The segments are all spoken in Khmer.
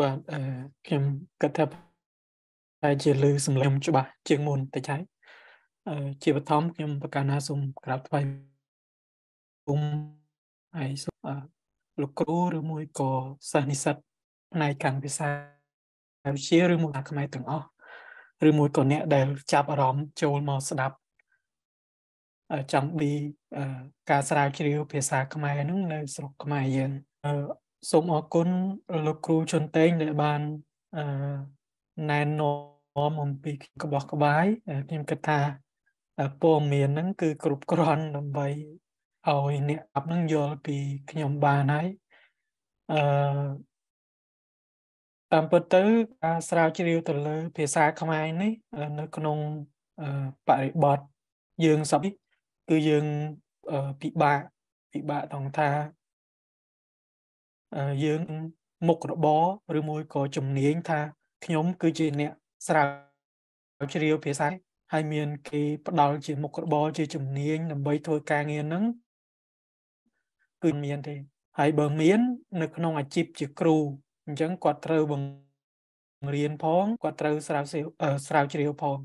បាទអឺខ្ញុំគិតថាតែជាលើសំឡេងច្បាស់ ជាងមុនតែចៃអឺជាបឋមខ្ញុំប្រកាសថាសូមក្រាបថ្វាយគុំហើយសូមលោកគ្រូឬមួយក៏សិស្សនិស្សិតផ្នែកខាងភាសាវិជាឬមួយអាខ្មែរទាំងអស់ឬមួយក៏អ្នកដែលចាប់អារម្មណ៍ចូលមកស្ដាប់ចង់ពីការស្រាវជ្រាវ ភាសាខ្មែរហ្នឹងនៅស្រុកខ្មែរយើងសូមអរគុណលោកគ្រូជុនតេងដែលបានអឺណែនាំអំពីក្បោះក្បាយខ្ញុំគិតថាព័ត៌មានហ្នឹងគឺគ្រប់គ្រាន់ដើម្បីឲ្យអ្នក អាប់ហ្នឹងយល់ពីខ្ញុំបានហើយអឺតាមពិតទៅ ការស្រាវជ្រាវទៅលើ ភាសាខ្មែរនេះ នៅ ក្នុងបរិបទយើងសពនេះគឺយើងពិបាកពិបាកត្រង់ថាយើងមុខរបរឬមួយក៏ជំនាញថា ខ្ញុំគឺជាអ្នកស្រាវជ្រាវភាសាហើយមានគេផ្ដល់ជាមុខរបរជាជំនាញដើម្បីធ្វើការងារហ្នឹងគឺមានទេហើយបើមាន នៅក្នុងអាជីពជាគ្រូអញ្ចឹងគាត់ត្រូវបង្រៀនផងគាត់ត្រូវស្រាវជ្រាវស្រាវជ្រាវផង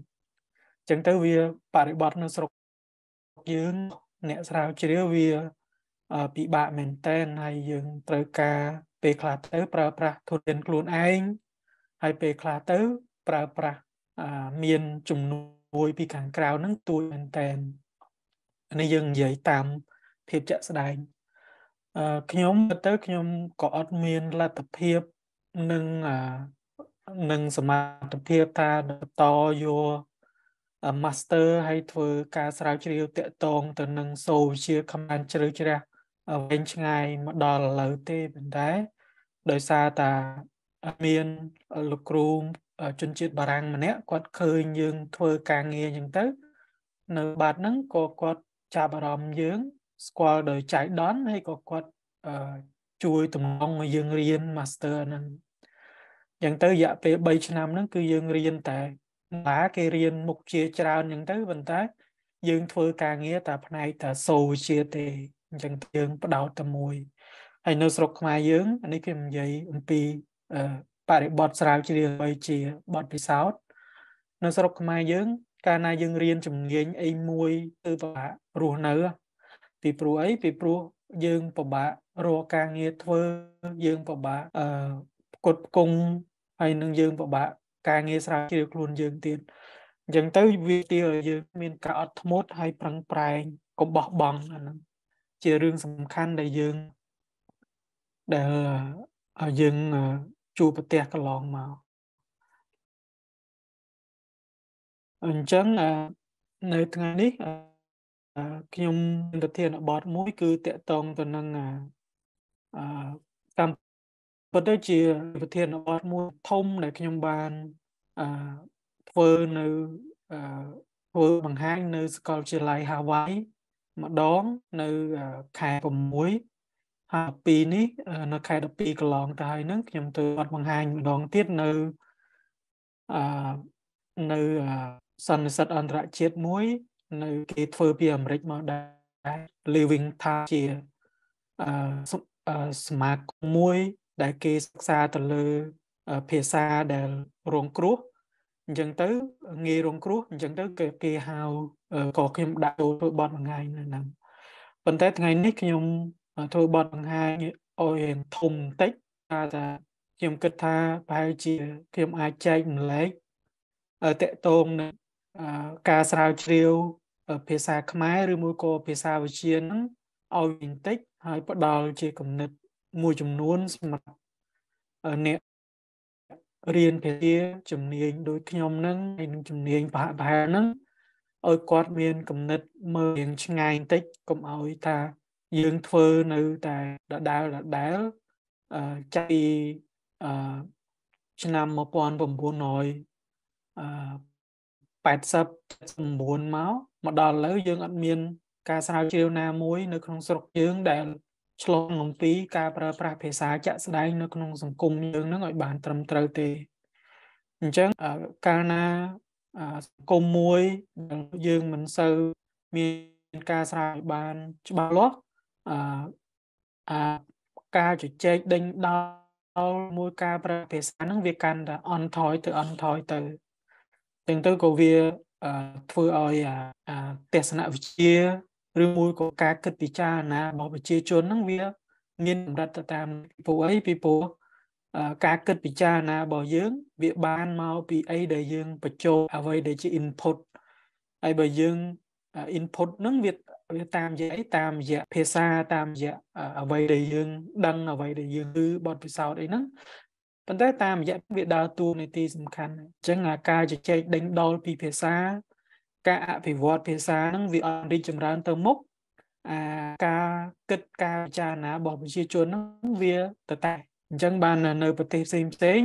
អញ្ចឹងទៅវាបរិបត្តិនៅស្រុកយើងអ្នកស្រាវជ្រាវវាពិបាកមែនតើហើយយើងត្រូវការពេលខ្លះទៅ ប្រើប្រាស់ទុនខ្លួនឯងហើយពេលខ្លះទៅប្រើប្រាស់មានជំនួយពីខាងក្រៅនឹងទួយមែនតើនេះយើងនិយាយតាមភាពជាក់ស្ដែងអឺខ្ញុំទៅខ្ញុំក៏អត់មានលទ្ធភាពនឹងនឹងសមត្ថភាពថាបន្តយក master ហើយធ្វើការស្រាវជ្រាវតាក់ទងទៅនឹងសូវជាកម្មជ្រើជ្រះវែងឆ្ងាយមកដល់ឥឡូវទេប៉ុន្តែដោយសារតាមានលោកគ្រូជនជាតិបារាំងម្នាក់គាត់ឃើញយើងធ្វើការងារអញ្ចឹងទៅ នៅបាត់ហ្នឹងក៏គាត់ចាប់អារម្មណ៍យើង ស្គាល់ដោយចៃដន្យហើយក៏គាត់ជួយតំណងឲ្យយើងរៀន master ហ្នឹងអញ្ចឹងទៅរយៈពេល3ឆ្នាំហ្នឹងគឺយើងរៀនតែឡាគេរៀនមុខជាច្រើនអញ្ចឹងទៅប៉ុន្តែ យើងធ្វើការងារតែផ្នែកតែសូវជាទេអញ្ចឹងយើងបដោតតែមួយហើយនៅស្រុកខ្មែរយើងអានេះខ្ញុំនិយាយអំពីបរិបទស្រាវជ្រាវឲ្យជាបទពិសោធន៍នៅស្រុកខ្មែរយើង កាលណាយើងរៀនជំនាញអីមួយគឺពិបាករស់នៅពីព្រោះអីពីព្រោះយើងពិបាករកការងារធ្វើយើងពិបាកអឺគុតគង់ហើយនឹងយើងពិបាកការងារស្រាវជ្រាវខ្លួនយើងទៀតអញ្ចឹងទៅវាទាឲ្យយើងមានការអត់ធ្មត់ហើយប្រឹងប្រែងកុំបោះបង់អាហ្នឹងជារឿងសំខាន់ ដែលយើង ដែលយើងជួបប្រទះកន្លងមកអញ្ចឹងនៅថ្ងៃនេះខ្ញុំប្រធានបទមួយគឺតកតងទៅនឹងតាមពិតទៅជា ប្រធានបទមួយធំដែលខ្ញុំបានធ្វើនៅធ្វើបង្ហាញនៅសាកលវិទ្យាល័យ Hawaii ម្ដង នៅខែ6ហើយ12នេះនៅខែ12កន្លងទៅហើយហ្នឹងខ្ញុំទៅអត់បង្ហាញម្ដងទៀតនៅអឺនៅសន្និសិទអន្តរជាតិមួយ នៅ គេធ្វើពីអាមេរិកមកដែរ Living ថាជាអឺសមាគមមួយដែលគេសិក្សាទៅលើភាសាដែលរងគ្រោះអញ្ចឹងទៅងាយរងគ្រោះអញ្ចឹងទៅគេគេហៅក៏ខ្ញុំដាក់ចូលធ្វើបទបង្ហាញនៅហ្នឹងប៉ុន្តែថ្ងៃនេះខ្ញុំធ្វើបទបង្ហាញអូយធំបន្តិចថាខ្ញុំគិតថាប្រហែលជាខ្ញុំអាចចែកម្លែកតកតងនឹងការស្រាវជ្រាវភាសាខ្មែរឬមួយក៏ភាសាវិជាហ្នឹងឲ្យបន្តិចហើយផ្ដល់ជាគំនិតមួយចំនួនសម្រាប់អ្នករៀនភាសាជំនាញដូចខ្ញុំហ្នឹងហើយនឹងជំនាញប្រហាក់ប្រហែលហ្នឹងឲ្យគាត់មានគំនិតមើលរៀងឆ្ងាយបន្តិចកុំឲ្យថា យើងធ្វើនៅតែដដែលដដែលអឺចាប់ពីអឺឆ្នាំ1989មកមកដល់ឥឡូវយើងអត់មានការស្រាវជ្រាវណាមួយនៅក្នុងស្រុកយើងដែលឆ្លងអំពីការប្រើប្រាស់ភាសាជាក់ស្ដែងនៅក្នុងសង្គមយើងនឹងឲ្យបានត្រឹមត្រូវទេអញ្ចឹងកាលណាសង្គមមួយយើងមិនសូវមានការស្រាវបានច្បាស់លាស់អអាការជជែកដេញដោលមួយ ការ ប្រើភាសាហ្នឹងវាកាន់តែអន់ថយទៅអន់ថយទៅទាំងទៅក៏វាធ្វើឲ្យអាទស្សនវិជ្ជាឬមួយក៏ការគិតពិចារណារបស់ប្រជាជនហ្នឹងវាមានកម្រិតទៅតាមពីព្រោះអីពីព្រោះការគិតពិចារណារបស់យើង វាបានមកពីអីដែលយើងបញ្ចូលអ្វីដែលជា input ហើយបើយើង input ហ្នឹងវាវាតាមរយៈអីតាមរយៈភាសាតាមរយៈអ្វីដែលយើងដឹងអ្វីដែលយើងគឺបទពិសោធន៍អីហ្នឹងប៉ុន្តែតាមរយៈវាដើរតួនាទីសំខាន់អញ្ចឹងអាការជជែកដេញដោលពីភាសាការអភិវឌ្ឍភាសានឹងវាអត់រីកចម្រើនទៅមុខអាការគិតការពិចារណារបស់ប្រជាជននឹងវាតតែអញ្ចឹងបាននៅប្រទេសផ្សេងផ្សេង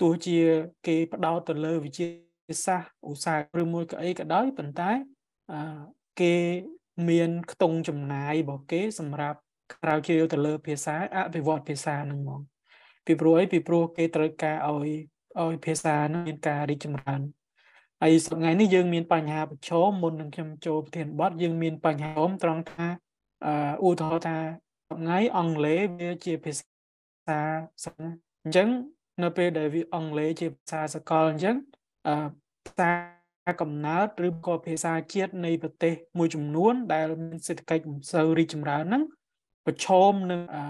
ទោះជាគេផ្ដោតទៅលើវិជាសាស្ត្រឧស្សាហ៍ឬមួយក៏អីក៏ដោយប៉ុន្តែគេមានខ្ទង់ចំណាយរបស់គេ សម្រាប់ក្រៅជ្រាវទៅលើ ភាសាអភិវឌ្ឍភាសានឹងហ្មងពីព្រោះអីពីព្រោះគេត្រូវការឲ្យឲ្យភាសានឹងមានការរីកចម្រើនហើយសប្តាហ៍នេះយើងមានបញ្ហាប្រឈមមុននឹងខ្ញុំចូលប្រធានបទយើងមានបញ្ហាត្រង់ថាឧទាហរណ៍ថាថ្ងៃអង់គ្លេសវាជាភាសាសកលអញ្ចឹងនៅពេលដែលវាអង់គ្លេសជាភាសាសកលអញ្ចឹងភាសាកំណើតឬក៏ភាសាជាតិនៃប្រទេស មួយចំនួន ដែលមានសេដ្ឋកិច្ចមិនសូវរីកចម្រើនហ្នឹងប្រឈមនឹងអឺ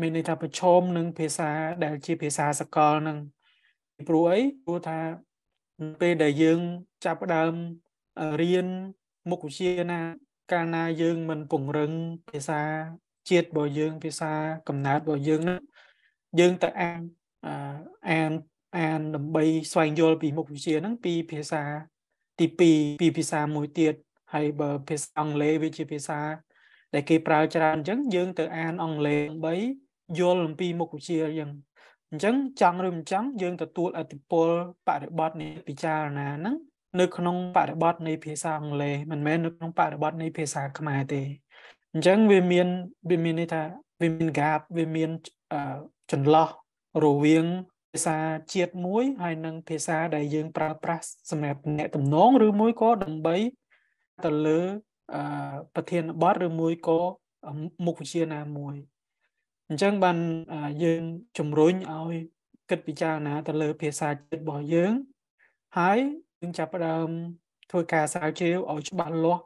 មានន័យថាប្រឈមនឹងភាសាដែលជាភាសាសកលហ្នឹងព្រោះអីព្រោះថាពេលដែលយើងចាប់ផ្ដើមរៀនមុខវិជ្ជាណាកាលណាយើងមិនពង្រឹងភាសាជាតិរបស់យើងភាសាកំណើតរបស់យើង យើងទៅអានអានអានដើម្បីស្វែងយល់ពីមុខវិជ្ជាហ្នឹងពីភាសាទី2ពីភាសាមួយទៀតហើយបើ ភាសាអង់គ្លេសវាជាភាសា ដែលគេប្រើច្រើនអញ្ចឹងយើងទៅអានអង់គ្លេសដើម្បីយល់អំពីមុខវិជ្ជាអញ្ចឹងអញ្ចឹងចង់ឬមិនចង់យើងទទួលអតិពលបរិបត្តិនៃពិចារណាហ្នឹងនៅក្នុងបរិបត្តិនៃភាសាអង់គ្លេសមិនមែននៅក្នុងបរិបត្តិនៃភាសាខ្មែរទេអញ្ចឹងវាមានវាមានន័យថាវាមាន gap វាមានចន្លោះរវាងភាសាជាតិមួយហើយនិង ភាសាដែលយើង ប្រើប្រាស់សម្រាប់អ្នកតំណងឬមួយក៏ដើម្បីទៅលើប្រធានបទឬមួយក៏មុខវិជ្ជាណាមួយអញ្ចឹងបានយើងជំរុញឲ្យគិតពិចារណាទៅលើភាសាចិត្តរបស់យើង ហើយយើងចាប់ផ្ដើមធ្វើការស្រាវជ្រាវឲ្យ ច្បាស់លាស់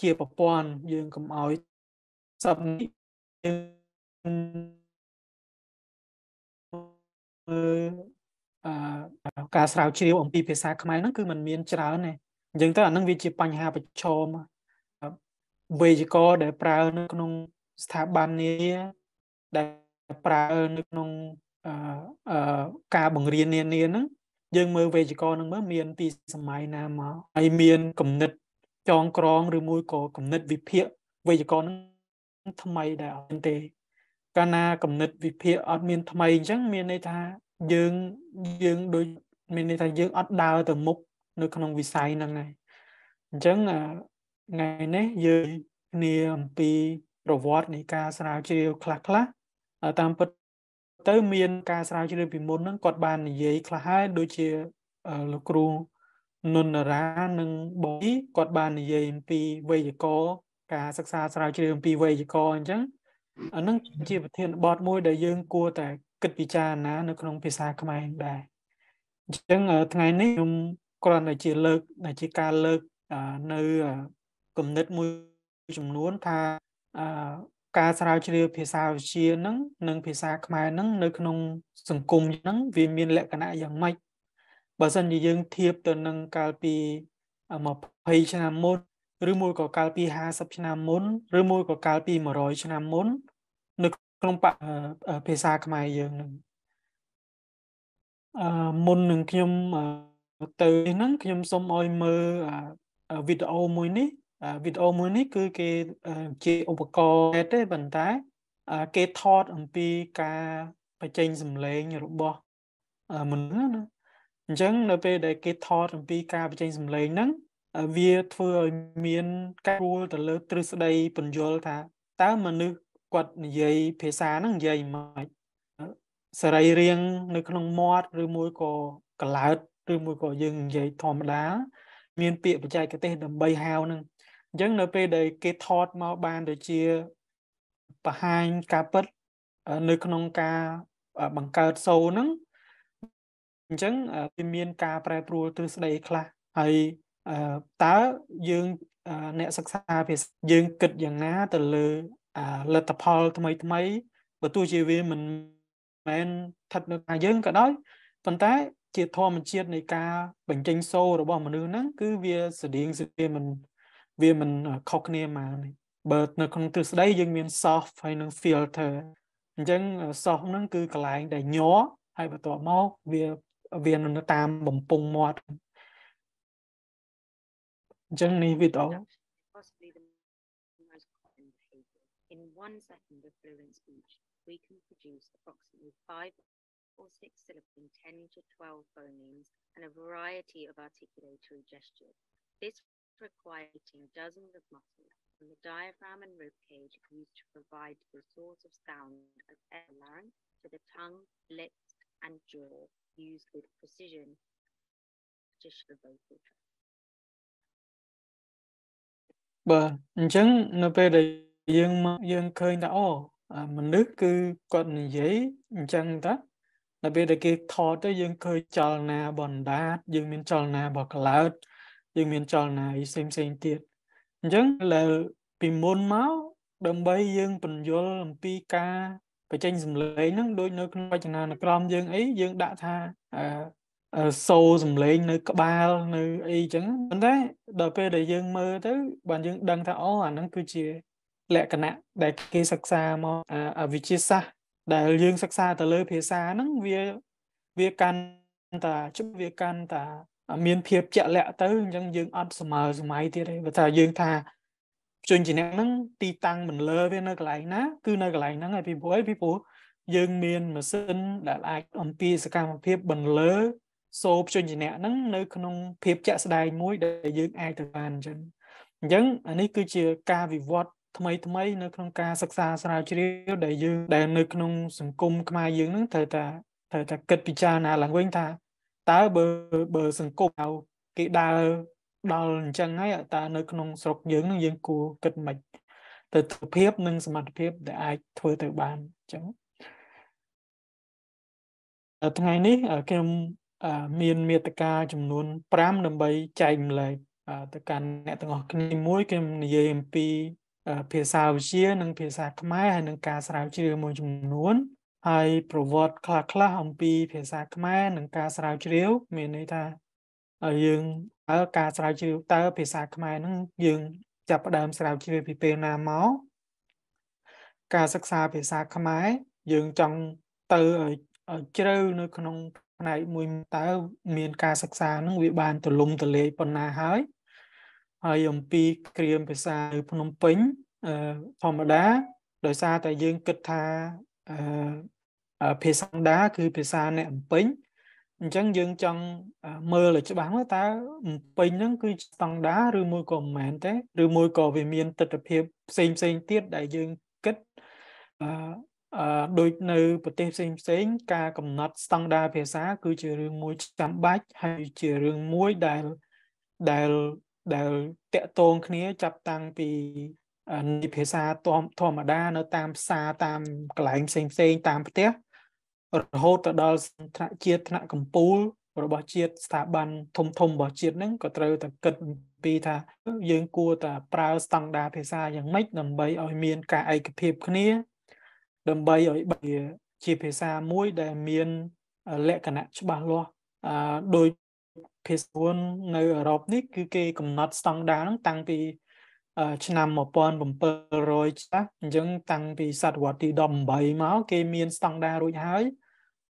ជាប្រព័ន្ធយើងកុំឲ្យសពនេះអឺការស្រាវជ្រាវអំពីភាសាខ្មែរហ្នឹងគឺมันមានច្រើនទេអញ្ចឹងទៅអានឹងវាជាបញ្ហាប្រឈមវេយ្យាករ ដែលប្រើនៅក្នុង ស្ថាប័ននានាដែលប្រើនៅក្នុងការបង្រៀននានាហ្នឹងយើងមើលវេយ្យាករណ៍ហ្នឹងមើលមានពីសម័យណាមកហើយមានគណិតចងក្រងឬមួយក៏គណិតវិភាគវេយ្យាករណ៍ហ្នឹងថ្មីដែរអត់ទេកាលណាគណិតវិភាគអត់មាន ថ្មីអញ្ចឹងមានន័យថា យើងយើងដូចមានន័យថាយើងអត់ដើរទៅមុខនៅក្នុងវិស័យហ្នឹងហើយអញ្ចឹងថ្ងៃនេះយើងគ្នាអំពីប្រវត្តិនៃការស្រាវជ្រាវខ្លះខ្លះតាមពិតទៅមានការស្រាវជ្រាវពីមុនហ្នឹងគាត់បាន និយាយខ្លះហើយដូចជាលោកគ្រូនុនរានិងប៊ីគាត់បាននិយាយអំពីវេយ្យាករណ៍ការសិក្សាស្រាវជ្រាវអំពីវេយ្យាករណ៍អញ្ចឹងអានឹងជាប្រធានបទមួយ ដែលយើងគួរតែគិតពិចារណានៅក្នុងភាសាខ្មែរដែរអញ្ចឹងថ្ងៃនេះខ្ញុំគ្រាន់តែជាលើកជាការលើកនៅគំនិតមួយចំនួនថាការស្រាវជ្រាវភាសាវិទ្យានឹងនិងភាសាខ្មែរនឹងនៅក្នុង សង្គមហ្នឹងវាមានលក្ខណៈយ៉ាងម៉េចបើសិនជាយើងធៀបទៅនឹងកាលពី20ឆ្នាំមុន ឬមួយក៏កាលពី50ឆ្នាំមុនឬមួយក៏កាលពី100ឆ្នាំមុន នៅក្នុងភាសាខ្មែរយើងនឹងអឺមុននឹងខ្ញុំទៅនេះហ្នឹងខ្ញុំសូមឲ្យមើលវីដេអូមួយនេះវីដេអូមួយនេះគឺគេជាឧបករណ៍ទេប៉ុន្តែ គេថតអំពីការបញ្ចេញសម្លេងរបស់មនុស្សណាអញ្ចឹងនៅពេលដែលគេថតអំពី ការបញ្ចេញសម្លេងហ្នឹងវាធ្វើឲ្យមានការរួលទៅលើទ្រឹស្ដីពន្យល់ថាតើមនុស្សគាត់និយាយភាសាហ្នឹងនិយាយមិនសរីរាង្គនៅក្នុងមាត់ឬមួយក៏កលោតឬមួយក៏យើងនិយាយធម្មតាមាន ពាក្យបច្ចេកទេសដើម្បីហៅហ្នឹងអញ្ចឹងនៅពេលដែលគេថតមកបានដូចជាបង្ហាញការពិត នៅក្នុងការបង្កើតសូរហ្នឹងអញ្ចឹងវាមានការប្រែប្រួលទ្រឹស្ដីខ្លះហើយតើយើងអ្នកសិក្សាភាសាយើងគិតយ៉ាងណាទៅលើលទ្ធផលថ្មីថ្មីបើទោះជាវាមិនមែនស្ថិតនៅខាងយើងក៏ដោយប៉ុន្តែ ជាធម្មជាតិនៃការបញ្ចេញសូររបស់មនុស្សហ្នឹងគឺវាស្តៀងស្តៀងមិនវាមិនខុសគ្នាមកនេះបើនៅក្នុងទ្រឹស្ដីយើងមាន soft ហើយនិង filter អញ្ចឹង soft ហ្នឹងគឺកន្លែងដែលញ័រហើយបន្ទាប់មកវាវានៅតាមបំពង់មាត់អញ្ចឹងនេះវីដេអូ In one second of fluent speech, we can produce approximately five or six syllable 10 to 12 phonemes and a variety of articulatory gestures. This require eating dozens of mussels, and the diaphragm and rib cage are used to provide the source of sound as air larynx to the tongue, lips, and jaw, used with precision to show vocal tracts. បាទអញ្ចឹងនៅពេលដែលយើងមកយើងឃើញថាអូមនុស្សគឺគាត់និយាយអញ្ចឹងតានៅពេលដែលគេថតទៅយើងឃើញចលនាបណ្ដាតយើងមានចលនារបស់ក្លោតយើងមានចលនាផ្សេងផ្សេងទៀតអញ្ចឹងលើពីមុនមកដើម្បីយើងបញ្យល់អំពីការបញ្ចេញសម្លេងហ្នឹងដូចនៅក្នុងវចនានុក្រមយើងអីយើងដាក់ថាអឺសូសម្លេងនៅក្បាលនៅអីចឹងប៉ុន្តែដល់ពេលដែលយើងមើលទៅបានយើងដឹងថាអូអាហ្នឹងគឺជាលក្ខណៈដែល គេសិក្សាមកអាវិជាសាស្ត្រដែលយើងសិក្សាទៅលើភាសាហ្នឹងវាវាកាន់តាជិះវាកាន់តាមានភាពជាក់លាក់ទៅអញ្ចឹងយើង អត់សម័យសម័យទៀតទេបើថាយើងថាជនជាអ្នកហ្នឹងទីតាំងមិនលើវានៅកន្លែងណាគឺនៅកន្លែងហ្នឹងហើយពីព្រោះអីពីព្រោះយើងមានម៉ាស៊ីនដែលអាចអំពីសកម្មភាពបន្លឺសូភ្ជនជាអ្នកហ្នឹងនៅក្នុងភាពជាក់ស្ដែងមួយដែលយើងអាចទៅបានអញ្ចឹងអញ្ចឹងអានេះគឺជាការវិវត្តថ្មីថ្មីនៅក្នុងការសិក្សាស្រាវជ្រាវដែលយើង ដែលនៅក្នុងសង្គមខ្មែរយើងហ្នឹងត្រូវតែត្រូវតែគិតពិចារណាឡើងវិញថាតើបើបើសង្គមគេដើរដល់អញ្ចឹងហើយតើនៅក្នុង ស្រុកយើងនឹងយើងគួរគិតមិនទៅទភាពនិង សមត្ថភាព ដែលអាចធ្វើទៅបានអញ្ចឹងថ្ងៃនេះខ្ញុំមានមេត្តាចំនួន5ដើម្បីចែកម្លែកទៅកាន់អ្នកទាំងអស់គ្នាមួយខ្ញុំនិយាយអំពីភាសាវិជានិងភាសាខ្មែរហើយនិងការស្រាវជ្រាវមួយចំនួនហើយប្រវត្តិខ្លះខ្លះអំពីភាសាខ្មែរនិងការស្រាវជ្រាវ មានន័យថាយើងតើការស្រាវជ្រាវតើភាសាខ្មែរហ្នឹងយើងចាប់ផ្ដើមស្រាវជ្រាវពីពេលណាមកការសិក្សាភាសាខ្មែរយើងចង់ទៅឲ្យជ្រៅនៅក្នុង ផ្នែកមួយតើមានការសិក្សានឹងវាបានទលំទលាយប៉ុណ្ណាហើយហើយអំពីក្រៀមភាសានៅភ្នំពេញធម្មតាដោយសារតែយើងគិតថាភាសាដាគឺភាសាអ្នកអំពេញអញ្ចឹងយើងចង់មើលឲ្យច្បាស់មើលតើអំពេញហ្នឹងគឺស្តង់ដាឬមួយក៏មិនមែនទេឬមួយក៏វាមានទស្សនវិជ្ជាផ្សេងផ្សេងទៀតដែលយើងគិតអឺដូចនៅប្រទេសផ្សេងផ្សេងការកំណត់ស្តង់ដាភាសាគឺជារឿងមួយចាំបាច់ហើយជារឿងមួយដែលដែលដែលតកតងគ្នាចាប់តាំងពីនៃភាសាធម្មតានៅតាមផ្សារតាមកន្លែងផ្សេងផ្សេងតាមផ្ទះរហូតទៅដល់សន្ត្រជាតិថ្នាក់កម្ពូលរបស់ជាតិស្ថាប័នធំធំរបស់ជាតិហ្នឹងក៏ត្រូវតែគិតពីថាយើងគួរតែប្រើស្តង់ដារភាសាយ៉ាងម៉េចដើម្បីឲ្យមានការឯកភាពគ្នាដើម្បីឲ្យបីជាភាសាមួយ ដែលមានលក្ខណៈច្បាស់លាស់ដោយភាសានៅអឺរ៉ុបនេះ គឺគេកំណត់ស្តង់ដារហ្នឹងតាំងពីឆ្នាំ1700ចាស់អញ្ចឹងតាំងពីសតវត្សទី18មកគេមានស្តង់ដាររួចហើយ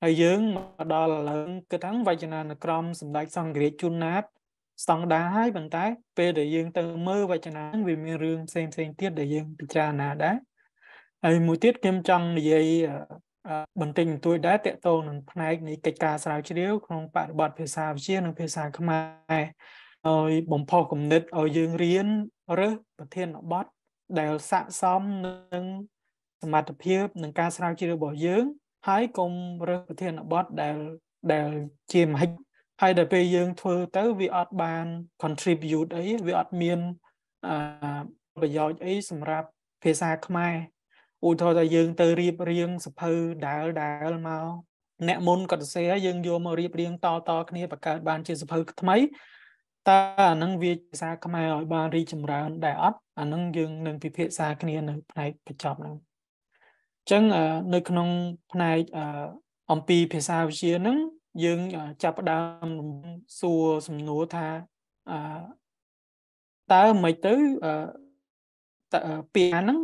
ហើយយើងមកដល់ឥឡូវគិតថាវចនានុក្រមសម្ដេចសង្ឃរាជជួនណាតស្តង់ដារហើយប៉ុន្តែ ពេលដែលយើង ទៅមើលវចនាវាមានរឿងផ្សេងផ្សេងទៀតដែលយើងពិចារណាដែរហើយមួយទៀតខ្ញុំចង់និយាយបន្តិចបន្តួចដែរតកតងនឹងផ្នែកនៃកិច្ចការស្រាវជ្រាវក្នុងបរិបទភាសាវិទ្យានិងភាសាខ្មែរហើយបំផុសគំនិតឲ្យយើងរៀនរើសប្រធានបទដែលស័កសមនឹងសមត្ថភាពនឹងការស្រាវជ្រាវរបស់យើងហើយកុំរើសប្រធានបទដែលដែលជាមហិច្ឆហើយដល់ពេលយើងធ្វើទៅវាអត់បាន contribute អីវាអត់មានអប្រយោជន៍អីសម្រាប់ភាសាខ្មែរឧទាហរណ៍ថាយើងទៅរៀបរៀងសភៅដាលដាលមកអ្នកមុនក៏សរសេរយើងយកមករៀបរៀងតតគ្នាបង្កើតបានជាសភៅថ្មីតើអានឹងវាភាសាខ្មែរឲ្យបានរីចម្រើនដែរអត់អានឹងយើងនឹងពិភាក្សាគ្នានៅផ្នែកបញ្ចប់ហ្នឹងអញ្ចឹងនៅក្នុងផ្នែកអំពីភាសាវិទ្យាហ្នឹងយើងចាប់ផ្ដើមសួរសំណួរថាតើមិនទៅពាក្យហ្នឹង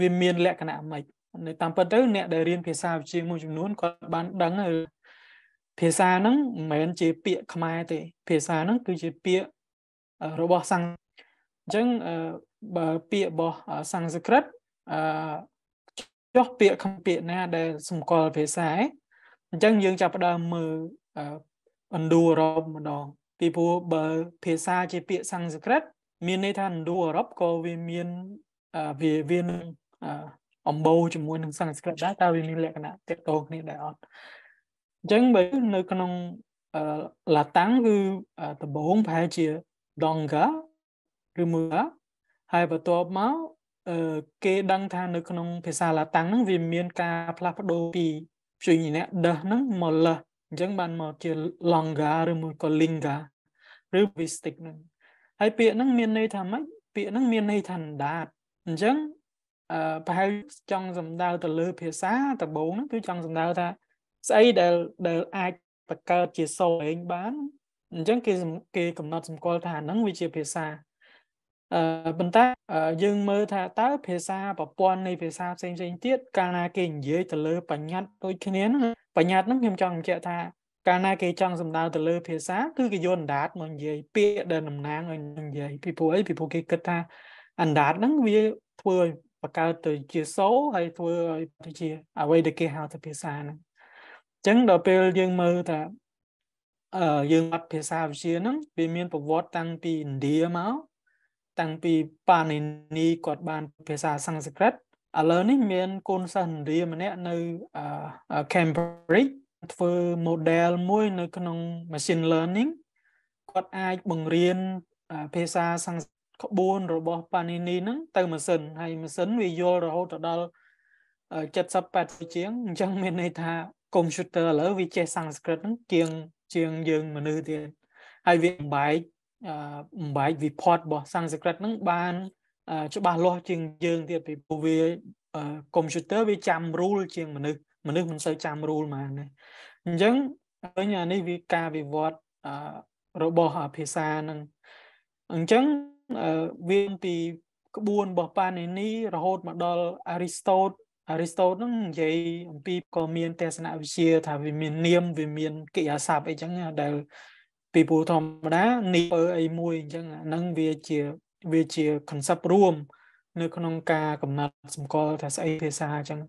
វាមានលក្ខណៈមិននៅតាមពិតទៅអ្នកដែលរៀនភាសាវិទ្យាមួយចំនួនគាត់បានដឹងភាសាហ្នឹងមិនមែនជាពាក្យខ្មែរទេភាសាហ្នឹងគឺជាពាក្យរបស់សំអញ្ចឹងបើពាក្យរបស់សំស្ក្រឹតអឺចុះពាក្យខំពាក្យណា ដែលសម្គាល់ភាសាអញ្ចឹងយើងចាប់ផ្ដើមមើលឥណ្ឌូអឺរ៉ុបម្ដងពីព្រោះបើភាសាជាពាក្យសំស្ក្រឹតមានន័យថាឥណ្ឌូអឺរ៉ុបក៏វាមានវាវានឹងអំបូរជាមួយនឹងសំស្ក្រឹតដែរតើវាមានលក្ខណៈទាក់ទងគ្នាដែរអត់អញ្ចឹងបើនៅក្នុងឡាតាំងគឺដំបូងប្រហែលជា donga ឬ muga ហើយបន្ទាប់មកគេដឹងថានៅក្នុងភាសាឡាតាំងហ្នឹងវាមានការផ្លាស់ប្ដូរពីព្យញ្ជនៈដេសហ្នឹងមកលះអញ្ចឹងបានមកជា longa ឬមួយក៏ linga ឬ vistic ហ្នឹងហើយពាក្យហ្នឹងមានន័យថាម៉េចពាក្យហ្នឹងមានន័យថាដាតអញ្ចឹងប្រហែលចង់សំដៅទៅលើ ភាសាដំបូងហ្នឹងគឺចង់សំដៅថាស្អីដែលដែលអាចបង្កើតជាសូរឯងបានអញ្ចឹងគេគេកំណត់សម្គាល់ថាហ្នឹងវាជាភាសាអឺប៉ុន្តែយើងមើលថាតើភាសាប្រព័ន្ធនៃភាសាផ្សេងផ្សេងទៀតកាលណាគេនិយាយទៅលើ បញ្ញត្តិដូចគ្នាហ្នឹងបញ្ញត្តិហ្នឹងខ្ញុំចង់បញ្ជាក់ថាកាលណាគេចង់សំដៅទៅលើភាសា គឺគេយកអណ្ដាតមកនិយាយពាក្យដែលតំណាងឲ្យនឹងនិយាយពីព្រោះអីពីព្រោះគេគិតថាអណ្ដាតហ្នឹងវាធ្វើឲ្យបង្កើតទៅជាសូរហើយធ្វើឲ្យទៅជាអ្វីដែលគេហៅថាភាសាហ្នឹងចឹងដល់ពេលយើងមើលថាអឺយើងអត់ភាសាវិជាហ្នឹងវាមានប្រវត្តិតាំងពីឥណ្ឌាមកតាំងពីប៉ានីនីគាត់បានភាសាសំស្ក្រឹតឥឡូវនេះមានកូនសិស្សឥណ្ឌាម្នាក់នៅអឺ Cambridge ធ្វើ model មួយ នៅក្នុង machine learning គាត់អាចបង្រៀនភាសាសំស្ក្រឹតក្បួនរបស់ប៉ានីនីហ្នឹងទៅម៉ាស៊ីនហើយម៉ាស៊ីនវាយល់រហូតទៅដល់70 80%អញ្ចឹងមានន័យថាកុំព្យូទ័រឥឡូវវាចេះសំស្ក្រឹតហ្នឹងជាងជាងយើងមនុស្សទៀតហើយវាបំបែកបំបែកវិផតរបស់សំស្ក្រឹតហ្នឹងបានច្បាស់លាស់ជាងយើងទៀតពីព្រោះវាកុំព្យូទ័រវាចាំ rule ជាងមនុស្សមនុស្សមិនសូវចាំ rule មកណាអញ្ចឹងឃើញអានេះវាការវិវត្តរបស់ភាសាហ្នឹងអញ្ចឹងវាពីក្បួនរបស់ប៉ានីនីរហូតមកដល់អារីស្តូតអារីស្តូតហ្នឹងនិយាយអំពីក៏មានទស្សនវិជ្ជាថាវាមាននាមវាមានកិរិយាសព្ទអីចឹងដែលពីព្រោះធម្មតានីពើអីមួយអញ្ចឹងអាហ្នឹងវាជាវាជា concept រួមនៅក្នុងការកំណត់សម្គាល់ថាស្អីភាសាអញ្ចឹង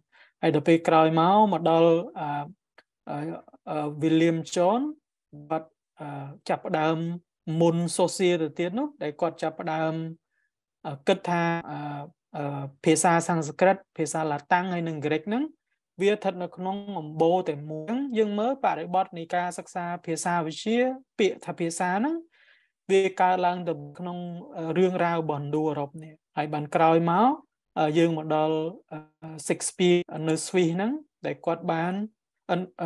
ហើយដល់ពេលក្រោយមកមកដល់អឺ William John បាត់ចាប់ផ្ដើមមុន social ទៅទៀតនោះដែលគាត់ចាប់ផ្ដើមគិតថាភាសាសំស្ក្រឹតភាសាឡាតាំងហើយនិងក្រិកហ្នឹងវាស្ថិតនៅក្នុងអំបូរតែមួយយើងមើលបរិបទនៃការសិក្សាភាសាវិទ្យាពាក្យថាភាសាហ្នឹងវាកើតឡើងទៅក្នុងរឿងរ៉ាវរបស់ឥណ្ឌូអឺរ៉ុបនេះហើយបានក្រោយមកយើងមកដល់ Shakespeare នៅ Swiss ហ្នឹង ដែលគាត់បាន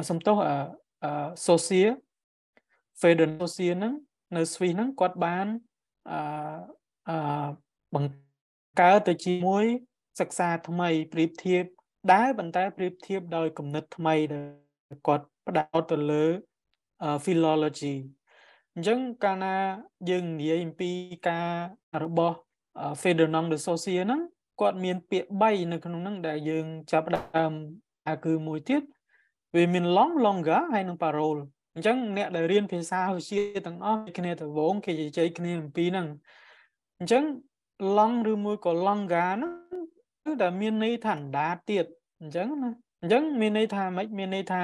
សំទោស Socia Ferdinand Socia ហ្នឹងនៅ Swiss ហ្នឹងគាត់បានអឺបង្កើតទៅជាមួយសិក្សាថ្មីប្រៀបធៀបដែរប៉ុន្តែប្រៀបធៀបដោយគំនិតថ្មីដែលគាត់ផ្ដោតទៅលើ philology អញ្ចឹងកាលណាយើងនិយាយអំពីការរបស់ Ferdinand de Saussure ហ្នឹងគាត់មាន ពាក្យ3នៅក្នុងហ្នឹងដែលយើង ចាប់ដើមអាគឺមួយទៀតវាមាន long longer ហើយនិង parole អញ្ចឹងអ្នកដែលរៀនភាសាវិទ្យាទាំងអស់គ្នាទៅវងគេជជែកគ្នាអំពីហ្នឹងអញ្ចឹងឡង់ឬមួយក៏ឡង់កាហ្នឹងគឺតែមានន័យថាអណ្ដាទៀតអញ្ចឹងណាអញ្ចឹង មានន័យថាម៉េចមានន័យថា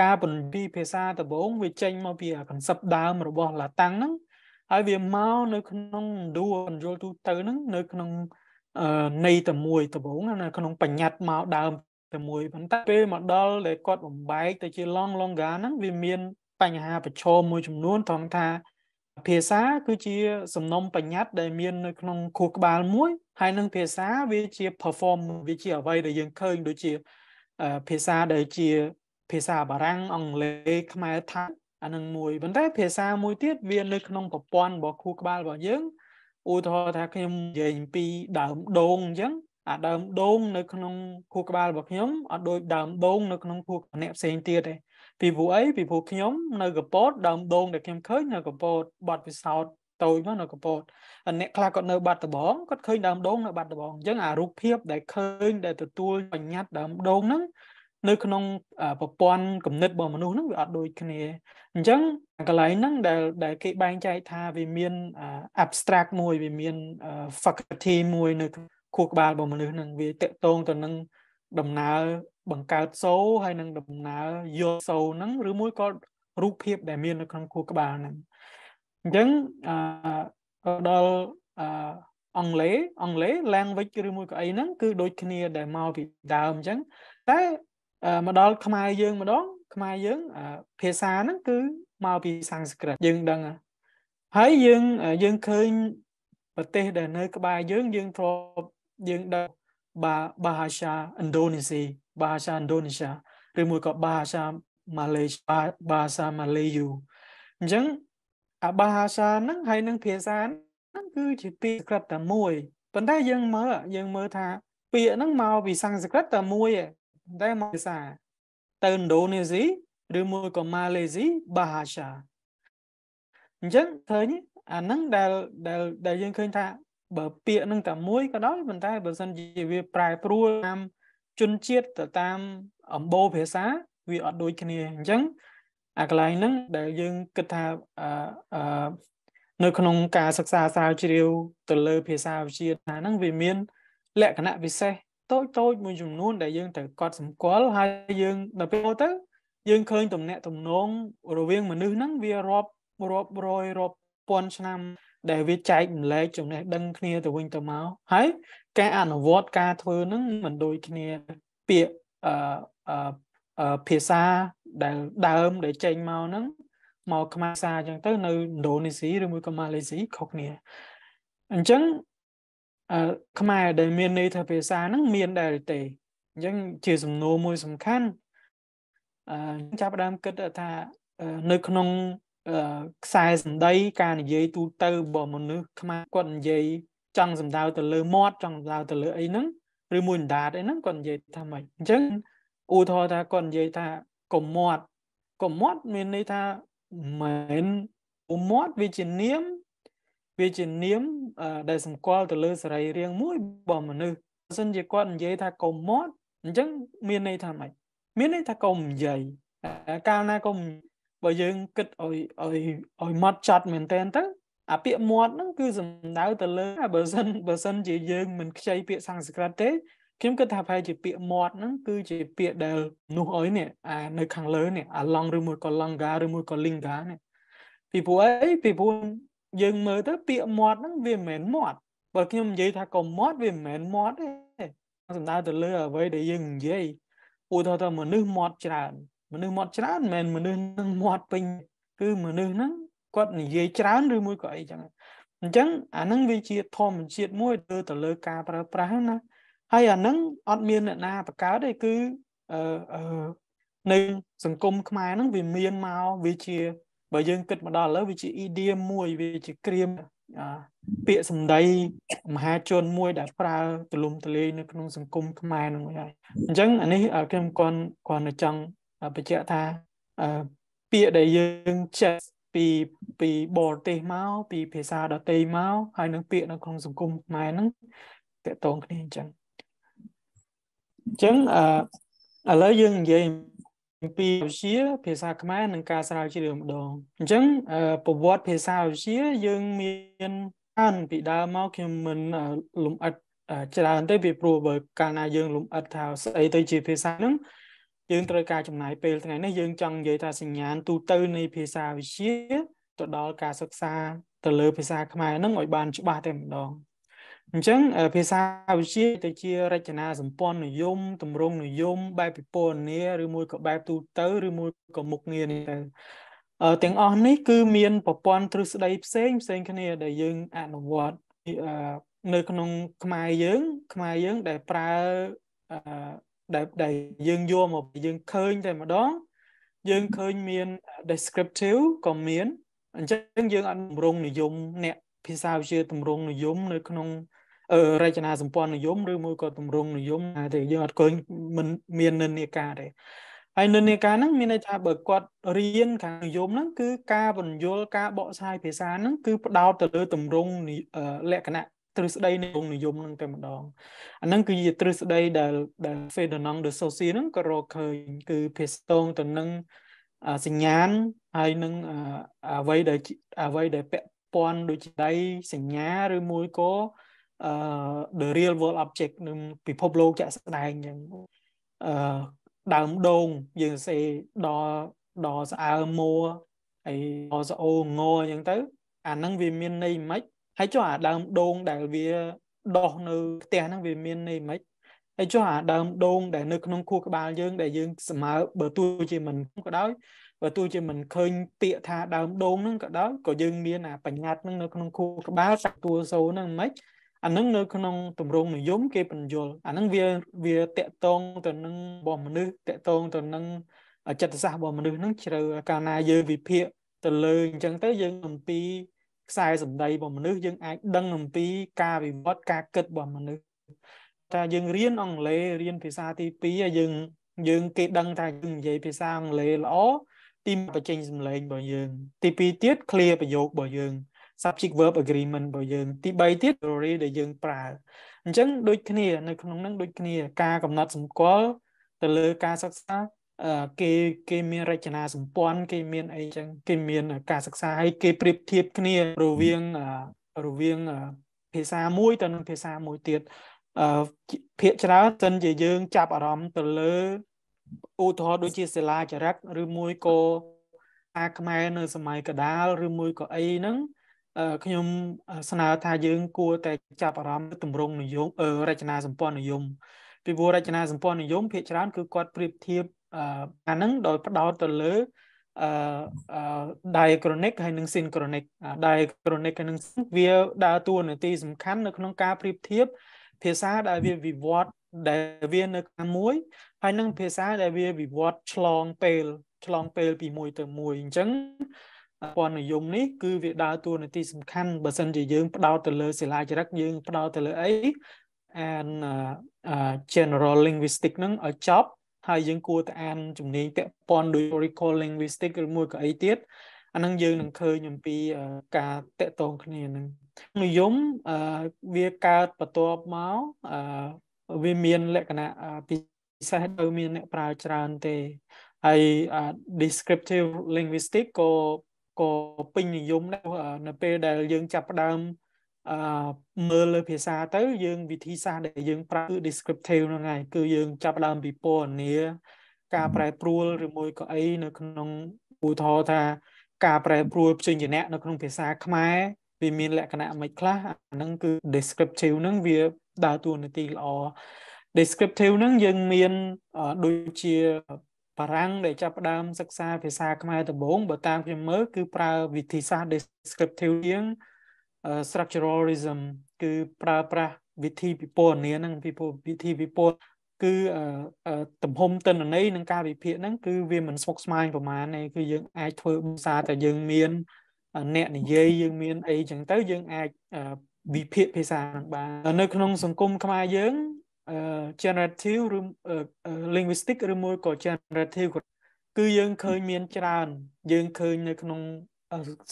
ការពន្យល់ភាសាដំបូងវាចេញមកពី concept ដើមរបស់ឡាតាំងហ្នឹងហើយវាមកនៅក្នុងឌូពន្យល់ទូទៅហ្នឹងនៅ ក្នុងន័យតែមួយដំបូងនៅក្នុងបញ្ញត្តិមកដើមតែមួយប៉ុន្តែពេលមកដល់ដែលគាត់បំបែកទៅជា long longa ហ្នឹងវាមានបញ្ហាប្រឈមមួយចំនួនត្រង់ថាភាសា គឺជា សំណុំបញ្ញត្តិដែលមាននៅ ក្នុងខួរក្បាលមួយហើយនឹងភាសាវាជា perform វាជាអ្វីដែលយើងឃើញដូចជាភាសាដែលជាភាសាបារាំងអង់គ្លេសខ្មែរថាអានឹងមួយប៉ុន្តែភាសាមួយទៀតវានៅក្នុងប្រព័ន្ធរបស់ខួរក្បាលរបស់យើងឧទាហរណ៍ថាខ្ញុំនិយាយអំពីដើមដូងអញ្ចឹងអាដើមដូងនៅក្នុងខួរក្បាលរបស់ខ្ញុំអត់ដូចដើមដូងនៅក្នុងខួរម្នាក់ផ្សេងទៀតទេពីព្រោះអីពីព្រោះខ្ញុំនៅកពតដើមដូងដែលខ្ញុំឃើញនៅកពតបាត់វិសោធតូចមកនៅកពតអ្នកខ្លះគាត់នៅបាត់ដំបងគាត់ឃើញដើមដូងនៅបាត់ដំបងអញ្ចឹងអារូបភាពដែលឃើញដែលទទួលបញ្ញត្តិដើមដូងហ្នឹងនៅក្នុងប្រព័ន្ធគណិតរបស់មនុស្សហ្នឹងវាអត់ដូចគ្នាអញ្ចឹងកន្លែងហ្នឹងដែលដែលគេបែងចែកថាវាមាន abstract មួយវាមាន faculty មួយនៅខួរក្បាលរបស់មនុស្សហ្នឹងវាតកតងទៅនឹងដំណើរបង្កើតសូហើយនឹងដំណើរយកសូហ្នឹងឬមួយក៏រូបភាពដែលមាននៅក្នុងខួរក្បាលហ្នឹងអញ្ចឹងអឺដល់អឺអង់គ្លេសអង់គ្លេស language ឬមួយក៏អីហ្នឹងគឺដូចគ្នាដែលមកពីដើមអញ្ចឹងតែមកដល់ខ្មែរយើងម្ដងខ្មែរយើងភាសាហ្នឹងគឺមកពីសំស្ក្រឹតយើងដឹងហើយយើងយើងឃើញប្រទេសដែលនៅក្បែរយើងយើងធ្លាប់យើងដឹងបាបាហាសាឥណ្ឌូនេស៊ីបាហាសាឥណ្ឌូនេស៊ីឬមួយក៏បាហាសាម៉ាឡេបាហាសាម៉ាឡេយូអញ្ចឹងអាបាហាសាហ្នឹងហើយនឹងភាសាហ្នឹងគឺជាពីរក្រិតតែមួយប៉ុន្តែយើងមើលយើងមើលថាពាក្យហ្នឹងមកពីសំស្ក្រឹតតែមួយតែមកភាសាទៅឥណ្ឌូនេស៊ីឬមួយក៏ម៉ាឡេស៊ីបាហាសាអញ្ចឹងឃើញ អាហ្នឹងដែល ដែលដែលយើងឃើញថាបើពាក្យនឹងតែមួយក៏ដោយប៉ុន្តែបើសិនជាវាប្រែប្រួលតាមជនជាតិទៅតាមអំបូរភាសាវាអត់ដូចគ្នាអញ្ចឹងអាកន្លែងហ្នឹងដែលយើងគិតថាអឺនៅក្នុងការសិក្សាស្រាវជ្រាវទៅលើ ភាសាវិទ្យាហ្នឹងវាមាន លក្ខណៈពិសេសតូចតូចមួយចំនួនដែលយើងត្រូវកត់សម្គាល់ហើយយើង ដល់ពេលទៅ យើងឃើញទំនាក់ទំនងរវាង មនុស្សហ្នឹងវារាប់រាប់រយរាប់ពាន់ឆ្នាំដែលវាចែករំលែកចំណេះដឹងគ្នាទៅវិញទៅមកហើយការអនុវត្តការធ្វើហ្នឹងមិនដូចគ្នាពាក្យអឺភាសាដែលដើមដែលចេញមកហ្នឹង មកខ្មែរសាអញ្ចឹងទៅនៅឥណ្ឌូនេស៊ីឬមួយក៏ម៉ាឡេស៊ីខុសគ្នាអញ្ចឹងអឺខ្មែរដែលមានន័យថាភាសាហ្នឹងមានដែរទេអញ្ចឹងជាសំណួរមួយសំខាន់អឺចាប់ដើមគិតថានៅក្នុងខ្សែសម្ដីការនិយាយទូទៅរបស់មនុស្សខ្មែរគាត់និយាយចង់សម្ដៅទៅលើមាត់ចង់សម្ដៅទៅលើអីហ្នឹងឬមួយអណ្ដាតអីហ្នឹងគាត់និយាយថាម៉េចអញ្ចឹងឧទាហរណ៍ថាគាត់និយាយថាកុំមាត់កុំមាត់មានន័យថាមែនអ៊ុមាត់វាជានាម វាជានាមដែលសម្គាល់ទៅលើសរីរាង្គមួយរបស់មនុស្សបើសិនជាគាត់និយាយថាកុំមាត់អញ្ចឹងមានន័យថាម៉េចមានន័យថាកុំនិយាយកាលណាកុំនិយាយបើយើងគិតឲ្យឲ្យឲ្យម៉ត់ចត់មែនតើទៅអាពាក្យមាត់ហ្នឹងគឺសំដៅទៅលើបើសិនបើសិនជាយើងមិនខ្ចីពាក្យសំស្ក្រឹតទេខ្ញុំគិតថាប្រហែលជាពាក្យមាត់ហ្នឹងគឺជាពាក្យដែលនោះអុយនេះអានៅខាងលើនេះអាឡង់ឬមួយក៏ឡង់ហ្កាឬមួយក៏លីងហ្កានេះពីព្រោះអីពីព្រោះយើងមើលទៅពាក្យមាត់ហ្នឹងវាមិនមែនមាត់បើខ្ញុំនិយាយថាក៏មាត់វាមិនមែនមាត់ទេសំដៅទៅលើអ្វីដែលយើងនិយាយឧទាហរណ៍ថាមនុស្សមាត់ច្រើនមនុស្សមាត់ច្រើនមិនមែនមនុស្សនឹងមាត់ពេញ គឺមនុស្សហ្នឹងគាត់និយាយច្រើនឬមួយក៏អីចឹងអញ្ចឹងអាហ្នឹងវាជាធម្មជាតិមួយលើទៅលើការប្រើប្រាស់ណា ហើយអាហ្នឹងអត់មានអ្នកណា បកកើតទេគឺអឺនៅសង្គមខ្មែរហ្នឹងវាមានមកវាជា បើយើងគិតមកដល់ឥឡូវវាជា idiom មួយវាជាក្រៀមពាក្យសម្ដីមហាជនមួយដែលប្រើទលំទលាយនៅក្នុងសង្គមខ្មែរហ្នឹងហើយអញ្ចឹងអានេះខ្ញុំគាត់គាត់ចង់បញ្ជាក់ថាពាក្យដែលយើងចេះពីពីបរទេសមកពីភាសាដទៃមកហើយនឹងពាក្យនៅក្នុងសង្គមខ្មែរហ្នឹងតកតងគ្នាអញ្ចឹងអញ្ចឹងអឺឥឡូវយើងនិយាយអំពីវិជាភាសាខ្មែរនិងការស្រាវជ្រាវម្ដងអញ្ចឹងប្រវត្តិភាសាវិជាយើងមានអានពីដើមមកខ្ញុំមិនលំអិតច្រើនទេពីព្រោះបើកាលណាយើង លំអិតថាស្អីទៅជាភាសាហ្នឹងយើងត្រូវការចំណាយពេលថ្ងៃនេះយើងចង់និយាយថាសញ្ញាណទូទៅនៃភាសាវិទ្យាទៅដល់ការសិក្សា ទៅលើ ភាសា ខ្មែរនឹងឲ្យបានច្បាស់តែម្ដងអញ្ចឹងភាសាវិទ្យាទៅជារចនាសម្ព័ន្ធនិយមទម្រង់និយមបែបពិពណ៌នាឬមួយក៏បែបទូទៅឬមួយក៏មុខងារនេះទៅទាំងអស់នេះគឺមានប្រព័ន្ធទ្រឹស្ដីផ្សេងផ្សេងគ្នា ដែលយើងអនុវត្តនៅក្នុងខ្មែរយើងខ្មែរយើងដែលប្រើដែលដែលយើងយកមកយើងឃើញតែម្ដងយើងឃើញមាន descriptive ក៏មានអញ្ចឹងយើងអត់តម្រង់និយមអ្នកភាសាវិជាតម្រង់និយមនៅក្នុងរចនាសម្ព័ន្ធនិយមឬមួយក៏តម្រង់និយមណាទេយើងអត់ឃើញមិនមាននិន្នាការទេហើយនិន្នាការហ្នឹងមានន័យថាបើគាត់រៀន ខាងនិយមហ្នឹងគឺការបញ្យលការបកស្រាយភាសាហ្នឹងគឺផ្ដោតទៅលើតម្រង់លក្ខណៈទ្រឹស្ដីនៃវងនិយមហ្នឹងតែម្ដងអាហ្នឹងគឺជាទ្រឹស្ដីដែលដែល Ferdinand de Saussure ហ្នឹងក៏រកឃើញគឺភាសាតងទៅនឹងសញ្ញាណហើយនឹងអ្វីដែលអ្វីដែលពាក់ព័ន្ធដូចដៃសញ្ញាឬមួយក៏អឺ the real world object នឹងពិភពលោកជាក់ស្ដែងអញ្ចឹងអឺដើមដូងយើងសេដល់ដល់ស្អើមួរហើយដល់ស្អូងអញ្ចឹងទៅអាហ្នឹងវាមានន័យមិនហើយចុះអាដើមដូងដែលវាដោះនៅផ្ទះហ្នឹងវាមានន័យម៉េចហើយចុះអាដើមដូងដែលនៅក្នុងខួរក្បាលយើងដែលយើងសម្ើបើទោះជាមិនក៏ដោយបើទោះជាមិនឃើញពាក្យថាដើមដូងហ្នឹងក៏ដោយក៏យើងមានអាបញ្ញត្តិហ្នឹងនៅក្នុងខួរក្បាលសាក់តួសូហ្នឹងមិនអានឹងនៅក្នុងទម្រង់និយមគេបញ្យល់អានឹងវាវាតកតងទៅនឹងរបស់មនុស្សតកតងទៅនឹងចិត្តសាស្ត្ររបស់មនុស្សហ្នឹងជ្រៅកាលណាយើងវិភាគទៅលើអញ្ចឹងទៅយើងអំពីខ្សែសម្ដីរបស់មនុស្សយើងអាចដឹងអំពីការវិវត្តការគិតរបស់មនុស្សថាយើងរៀនអង់គ្លេសរៀនភាសាទី2ហើយយើង យើងគេដឹងថាយើងនិយាយភាសាអង់គ្លេសល្អទីបញ្ចេញសម្លេងរបស់យើង ទី2ទៀត clear ប្រយោគរបស់យើង subject verb agreement របស់យើង ទី3ទៀត story ដែលយើងប្រើអញ្ចឹងដូចគ្នានៅក្នុងនឹងដូចគ្នាការកំណត់សម្គាល់ទៅលើការសិក្សាគេគេមានរចនាសម្ព័ន្ធគេមានអីចឹងគេមាន ការសិក្សាហើយគេប្រៀបធៀបគ្នារវាងរវាងភាសាមួយទៅនឹងភាសាមួយទៀតភាកច្រើនសិន ជាយើងចាប់អារម្មណ៍ទៅលើឧទាហរណ៍ដូចជាសិលាចារឹកឬមួយក៏អាខ្មែរនៅ សម័យកដាលឬមួយក៏អីហ្នឹងខ្ញុំស្នើថាយើង គួរតែចាប់អារម្មណ៍ទម្រង់និយមរចនាសម្ព័ន្ធនិយមពីព្រោះរចនាសម្ព័ន្ធនិយមភាកច្រើនគឺគាត់ប្រៀបធៀបអាហ្នឹងដោយផ្ដោតទៅលើអឺ diachronic ហើយនិង synchronic diachronic ហើយនឹងវាដើរតួនាទីសំខាន់នៅក្នុងការប្រៀបធៀបភាសាដែលវាវិវត្តដែលវានៅខាងមួយហើយនឹងភាសាដែលវា វិវត្តឆ្លងពេលឆ្លងពេល ពីមួយទៅមួយអញ្ចឹងពណ៌និយមនេះគឺវាដើរតួនាទីសំខាន់បើសិនជាយើងផ្ដោតទៅលើសិលាចារឹកយើងផ្ដោតទៅលើអី and uh, general linguistic នឹងឲ្យចប់ហើយយើងគួរតែអានជំនាញពាក់ព័ន្ធដូច Oracle Linguistic ឬមួយក៏អីទៀតអានឹងយើងនឹងឃើញអំពីការតកតងគ្នានឹងនិយមវាកើតបន្ទាប់មកវាមានលក្ខណៈពិសេសទៅមានអ្នកប្រើច្រើនទេហើយ descriptive linguistic ក៏ក៏ពេញនិយមដែរនៅពេលដែលយើងចាប់ផ្ដើមអឺមើលលើភាសាទៅ យើងវិធីសាស្ត្រដែលយើង ប្រើគឺ descriptive ហ្នឹងហើយគឺយើងចាប់ដើមពីពណ៌នាការប្រែប្រួលឬមួយក៏អីនៅក្នុងឧទាហរណ៍ថាការប្រែប្រួលព្យញ្ជនៈនៅក្នុងភាសាខ្មែរវាមានលក្ខណៈមិនខ្លះអាហ្នឹងគឺ descriptive ហ្នឹងវាដើរតួនាទីល្អ descriptive ហ្នឹងយើងមានដូចជាបារាំងដែលចាប់ផ្ដើមសិក្សាភាសា ខ្មែរដំបូងបើតាមខ្ញុំមើលគឺប្រើវិធីសាស្ត្រ descriptive ជាង structuralism គឺប្រើប្រាស់វិធីពិពណ៌នាហ្នឹងពីវិធីពិពណ៌គឺទំហំតិន្នន័យនឹងការវិភាគហ្នឹងគឺវាមិនស្មុគស្មាញប្រមាណទេគឺយើងអាចធ្វើភាសាតែយើងមានអ្នកនិយាយយើងមាន អីចឹងទៅ យើងអាចវិភាគភាសានឹងបាននៅ ក្នុង សង្គមខ្មែរយើង generative ឬ linguistic ឬមួយក៏ generative គឺយើងឃើញមានច្រើន យើងឃើញនៅក្នុង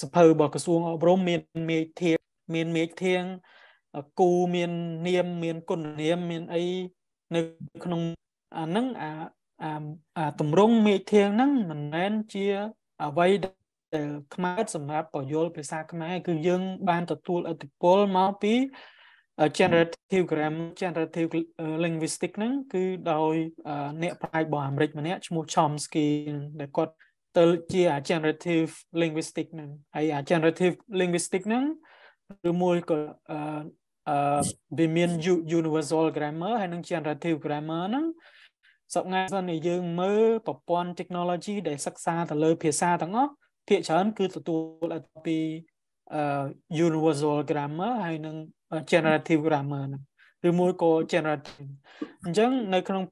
សភៅរបស់ក្រសួងអប់រំមាន មេធាមានមេឃធៀងគូមាននាមមានគុណនាមមានអីនៅក្នុងអាហ្នឹងអាអាតម្រងមេឃធៀងហ្នឹងមិនមែនជាអ្វីដែលខ្មែរសម្រាប់បញ្យលភាសាខ្មែរគឺយើងបានទទួលឥទ្ធិពលមកពី generative grammar generative linguistic ហ្នឹងគឺដោយអ្នកប្រាជ្ញរបស់អាមេរិកម្នាក់ឈ្មោះ Chomsky ដែលគាត់ទៅជា generative linguistic ហ្នឹងហើយ generative linguistic ហ្នឹងឬមួយក៏អឺវាមាន universal grammar ហើយនិង generative grammar ហ្នឹងសពថ្ងៃសិននេះយើងមើលប្រព័ន្ធ technology ដែលសិក្សាទៅលើភាសាទាំងអស់ភាគច្រើនគឺទទួលឥទ្ធិពីអឺ universal grammar ហើយនិង generative grammar ហ្នឹងឬមួយក៏ generative អញ្ចឹងនៅក្នុង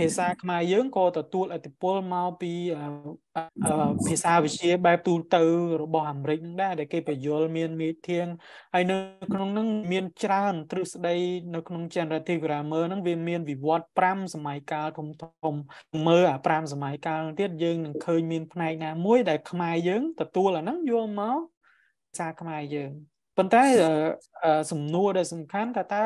ភាសាខ្មែរយើងក៏ទទួលឥទ្ធិពលមកពីភាសាវិជាបែបទូទៅរបស់អាមេរិកហ្នឹងដែរដែលគេបញ្យលមានមេធៀងហើយនៅក្នុងហ្នឹងមានច្រើនទ្រឹស្ដីនៅក្នុង generative grammar ហ្នឹងវាមានវិវត្ត5សម័យកាលធំធំ មើលអា5សម័យកាលទៀតយើងនឹងឃើញមានផ្នែកណាមួយដែលខ្មែរយើងទទួលអាហ្នឹងយកមកភាសាខ្មែរយើងប៉ុន្តែសំណួរដែលសំខាន់ថាតើ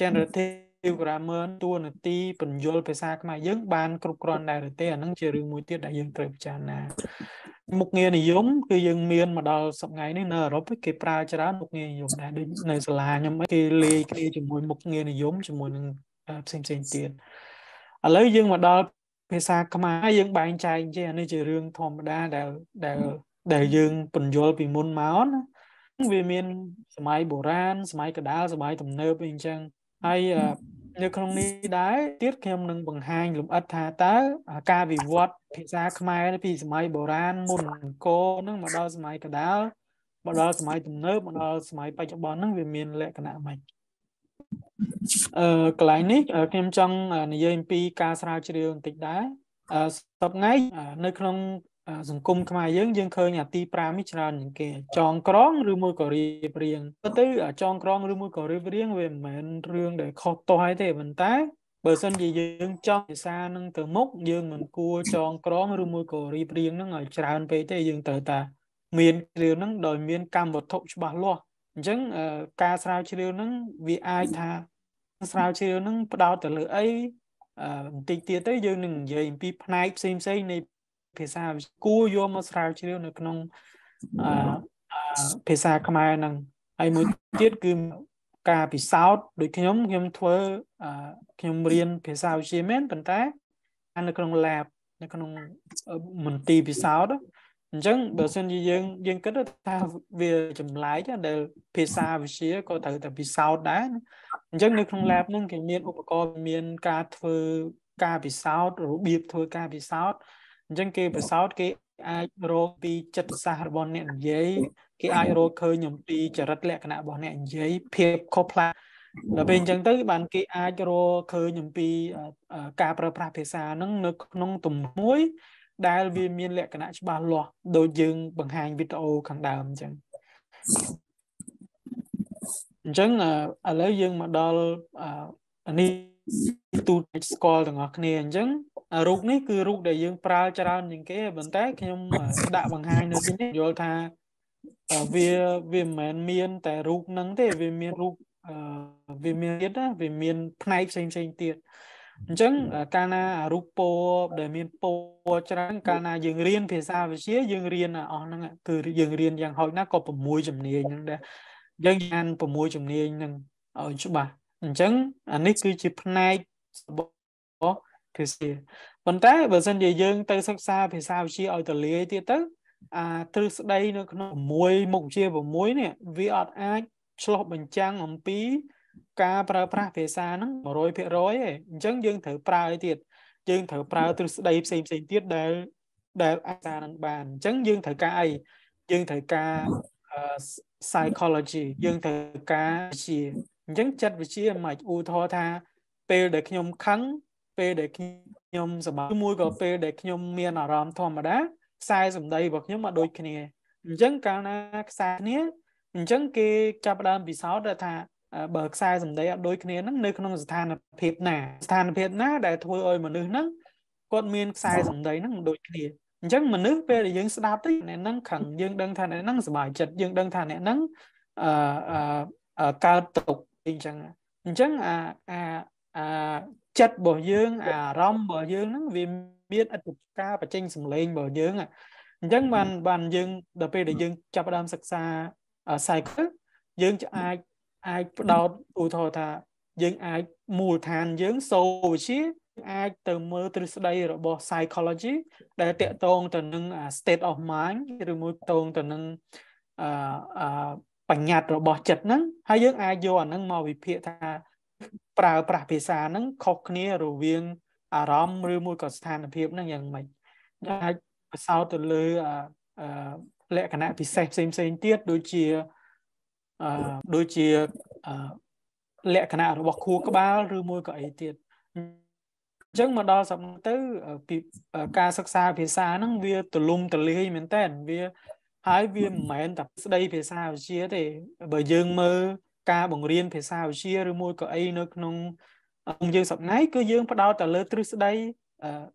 generative grammar តួនាទីបញ្យលភាសាខ្មែរយើងបានគ្រប់គ្រាន់ដែរឬទេអានឹងជារឿងមួយទៀតដែលយើងត្រូវពិចារណាមុខងារនិយមគឺយើងមានមកដល់សប្ងៃនេះនៅអឺរ៉ុបគេប្រើច្រើនមុខងារនិយមដែរដូចនៅសាលាខ្ញុំគេលាយគ្នាជាមួយមុខងារនិយមជាមួយនឹងផ្សេងផ្សេងទៀតឥឡូវយើងមកដល់ភាសាខ្មែរយើងបែងចែកចេះនេះជារឿងធម្មតាដែលដែលដែលយើងបញ្យល់ពីមុនមកណាវាមានសម័យបុរាណសម័យកដាលសម័យទំនើបអីអញ្ចឹងហើយនៅក្នុងនេះដែរទៀតខ្ញុំនឹងបង្ហាញលម្អិតថាតើការវិវត្តភាសាខ្មែរពីសម័យបុរាណមុនអង្គរហ្នឹងមកដល់សម័យកដាលមកដល់សម័យទំនើបមកដល់សម័យបច្ចុប្បន្នហ្នឹងវាមានលក្ខណៈម៉េចអឺកន្លែងនេះខ្ញុំចង់និយាយអំពីការស្រាវជ្រាវបន្តិចដែរសពថ្ងៃនៅក្នុងសង្គមខ្មែរយើងយើងឃើញអាទី5នេះច្រើនជាងគេចងក្រងឬមួយក៏រៀបរៀងទៅទៅអាចងក្រងឬមួយក៏រៀបរៀងវាមិនមែនរឿងដែលខុសទាស់ទេប៉ុន្តែ បើសិនជាយើងចង់ភាសានឹងទៅមុខយើងមិនគួរ ចងក្រងឬមួយក៏រៀបរៀងនឹងឲ្យច្រើន ពេកទេយើងត្រូវតា មានរឿងនឹងដោយមាន កម្មវត្ថុច្បាស់លាស់អញ្ចឹងការស្រាវជ្រាវនឹងវាអាចថាស្រាវជ្រាវនឹងផ្ដោតទៅលើអីបន្តិចទៀតទៅយើងនឹងនិយាយអំពីផ្នែកផ្សេងផ្សេងនៃភាសាវិគួរយកមកស្រាវជ្រាវនៅក្នុងភាសាខ្មែរហ្នឹងហើយមួយទៀតគឺការពិសោធន៍ដូចខ្ញុំខ្ញុំធ្វើខ្ញុំរៀនភាសាវិទ្យាមែនប៉ុន្តែនៅក្នុង lab នៅក្នុងមន្ទីរពិសោធន៍អញ្ចឹងបើសិនជាយើងយើងគិតថាវាចម្លែកដែលភាសាវិទ្យាក៏ត្រូវតែពិសោធន៍ដែរអញ្ចឹងនៅក្នុង lab ហ្នឹងគេមានឧបករណ៍មានការធ្វើការពិសោធន៍របៀបធ្វើការពិសោធន៍អញ្ចឹងគេពិសោធន៍គេអាចរកពីចិត្តសាស្ត្ររបស់អ្នកនិយាយគេអាចរកឃើញអំពីចរិតលក្ខណៈរបស់អ្នកនិយាយភាពខុសផ្លាស់ដល់ពេលអញ្ចឹងទៅបានគេអាចរកឃើញអំពីការប្រើប្រាស់ភាសាហ្នឹងនៅក្នុងទំនួយ ដែលវាមានលក្ខណៈច្បាស់លាស់ដូចយើងបង្ហាញវីដេអូខាងដើមអញ្ចឹងអញ្ចឹងឥឡូវយើងមកដល់នេះទូទៅស្គាល់ទាំងអស់គ្នាអញ្ចឹងរូបនេះគឺរូបដែលយើងប្រើច្រើនជាងគេប៉ុន្តែខ្ញុំដាក់បង្ហាញនៅទីនេះយល់ថាវាវាមិនមែនមានតែរូបហ្នឹងទេវាមានរូបវាមានទៀតណាវាមានផ្នែកផ្សេងផ្សេងទៀតអញ្ចឹងកាលណារូបពណ៌ដែលមានពណ៌ច្រើនកាលណាយើងរៀនភាសាវិទ្យាយើងរៀនអស់ហ្នឹងគឺយើងរៀនយ៉ាងហោចណាស់ក៏6ជំនាញហ្នឹងដែរយើងអាន6ជំនាញហ្នឹងឲ្យច្បាស់អញ្ចឹងអានេះគឺជាផ្នែករបស់ភាសាប៉ុន្តែបើសិនជាយើងទៅសិក្សាភាសាវិទ្យាឲ្យតលាយទៀតទៅអាទ្រឹស្ដីនៅក្នុង6មុខវិជ្ជា6នេះវាអត់អាចឆ្លោះបញ្ចាំងអំពី ការ ប្រើប្រាស់ភាសាហ្នឹង100%ទេអញ្ចឹងយើងត្រូវប្រើទៀតយើងត្រូវប្រើទ្រឹស្ដីផ្សេងផ្សេងទៀតដែលដែលអាចារ្យនឹងបានអញ្ចឹងយើងត្រូវការអីយើងត្រូវការ psychology យើងត្រូវការជាអញ្ចឹងចិត្តវិជាមិនឧទាហរណ៍ថាពេលដែលខ្ញុំខឹងពេលដែលខ្ញុំសប្បាយមួយក៏ពេលដែលខ្ញុំមានអារម្មណ៍ធម្មតាខ្សែសម្ដីរបស់ខ្ញុំមកដូចគ្នាអញ្ចឹងកាលណាខ្សែគ្នាអញ្ចឹងគេចាប់ដើមពិសោធន៍ថាបើខ្សែសម្ដីអត់ដូចគ្នាហ្នឹងនៅក្នុងស្ថានភាពណាស្ថានភាពណាដែលធ្វើឲ្យមនុស្សហ្នឹងគាត់មានខ្សែសម្ដីហ្នឹងដូចគ្នាអញ្ចឹងមនុស្សពេលដែលយើងស្ដាប់ទៅអ្នកហ្នឹងខឹងយើងដឹងថាអ្នកហ្នឹងសบายចិត្តយើងដឹងថាអ្នកហ្នឹងអឺកើតទុកអីចឹងអញ្ចឹងអាអាអាចិត្តរបស់យើងអារម្មណ៍របស់យើងហ្នឹងវាមានអត្តការបច្ចេកសម្លេងរបស់យើងអញ្ចឹងបានបានយើងដល់ពេលដែលយើងចាប់ផ្ដើមសិក្សា cycle យើងจะអាចអាចផ្ដោតឧទាហរណ៍ថាយើងអាចមូលដ្ឋានយើងសូវិជាអាចទៅមើលទ្រឹស្ដីរបស់ psychology ដែលតកតងទៅនឹង state of mind ឬមួយតងទៅនឹងអឺបញ្ញត្តិរបស់ចិត្តហ្នឹងហើយយើងអាចយកអាហ្នឹងមកវិភាគថាប្រើប្រាស់ភាសាហ្នឹងខុសគ្នារវាង អារម្មណ៍ឬមួយក៏ស្ថានភាពហ្នឹងយ៉ាងម៉េចអាចផ្សោតទៅលើលក្ខណៈពិសេសផ្សេងផ្សេងទៀតដូចជាដូចជាលក្ខណៈរបស់ខួរក្បាលឬមួយក៏អីទៀតអញ្ចឹងមកដល់សពទៅពីការសិក្សាភាសាហ្នឹង វា ទលំទលាយមែនតើវាហើយវាមិនមែនតែស្ដីភាសាវិទ្យាទេបើយើងមើលការបង្រៀនភាសាវិទ្យាឬមួយក៏អីនៅក្នុងអង្គយើងសប្ងៃគឺយើង ផ្ដោតតែលើទ្រឹស្ដី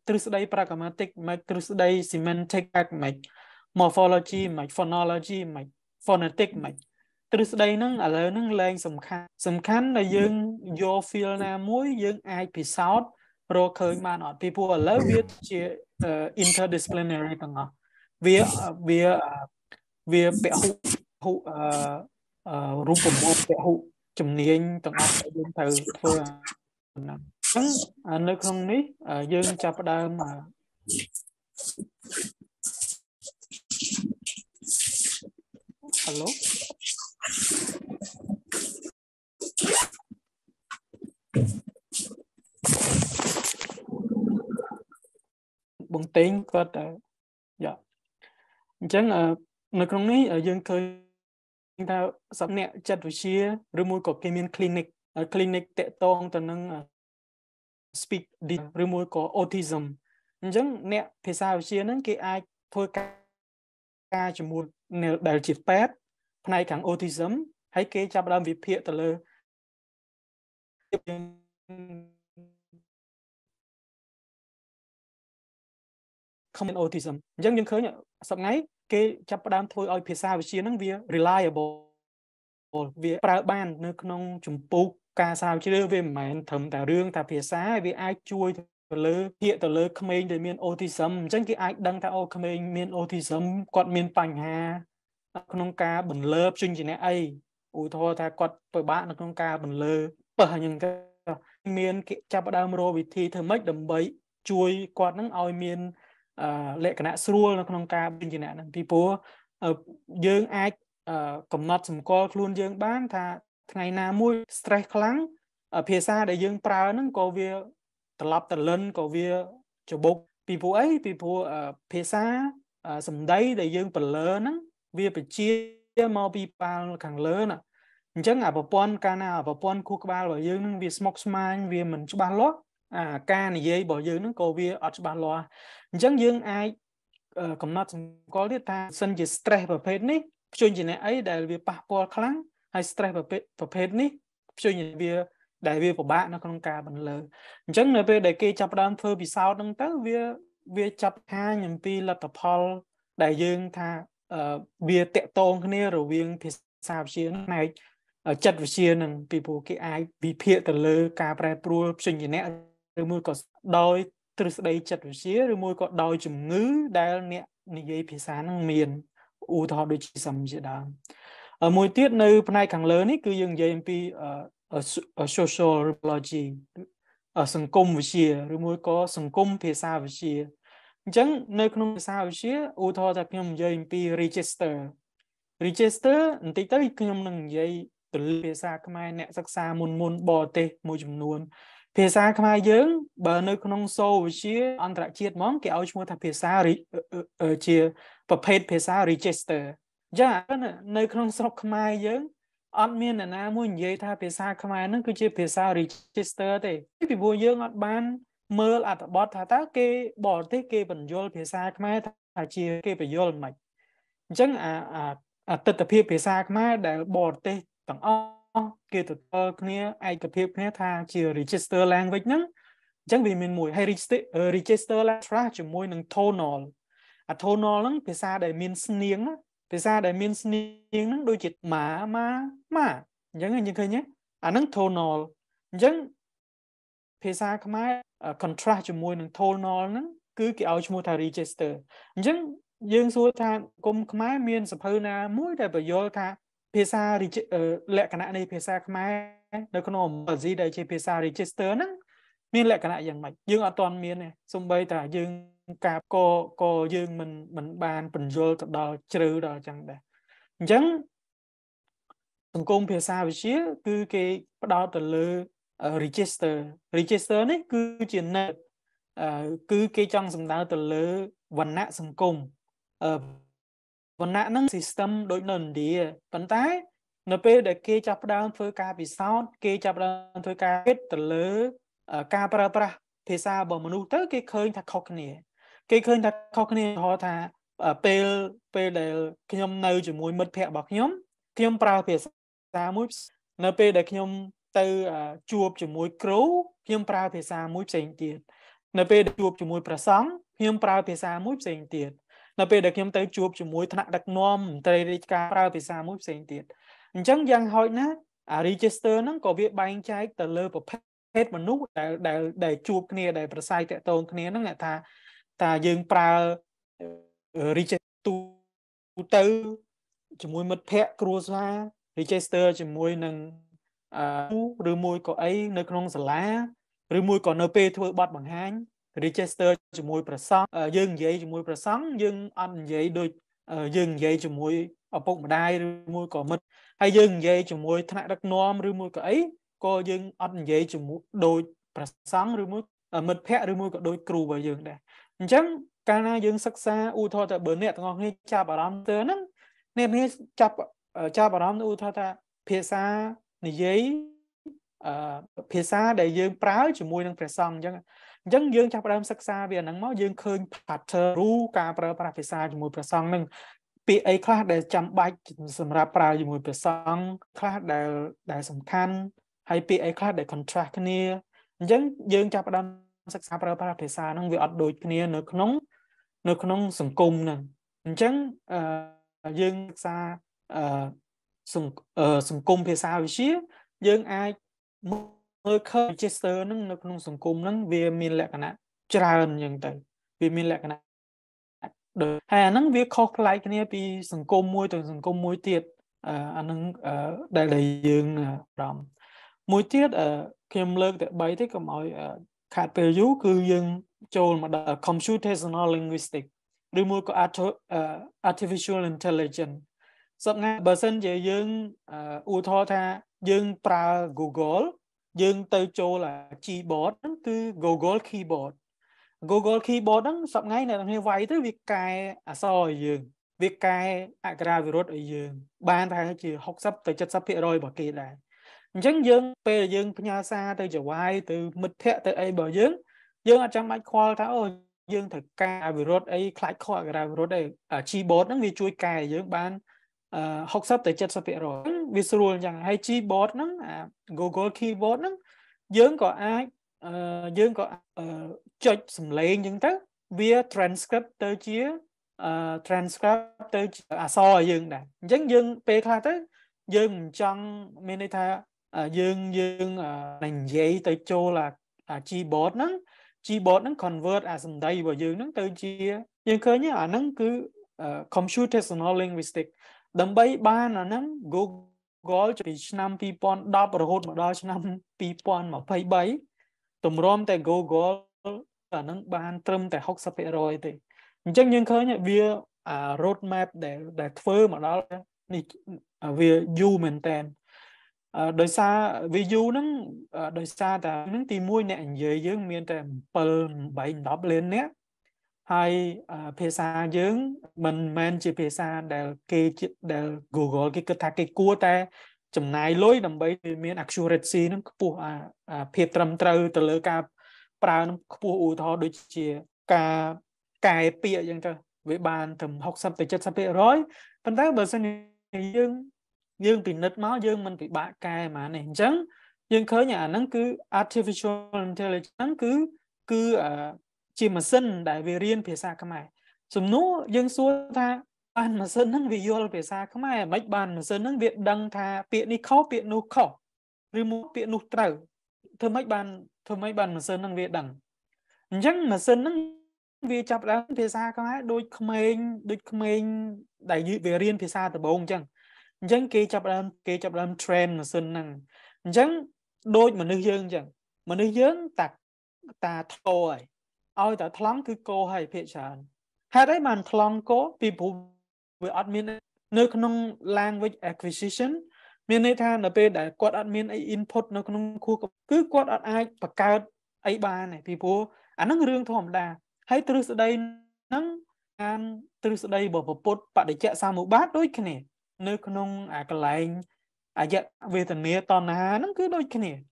ទ្រឹស្ដី pragmatic មកទ្រឹស្ដី semantic មក morphology មក phonology មក phonetic មកទ្រឹស្ដីហ្នឹងឥឡូវហ្នឹងឡើងសំខាន់សំខាន់ដែលយើងយក feel ណាមួយយើងអាចពិសោធន៍រកឃើញបានអត់ពីព្រោះឥឡូ w វាជា interdisciplinary ទាំងអស់វាវាវាពហុហុអឺរូបមន្តពហុជំនាញទាំងអស់យើងត្រូវធ្វើអាហ្នឹងអញ្ចឹងនៅក្នុងនេះយើងចាប់ផ្ដើមហៅឡូបងតេងគាត់យ៉ាអញ្ចឹងនៅក្នុងនេះយើងឃើញថាសពអ្នកចិត្តវិទ្យាឬមួយក៏គេមាន clinic clinic តកតងទៅនឹង speak ឬមួយក៏ autism អញ្ចឹងអ្នកភាសាវិទ្យាហ្នឹងគេអាចធ្វើការជាមួយដែលជាពេទ្យផ្នែកខាង autism ហើយគេចាប់ដើមវិភាគទៅលើខំ autism អញ្ចឹងយើងឃើញសប្ងៃគេចាប់ផ្ដើមធ្វើឲ្យភាសាវិទ្យាហ្នឹងវា reliable វាប្រើបាននៅក្នុងចម្ពោះការស្រាវជ្រាវវាមិនមែនត្រឹមតែរឿងថាភាសាវាអាចជួយទៅលើភាកទៅលើក្មេងដែលមាន autism អញ្ចឹងគេអាចដឹងថាអូក្មេងមាន autism គាត់មានបញ្ហាក្នុងការបន្លឺភ្ជញ្ជនៈអីឧទាហរណ៍ថាគាត់ពិបាកនៅក្នុងការបន្លឺបើអញ្ចឹងមានគេចាប់ដើមរកវិធីធ្វើម៉េចដើម្បីជួយគាត់នឹងឲ្យមានលក្ខណៈស្រួលនៅក្នុងការវិញ្ញាណហ្នឹងពីព្រោះយើងអាចកំណត់សម្គាល់ខ្លួនយើងបាន ថាថ្ងៃណាមួយ stress ខ្លាំងភាសាដែលយើងប្រើហ្នឹងក៏វា ត្រឡប់ត្រលិនក៏វាច្បុកពីព្រោះអីពីព្រោះភាសាសម្ដីដែលយើងប្រលើហ្នឹងវាបញ្ជាមកពីប៉ាល់ខាងលើណាអញ្ចឹងអាប្រព័ន្ធកាលណាប្រព័ន្ធខួរក្បាលរបស់យើងហ្នឹងវាស្មុគស្មាញវាមិនច្បាស់លាស់អាការនិយាយរបស់យើងហ្នឹងក៏វាអត់ច្បាស់លាស់អញ្ចឹងយើងអាចកំណត់សម្គាល់ទៀតថាសិនជា stress ប្រភេទនេះខ្ជុញជាអ្នកអីដែលវាប៉ះពាល់ខ្លាំងហើយ stress ប្រភេទប្រភេទនេះខ្ជុញវាដែលវាពិបាកនៅក្នុងការបន្លឺអញ្ចឹងនៅពេលដែលគេចាប់ផ្ដើមធ្វើពិសោធន៍ហ្នឹងទៅវាវាចាប់ថាអំពីលទ្ធផលដែលយើងថាវាតកតងគ្នារវាងភាសាវិទ្យាផ្នែកចិត្តវិទ្យានឹងពីព្រោះគេអាចវិភាគទៅលើ ការប្រែប្រួលព្យញ្ជនៈឬមួយក៏ដោយទ្រឹស្ដីចិត្តវិទ្យាឬមួយក៏ដោយជំងឺ ដែលអ្នកនិយាយភាសានឹងមានឧទាហរណ៍ដូចជាសំជាដើមមួយទៀតនៅ ផ្នែកខាងលើនេះគឺយើងនិយាយអំពី sociology សង្គមវិទ្យាឬមួយក៏សង្គមភាសាវិទ្យាអញ្ចឹងនៅ ក្នុងភាសាវិទ្យាឧទាហរណ៍ថាខ្ញុំនិយាយអំពី register register បន្តិចទៅខ្ញុំនឹងនិយាយទៅភាសាខ្មែរអ្នកសិក្សាមុនមុនបរទេស មួយចំនួនភាសាខ្មែរយើងបើនៅក្នុងសូវវិជាអន្តរជាតិហ្មង គេឲ្យឈ្មោះថាភាសាជាប្រភេទភាសា register ចានៅ ក្នុងស្រុកខ្មែរយើងអត់មានអ្នកណាមួយនិយាយថាភាសាខ្មែរហ្នឹងគឺជាភាសា register ទេពីព្រោះយើងអត់បាន មើលអត្ថបទថាតើគេបរទេសគេបញ្យលភាសាខ្មែរថាជាគេបញ្យលមិនអញ្ចឹងអាអាទស្សនវិភាសាខ្មែរដែលបរទេសទាំងអស់គេទទួលគ្នាឯកភាពគ្នាថាជា register language ហ្នឹងអញ្ចឹងវាមានមួយហើយ register language ជាមួយនឹង tonal អា tonal ហ្នឹងភាសាដែលមានស្នៀងភាសាដែលមានស្នៀងហ្នឹងដូចជាម៉ាម៉ាម៉ាអញ្ចឹងយើងឃើញទេអាហ្នឹង tonal អញ្ចឹងភាសាខ្មែរ contrast ជាមួយនឹង tonal ហ្នឹងគឺគេឲ្យឈ្មោះថា register អញ្ចឹងយើងសួរថាគុំខ្មែរមានសភៅណាមួយដែលបញ្យល់ថាភាសាលក្ខណៈនៃភាសាខ្មែរនៅក្នុងអំបស៊ីដែលជាភាសា register ហ្នឹងមានលក្ខណៈយ៉ាងម៉េចយើងអត់ទាន់មានទេសំបីតាយើង កាបក៏ក៏យើងមិនមិនបាន បញ្យល់ទៅដល់ជ្រៅដល់ចឹងដែរអញ្ចឹងសង្គមភាសាវិទ្យា គឺគេផ្ដោតទៅលើ register register នេះ គឺជា net គឺគេចង់ សំដៅទៅលើវណ្ណៈសង្គមវណ្ណៈហ្នឹង system ដូចនៅឥណ្ឌាប៉ុន្តែ នៅពេលដែលគេចាប់ផ្ដើមធ្វើការពិសោធន៍គេចាប់ផ្ដើមធ្វើការគិតទៅលើ ការប្រើប្រាស់ភាសារបស់មនុស្សទៅ គេឃើញថាខុសគ្នា គេឃើញថាខុសគ្នាហៅថាពេលពេលដែលខ្ញុំនៅជាមួយមិត្តភ័ក្តិរបស់ខ្ញុំខ្ញុំប្រើភាសាមួយនៅពេលដែលខ្ញុំទៅជួបជាមួយ គ្រូខ្ញុំប្រើភាសាមួយផ្សេងទៀតនៅពេលដែលជួបជាមួយព្រះសង្ឃខ្ញុំប្រើភាសាមួយផ្សេងទៀតនៅពេលដែលខ្ញុំទៅជួបជាមួយថ្នាក់ដឹកនាំមន្ត្រីរាជការប្រើភាសាមួយផ្សេងទៀតអញ្ចឹងយ៉ាងហោចណាស់អា register ហ្នឹងក៏វាបែងចែកទៅលើប្រភេទមនុស្សដែលដែលដែលជួបគ្នាដែលប្រស័យតាក់ទងគ្នាហ្នឹងថាថាយើងប្រើ register ទូទៅជាមួយមិត្តភ័ក្តិគ្រួសារ register ជាមួយនឹងអឺឬមួយក៏អីនៅក្នុងសាលាឬមួយក៏នៅពេលធ្វើបទបង្ហាញ register ជាមួយព្រះសង្ឃយើងនិយាយជាមួយព្រះសង្ឃយើងអត់និយាយដូចយើងនិយាយជាមួយឪពុកម្ដាយឬមួយក៏មិត្តហើយយើងនិយាយជាមួយ ថ្នាក់ដឹកនាំឬមួយក៏អីក៏យើងអត់និយាយជាមួយដូចព្រះសង្ឃឬមួយមិត្តភ័ក្តិឬមួយក៏ដូចគ្រូរបស់យើងដែរអញ្ចឹងកាលណាយើងសិក្សាឧទាហរណ៍ថាបើអ្នកទាំងអស់គ្នាចាប់អារម្មណ៍ទៅហ្នឹងអ្នកគ្នាចាប់ចាប់អារម្មណ៍ឧទាហរណ៍ថាភាសានិយាយអឺភាសាដែលយើងប្រើជាមួយនឹងព្រះសង្ឃអញ្ចឹងអញ្ចឹងយើងចាប់ផ្ដើមសិក្សាវាហ្នឹងមកយើងឃើញ pattern រូការប្រើប្រាស់ភាសាជាមួយព្រះសង្ឃនឹងពាក្យអីខ្លះដែលចាំបាច់សម្រាប់ប្រើជាមួយព្រះសង្ឃខ្លះដែលដែលសំខាន់ហើយពាក្យអីខ្លះដែល contrast គ្នាអញ្ចឹងយើងចាប់ផ្ដើមសិក្សាប្រើប្រាស់ភាសាហ្នឹងវាអត់ដូច គ្នា នៅក្នុង នៅ ក្នុងសង្គមហ្នឹងអញ្ចឹងយើងសិក្សាអឺសង្គមភាសាវិទ្យាយើងអាចមើលឃើញ Manchester ហ្នឹងនៅក្នុង សង្គមហ្នឹងវាមានលក្ខណៈច្រើនអញ្ចឹងទៅវាមានលក្ខណៈដូចហើយអាហ្នឹងវាខុសប្លែកគ្នាពីសង្គមមួយទៅសង្គមមួយទៀតអាហ្នឹងដែលដែលយើងប្រំមួយទៀតខ្ញុំលើកតែ3ទេកុំឲ្យខាត់ពេលយូរគឺយើងចូលមកដល់ computational linguistic ឬមួយក៏ artificial intelligence សពថ្ងៃបើសិនជាយើងឧទាហរណ៍ថាយើងប្រើ Google យើងទៅចូលអា keyboard ហ្នឹងគឺ Google keyboard Google keyboard ហ្នឹងសប្ងៃអ្នកទាំងគ្នាវាយទៅវាកែអក្សរឲ្យយើងវាកែអក្សរាវិរុទ្ធឲ្យយើងបានប្រហែលជា60ទៅ70%របស់គេដែរអញ្ចឹងយើងពេលយើងផ្ញើសារទៅចវាយទៅមិត្តភ័ក្តិទៅអីរបស់យើងយើងអត់ចាំបាច់ខ្វល់ថាអូយើងត្រូវកែវិរុទ្ធអីខ្លាចខកអក្សរាវិរុទ្ធអី keyboard ហ្នឹងវាជួយកែយើងបាន60ទៅ70%វាស្រួលអញ្ចឹងហើយ keyboard ហ្នឹងអា Google keyboard ហ្នឹងយើងក៏អាចយើងក៏ចុចសំឡេងអញ្ចឹងទៅវា transcript ទៅជា transcript ទៅអក្សរយើងដែរអញ្ចឹងយើងពេលខ្លះទៅយើងមិនចង់មានន័យថាយើងយើងនិយាយទៅចូលអា keyboard ហ្នឹង keyboard ហ្នឹង convert អាសំដីរបស់យើងហ្នឹងទៅជាយើងឃើញអាហ្នឹងគឺ computational linguistic ដើម្បីបានអាហ្នឹង Google ពីឆ្នាំ2010រហូតមកដល់ឆ្នាំ2023ទម្រាំតែ Google អាហ្នឹងបាន ត្រឹមតែ60%ទេអញ្ចឹងយើងឃើញវាអា road map ដែលដែលធ្វើមកដល់នេះវា U មែនតែនដោយសារ view ហ្នឹងដោយសារតែហ្នឹងទី1អ្នកនិយាយយើង មានតែ7 8 10លានអ្នកហើយភាសាយើងមិនមែនជាភាសាដែលគេដែល Google គេគិតថាគេគួរតែ ចំណាយលុយដើម្បីមាន accuracy នឹងខ្ពស់ភាពត្រឹមត្រូវ ទៅលើការប្រើនឹងខ្ពស់ឧទាហរណ៍ដូចជាការកែពាក្យអញ្ចឹងទៅវាបានត្រឹម60ទៅ70%ប៉ុន្តែបើសិនជាយើងយើងពិនិត្យមកយើងមិនពិបាកកែមកនេះអញ្ចឹងយើងឃើញអាហ្នឹងគឺ artificial intelligence គឺគឺជាម៉ាស៊ីនដែលវារៀនភាសាខ្មែរសំណួរយើងសួរថាបានម៉ាស៊ីនហ្នឹងវាយល់ភាសាខ្មែរមិនបានម៉ាស៊ីនហ្នឹងវាដឹងថាពាក្យនេះខុសពាក្យនោះខុសឬមកពាក្យនោះត្រូវធ្វើម៉េចបានធ្វើម៉េចបានម៉ាស៊ីនហ្នឹងវាដឹងអញ្ចឹងម៉ាស៊ីនហ្នឹងវាចាប់ដើមភាសាខ្មែរដូចក្មេងដូចក្មេង ដែលវារៀនភាសាដំបូងអញ្ចឹងអញ្ចឹងគេចាប់ដើមគេចាប់ដើម train ម៉ាស៊ីនហ្នឹងអញ្ចឹងដូចមនុស្សយើងអញ្ចឹងមនុស្សយើងតាតាធោហើយឲ្យតែថ្លង់គឺគោហើយភាកច្រើនហេតុអីបានថ្លង់គោពីព្រោះវាអត់មាននៅក្នុង language acquisition មានន័យថានៅពេលដែលគាត់អត់មាន អី input នៅក្នុងខួរគឺគាត់អត់អាចបង្កើតអីបានទេពីព្រោះអាហ្នឹងរឿងធម្មតាហើយទ្រឹស្ដីហ្នឹងអានទ្រឹស្ដីរបស់ពុទ្ធបដិជ្ជសាមុបាទដូចគ្នានៅក្នុងអាកលែងអយៈវេទនាតណ្ហាហ្នឹងគឺដូចគ្នា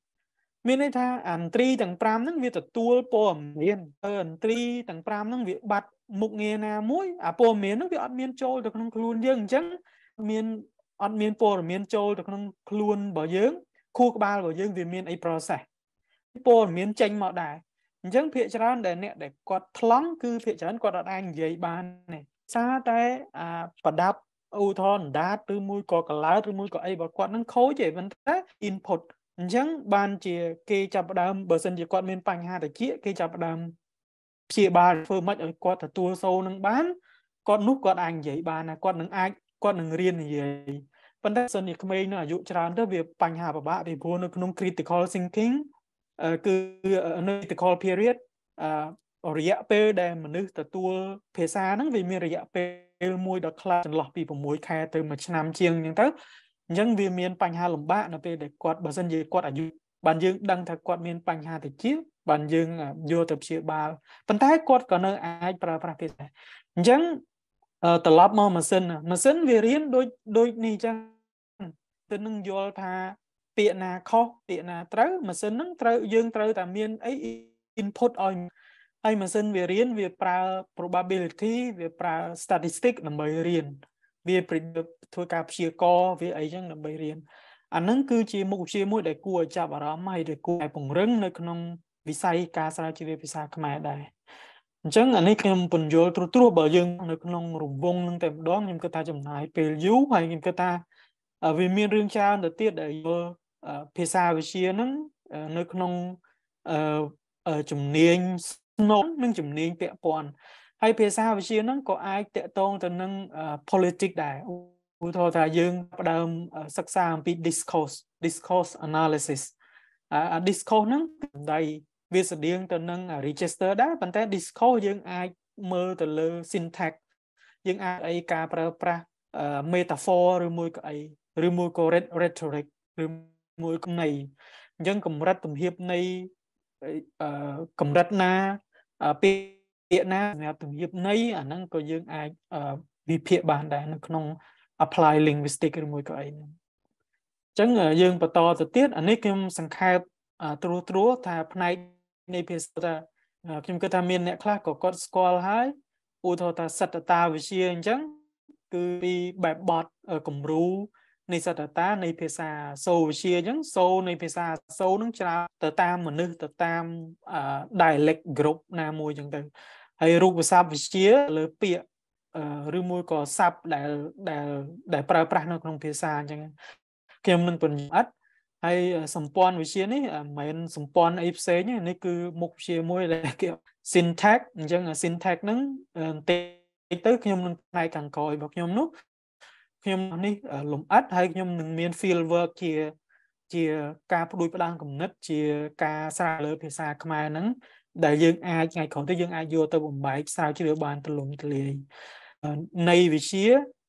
មានន័យថាអន្ត្រីទាំង5ហ្នឹងវាទទួលព័ត៌មានអន្ត្រីទាំង5ហ្នឹងវាបាត់មុខងារណាមួយអាព័ត៌មានហ្នឹងវាអត់មានចូលទៅក្នុងខ្លួនយើងអញ្ចឹងមានអត់មានព័ត៌មានចូលទៅក្នុងខ្លួនរបស់យើង ខួរក្បាលរបស់យើងវាមានអី process ព័ត៌មានចេញមកដែរអញ្ចឹងភាកច្រើនដែលអ្នកដែលគាត់ថ្លង់គឺភាកច្រើនគាត់អត់អាចនិយាយបានទេសារតែអាប្រដាប់ឧទាហរណ៍ដាតឬមួយក៏កឡើតឬមួយក៏អីរបស់គាត់នឹងខូចទេប៉ុន្តែ input អញ្ចឹងបានជាគេចាប់ផ្ដើមបើសិនជាគាត់មាន បញ្ហាតិចគេចាប់ផ្ដើមព្យាបាលធ្វើម៉េចឲ្យគាត់ទទួលសូរនឹងបានគាត់នោះគាត់អាចនិយាយបានណាគាត់នឹងអាចគាត់នឹងរៀននិយាយប៉ុន្តែសិនជាក្មេងនៅអាយុច្រើនទៅវាបញ្ហាពិបាកពីព្រោះនៅក្នុង critical thinking គឺនៅ critical period រយៈពេលដែលមនុស្សទទួលភាសាហ្នឹងវាមានរយៈពេលមួយដល់ខ្លះចន្លោះពី6ខែ ទៅ1ឆ្នាំជាងអញ្ចឹងទៅអញ្ចឹងវាមានបញ្ហាលំបាកនៅពេលដែលគាត់បើសិនជាគាត់អាយុបានយើងដឹងថាគាត់មានបញ្ហាតិចបានយើងយកទៅព្យាបាលប៉ុន្តែគាត់ក៏នៅអាចប្រើប្រាស់ភាសាអញ្ចឹងត្រឡប់មកម៉ាស៊ីនម៉ាស៊ីនវារៀនដូចដូចនេះអញ្ចឹងទៅនឹងយល់ថាពាក្យណាខុសពាក្យណាត្រូវម៉ាស៊ីនហ្នឹងត្រូវយើងត្រូវតែមានអី input ឲ្យហើយម៉ាស៊ីនវារៀនវាប្រើ probability វាប្រើ statistic ដើម្បីរៀនវាធ្វើការព្យាករវាអីចឹងដើម្បីរៀនអាហ្នឹងគឺជាមុខវិជ្ជាមួយដែលគួរឲ្យចាប់អារម្មណ៍ហើយដែលគួរឲ្យពង្រឹង នៅក្នុងវិស័យការស្រាវជ្រាវភាសាខ្មែរដែរអញ្ចឹងអានេះខ្ញុំពន្យល់ត្រួសត្រាសបើយើង នៅក្នុងរង្វង់នឹងតែម្ដងខ្ញុំគិតថាចំណាយពេលយូរហើយខ្ញុំគិតថាវាមានរឿងច្រើនទៅទៀតដែលយល់ភាសាវិទ្យាហ្នឹងនៅក្នុងជំនាញស្នូលនិងជំនាញពាក់ព័ន្ធហើយភាសាវិទ្យាហ្នឹងក៏អាចតកតងទៅនឹង politic ដែរឧទាហរណ៍ថាយើងផ្ដើមសិក្សាអំពី discourse discourse analysis អា discourse ហ្នឹងដៃវាស្តៀងទៅនឹង register ដែរប៉ុន្តែ discourse យើងអាចមើលទៅលើ syntax យើងអាចអីការប្រើប្រាស់ metaphor ឬមួយក៏អីឬមួយក៏ rhetoric ឬមួយក៏ន័យអញ្ចឹងកម្រិតទំហៀបនៃកម្រិតណាពេលពាក្យណាសម្រាប់ទំហៀបនៃអាហ្នឹងក៏យើងអាចវិភាគបានដែរនៅក្នុង apply linguistic ឬមួយក៏អីហ្នឹងអញ្ចឹងយើងបន្តទៅទៀតអានេះខ្ញុំសង្ខេបត្រួសត្រួសថាផ្នែកនៃភាសាថាខ្ញុំគិតថាមានអ្នកខ្លះក៏គាត់ស្គាល់ហើយឧទាហរណ៍ថាសតតាវិជាអញ្ចឹងគឺពីបែបបត់គំរូនៃសតតានៃភាសាសូវិជាអញ្ចឹងសូនៃភាសាសូនឹងច្រើនទៅតាមមនុស្សទៅតាម dialect group ណាមួយអញ្ចឹងទៅហើយរូបសាស្ត្រវិជា លើពាក្យឬមួយក៏ស័ព្ទដែលដែលដែលប្រើប្រាស់នៅក្នុងភាសាអញ្ចឹងខ្ញុំនឹងពន្យល់ហើយសម្ព័ន្ធវិជានេះមិនមែនសម្ព័ន្ធអីផ្សេងទេនេះគឺមុខវិជាមួយដែលគេ syntax អញ្ចឹង syntax ហ្នឹងតិចទៅខ្ញុំនឹងផ្នែកខាងក្រោយរបស់ខ្ញុំនោះខ្ញុំនេះលំអិតហើយខ្ញុំនឹងមាន field work ជាជា ការផ្ដួចផ្ដើមគំនិតជាការស្រាវលើភាសាខ្មែរហ្នឹងដែលយើងអាចថ្ងៃក្រោយទៅយើងអាចយកទៅបំបែកផ្សាវជ្រាវបានទូលំទូលាយនៃវិជា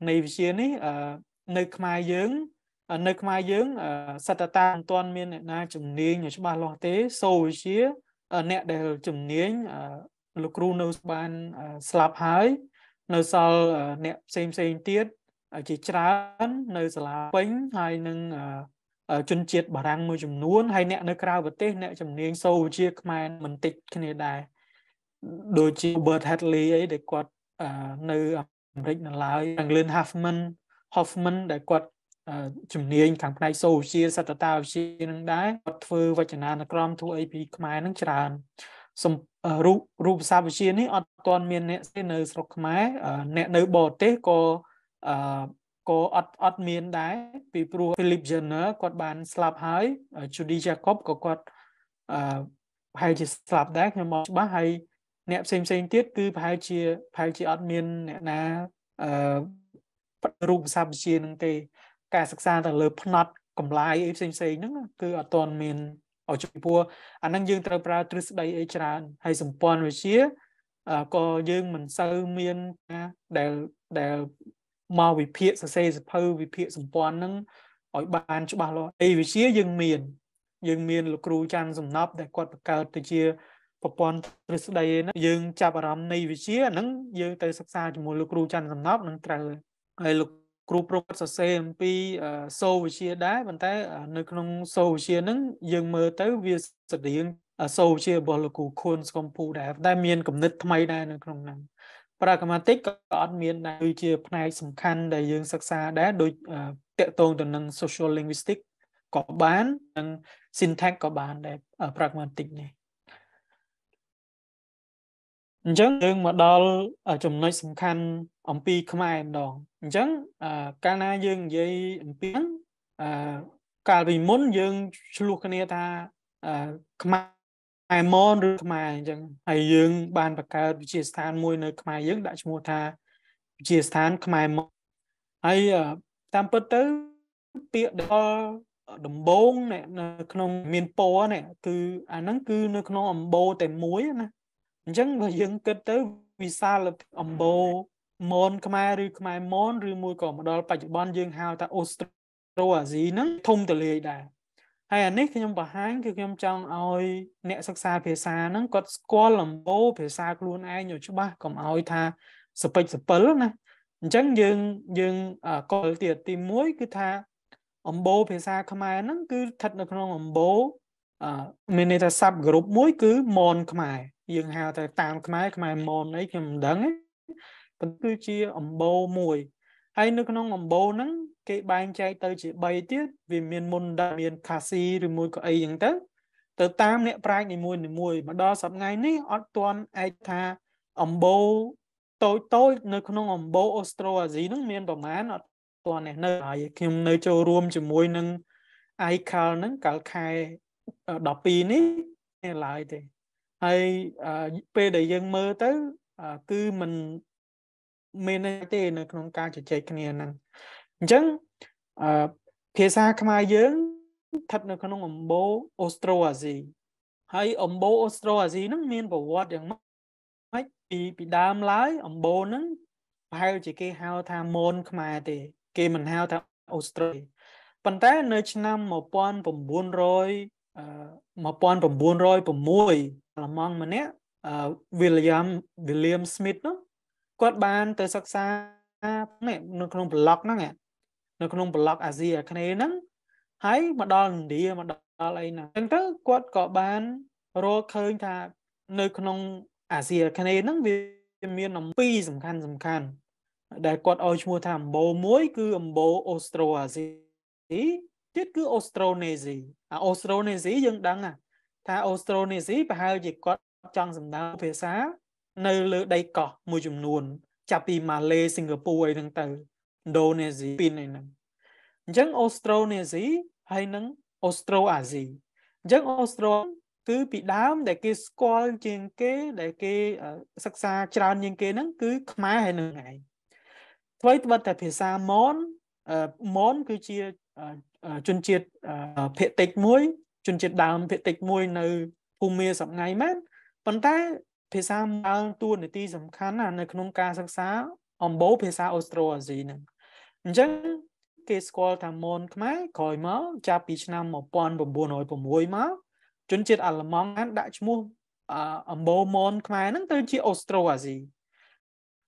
នៃវិជានេះនៅខ្មែរយើង នៅខ្មែរយើងសតតាមិនទាន់មានអ្នកណាជំនាញច្បាស់លាស់ទេ សូវិជាអ្នកដែលជំនាញលោកគ្រូនៅបានស្លាប់ហើយនៅសល់អ្នកផ្សេងផ្សេងទៀតជាច្រើននៅសាលាពេញហើយនឹងជនជាតិបារាំងមួយចំនួនហើយអ្នកនៅក្រៅប្រទេសអ្នកជំនាញសូវជាខ្មែរមិនតិចគ្នាដែរដូចជា Bert Hadley អីដែលគាត់នៅអាមេរិកនៅឡើយ Anglin Hoffman Hoffman ដែលគាត់ជំនាញខាងផ្នែកសូវជាសតតាវិទ្យានឹងដែរគាត់ធ្វើវចនានុក្រមធ្វើអីពីខ្មែរនឹងច្រើនសំរូបរូបសាវិជានេះអត់ទាន់មានអ្នកនៅស្រុកខ្មែរអ្នក នៅបរទេសក៏អឺក៏អត់អត់មានដែរពីព្រោះ Philip Jenner គាត់បានស្លាប់ហើយ Judy Jacob ក៏គាត់អឺប្រហែលជាស្លាប់ដែរខ្ញុំមកច្បាស់ហើយអ្នកផ្សេងផ្សេងទៀតគឺប្រហែលជាប្រហែលជាអត់មានអ្នកណាអឺរូបសាស្ត្រវិទ្យានឹងទេការសិក្សាទៅលើ ផ្នែកកម្លាយអីផ្សេងផ្សេងហ្នឹងគឺអត់ទាន់មានឲ្យចំពោះអាហ្នឹងយើងត្រូវប្រើទ្រឹស្ដីអីច្រើនហើយសម្ព័ន្ធវិទ្យាក៏យើងមិនសូវមានណាដែលដែលមកវិភាគសរសេរសភៅវិភាគសម្ព័ន្ធនឹងឲ្យបាន ច្បាស់លាស់អីវិជាយើងមានយើងមានលោកគ្រូច័ន្ទសំណប់ដែលគាត់បង្កើតទៅជាប្រព័ន្ធទ្រឹស្ដីហ្នឹងយើងចាប់អារម្មណ៍នៃវិជាហ្នឹងយើងទៅសិក្សាជាមួយលោកគ្រូច័ន្ទសំណប់នឹងត្រូវហើយលោកគ្រូប្រពន្ធសរសេរអំពីសូវិជាដែរប៉ុន្តែនៅក្នុងសូវិជាហ្នឹងយើងមើលទៅវាស្តៀងសូវិជារបស់លោកគ្រូខួនស្គមពូដែរតែមានគណិតថ្មីដែរនៅក្នុងហ្នឹង pragmatic ក៏អត់មានដែរគឺជាផ្នែកសំខាន់ដែលយើងសិក្សាដែរដូចតកតងទៅនឹង social linguistic ក៏បាន និង syntax ក៏បានដែរ pragmatic នេះអញ្ចឹងយើងមកដល់ចំណុចសំខាន់អំពីខ្មែរម្ដងអញ្ចឹងកាលណាយើងនិយាយអំពីកាលពីមុនយើងឆ្លោះគ្នាថាខ្មែរែមនឬខ្មែរអញ្ចឹងហើយយើងបានបង្កើតវិទ្យាស្ថានមួយនៅខ្មែរយើង ដាក់ឈ្មោះថាវិទ្យាស្ថានខ្មែរមនហើយតាមពិតទៅពាក្យដល់ដំបងនៅក្នុងមានពណ៌នេះគឺអាហ្នឹងគឺនៅ ក្នុងអំបោតែមួយណាអញ្ចឹងបើយើងគិតទៅ វិសាលអំបោមនខ្មែរឬខ្មែរមនឬមួយក៏មកដល់បច្ចុប្បន្នយើងហៅថាអូស្ត្រូអាស៊ីហ្នឹងធំទលាយដែរហើយអានេះខ្ញុំបង្ហាញគឺខ្ញុំចង់ឲ្យ អ្នកសិក្សាភាសាហ្នឹងគាត់ស្គាល់លំបោភាសាខ្លួនឯងឲ្យច្បាស់កុំឲ្យថាសពេចសពិលណាអញ្ចឹងយើងយើងកលទៀតទី1គឺថាអំបោភាសា ខ្មែរហ្នឹងគឺស្ថិតនៅក្នុងអំបោមានន័យថាសັບក្រុមមួយគឺមនខ្មែរយើងហៅតែតាមខ្មែរខ្មែរមនអីខ្ញុំមិនដឹងទេប៉ុន្តែគឺជាអំបោមួយហើយនៅក្នុងអំបូរហ្នឹងគេបែងចែកទៅជា3ទៀតវាមានមុនដែលមានខាស៊ីឬមួយក៏អីហ្នឹងទៅទៅតាមអ្នកប្រាជ្ញនីមួយនីមួយមកដល់សប្ងៃនេះអត់ទាន់ឯកថាអំបូរតូចតូចនៅក្នុងអំបូរអូស្ត្រូអាស៊ីហ្នឹងមានប្រមាណអត់ទាន់នៅហើយខ្ញុំនៅ ចូលរួមជាមួយនឹង iCal ហ្នឹងកាលខែ12នេះឡើយទេហើយពេលដែលយើងមើលទៅគឺมันមានទេនៅក្នុងការជជែកគ្នាហ្នឹងអញ្ចឹងអឺភាសាខ្មែរយើងស្ថិតនៅ ក្នុងអំបូរអូស្ត្រូអាស៊ីហើយ អំបូរអូស្ត្រូអាស៊ីហ្នឹងមានប្រវត្តិយ៉ាងម៉េចពីពីដើមឡើយអំបូរហ្នឹងប្រហែលជាគេហៅថាមនខ្មែរទេ គេមិនហៅថាអូស្ត្រីប៉ុន្តែនៅ ឆ្នាំ1900 1906អាល្លឺម៉ង់ម្នាក់ William William Smith នោះគាត់បានទៅសិក្សានៅក្នុងប្លុកហ្នឹងនៅក្នុងប្លុកអាស៊ីអាគ្នេយ៍ហ្នឹងហើយមកដល់ឥណ្ឌាមកដល់អីហ្នឹងអញ្ចឹងទៅគាត់ក៏បានរកឃើញថានៅក្នុងអាស៊ីអាគ្នេយ៍ហ្នឹងវាមានអំពីសំខាន់សំខាន់ ដែលគាត់ឲ្យឈ្មោះថាអម្បូមួយគឺអម្បូអូស្ត្រូអាស៊ីទៀតគឺអូស្ត្រូនេស៊ីអាអូស្ត្រូនេស៊ីយើងដឹងថាអូស្ត្រូនេស៊ីប្រហែលជាគាត់ចង់សម្ដៅភាសានៅលើដីកោះមួយចំនួន ចាប់ពីម៉ាឡេសិង្ហបុរីអីហ្នឹងទៅឥណ្ឌូនេស៊ីពីនអីហ្នឹងអញ្ចឹងអូស្ត្រូនេស៊ីហើយនឹងអូស្ត្រូអាស៊ីអញ្ចឹងអូស្ត្រូគឺពីដើម ដែលគេស្គាល់ជាងគេដែលគេសិក្សាច្រើនជាងគេហ្នឹងគឺខ្មែរហើយនឹងឯងអ្វីត្បិតតែភាសាម៉នម៉នគឺជាជនជាតិភាគតិចមួយជនជាតិដើមភាគតិចមួយនៅភូមាសប្ងៃមែនប៉ុន្តែភាសាដើរតួនាទីសំខាន់ណានៅក្នុងការសិក្សាអំបូរភាសាអូស្ត្រូអាស៊ីហ្នឹងអញ្ចឹង គេស្គាល់ថាមនខ្មែរក្រោយមកចាប់ពីឆ្នាំ1906មកជនជាតិអាល្លឺម៉ង់បានដាក់ឈ្មោះអំបូរមនខ្មែរហ្នឹងទៅជាអូស្ត្រូអាស៊ី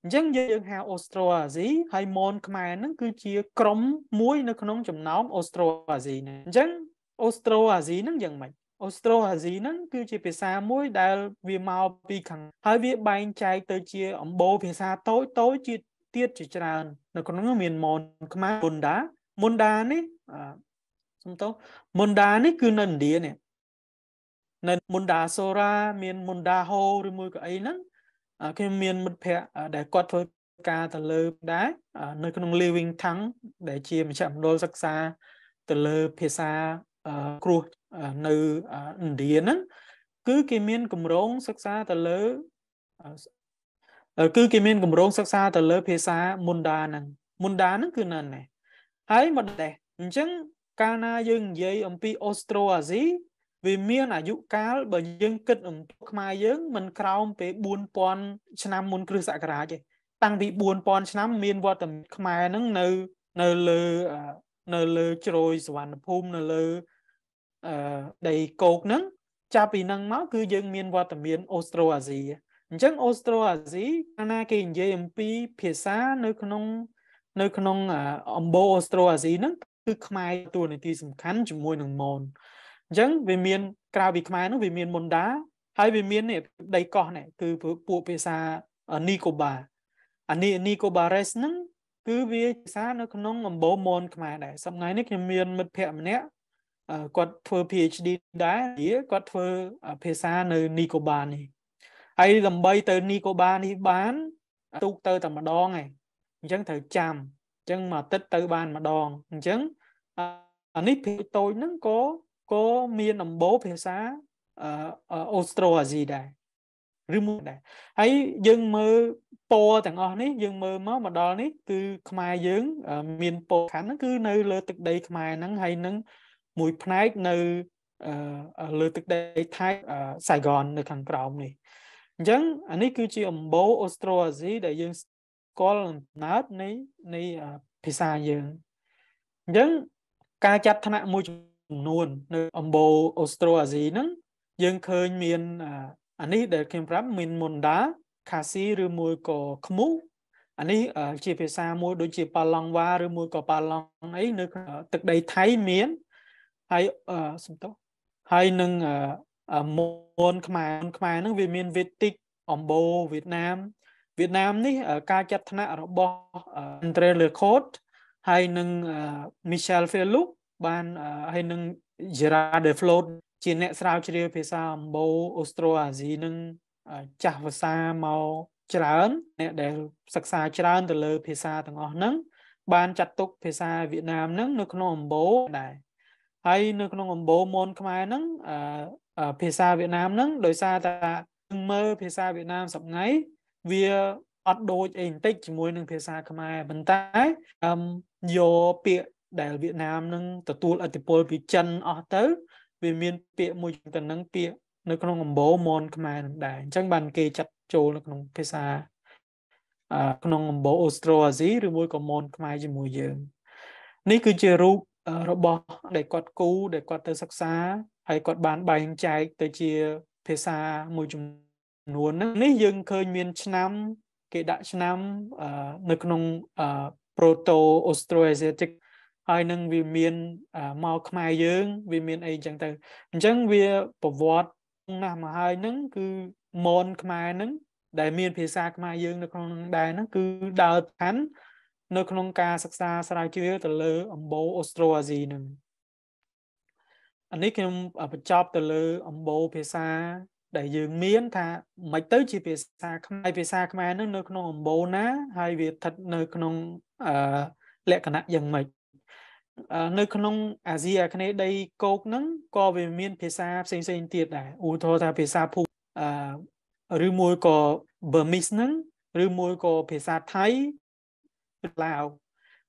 អញ្ចឹងយើងហៅអូស្ត្រូអាស៊ីហើយមនខ្មែរហ្នឹងគឺជាក្រុមមួយនៅក្នុងចំណោមអូស្ត្រូអាស៊ីហ្នឹងអញ្ចឹងអូស្ត្រូអាស៊ីហ្នឹងយ៉ាងម៉េចអូស្ត្រូអាស៊ីហ្នឹងគឺជាភាសាមួយដែលវាមកពីខាងហើយវាបែងចែកទៅជាអំបូរភាសាតូចតូចជាទៀតជាច្រើននៅក្នុងនោះមានមនខ្មែរមុនដាមុនដានេះសុំទោសមុនដានេះគឺនៅឥណ្ឌានេះនៅមុនដាសូរ៉ាមានមុនដាហូឬមួយក៏អីហ្នឹងខ្ញុំមានមិត្តភ័ក្តិដែលគាត់ធ្វើការទៅលើដែរនៅក្នុង Living Tongue ដែលជាមជ្ឈមណ្ឌលសិក្សាទៅលើភាសាគ្រោះនៅឥណ្ឌាហ្នឹងគឺ គេមានគម្រោងសិក្សាទៅលើគឺគេមានគម្រោងសិក្សាទៅលើ ភាសាមុនដាហ្នឹងមុនដាហ្នឹងគឺនៅនេះហើយមកដែរអញ្ចឹង កាលណាយើងនិយាយអំពីអូស្ត្រូអាស៊ីវា មានអាយុកាលបើយើង គិតអំពីខ្មែរយើងមិនក្រោមពេល4000ឆ្នាំមុនគ្រិស្តសករាជទេតាំងពី4000ឆ្នាំមានវត្តខ្មែរហ្នឹងនៅនៅលើនៅលើជ្រោយសវណ្ណភូមិនៅលើដីគោកហ្នឹង ចាប់ពីហ្នឹងមកគឺយើងមានវត្តមានអូស្ត្រូអាស៊ីអញ្ចឹងអូស្ត្រូអាស៊ីកាលណាគេនិយាយអំពីភាសានៅ ក្នុងនៅក្នុងអំបូអូស្ត្រូអាស៊ីហ្នឹងគឺខ្មែរតួនាទីសំខាន់ជាមួយនឹងមនអញ្ចឹងវាមាន ក្រៅពីខ្មែរនោះវាមានមុនដា ហើយវាមានដីកោះនេះគឺពួកភាសានីកូបាអានីនីកូបារេសហ្នឹងគឺវាភាសានៅក្នុងអំបូមនខ្មែរដែរសម្រាប់នេះខ្ញុំមានមិត្តភ័ក្ដិម្នាក់គាត់ធ្វើ PhD ដែរវាគាត់ធ្វើភាសានៅនីកូបានេះហើយដើម្បីទៅនីកូបានេះបានទូកទៅតែម្ដងឯងអញ្ចឹងត្រូវចាំអញ្ចឹងមកទឹកទៅបានម្ដងអញ្ចឹងអានេះភាគតូចហ្នឹងក៏ក៏មានដំបូលភាសាអូស្ត្រូអាស៊ីដែរឬមួយដែរហើយយើងមើលពណ៌ទាំងអស់នេះយើងមើលមកមកដល់នេះ គឺ ខ្មែរយើង មានពណ៌ខាងហ្នឹងគឺ នៅលើ ទឹកដី ខ្មែរហ្នឹងហើយនឹងមួយផ្នែកនៅលើទឹកដីថៃសៃហ្គននៅខាងក្រោមនេះអញ្ចឹងអានេះគឺជា អំបូរអូស្ត្រូអាស៊ីដែលយើងស្គាល់អំណើតនៃនៃភាសាយើងអញ្ចឹងការចាត់ថ្នាក់មួយចំនួននៅអំបូរអូស្ត្រូអាស៊ីហ្នឹងយើងឃើញមានអានេះដែលខ្ញុំប្រាប់ មានមុនដាខាស៊ីឬមួយក៏ខ្មូអានេះជាភាសាមួយ ដូចជាប៉ាឡង់វ៉ាឬមួយក៏ប៉ាឡង់អីនៅ ទឹកដីថៃមានហើយសំទោសហើយនឹងមូនខ្មែរខ្មែរហ្នឹងវាមានវេតិកអំបូវៀតណាមវៀតណាមនេះការចាត់ថ្នាក់របស់ Andre Lecourt ហើយនឹង Michel Felu បានហើយនឹង Gerard de Flot ជាអ្នកស្រាវជ្រាវភាសាអំបូអូស្ត្រូអាស៊ីនឹងចាស់ភាសាមកច្រើន អ្នកដែល សិក្សាច្រើនទៅលើ ភាសាទាំងអស់ហ្នឹងបានចាត់ទុកភាសាវៀតណាមហ្នឹងនៅក្នុងអំបូដែរហើយនៅក្នុងអំបូរមនខ្មែរហ្នឹងភាសាវៀតណាមហ្នឹងដោយសារតែមើលភាសាវៀតណាមសប្ងៃវាអត់ដូចអីបន្តិចជាមួយនឹងភាសាខ្មែរប៉ុន្តែយកពាក្យដែលវៀតណាមនឹងទទួលឥទ្ធិពលពីចិនអស់ទៅ វាមានពាក្យមួយទៅនឹងពាក្យនៅក្នុងអំបូរមនខ្មែរនឹងដែរអញ្ចឹងបានគេចាត់ចូលនៅក្នុង ភាសាក្នុងអំបូរអូស្ត្រូអាស៊ីឬមួយក៏មនខ្មែរជាមួយយើង នេះគឺជារូបរបស់ ដែលគាត់គូដែលគាត់ទៅសិក្សាហើយគាត់បានបែងចែកទៅជាភាសាមួយចំនួនហ្នឹងនេះយើងឃើញមាន ឆ្នាំ គេដាក់ឆ្នាំ នៅក្នុង Proto Austroasiatic ហើយនឹងវាមានមកខ្មែរយើង វាមានអីចឹងទៅអញ្ចឹងវាប្រវត្តិណាស់មកហើយហ្នឹងគឺមនខ្មែរហ្នឹងដែលមានភាសាខ្មែរយើងនៅក្នុងដែរហ្នឹងគឺដើរឋាននៅក្នុងការសិក្សាស្រាវជ្រាវទៅលើអំបូរអូស្ត្រូអាស៊ីនឹងអានេះខ្ញុំបញ្ចប់ទៅលើអំបូរភាសា ដែលយើងមានថាមិនទៅ ជាភាសា ខ្មែរភាសាខ្មែរនឹងនៅ ក្នុងអំបូរណា ហើយវាស្ថិត នៅ ក្នុងអឺលក្ខណៈយ៉ាងម៉េចនៅក្នុងអាស៊ីអាគ្នេយ៍ដីគោកហ្នឹងក៏វាមានភាសាផ្សេងផ្សេងទៀតដែរឧទាហរណ៍ថាភាសាភូអឺឬមួយក៏ Burmese ហ្នឹងឬមួយក៏ភាសាថៃឡាវ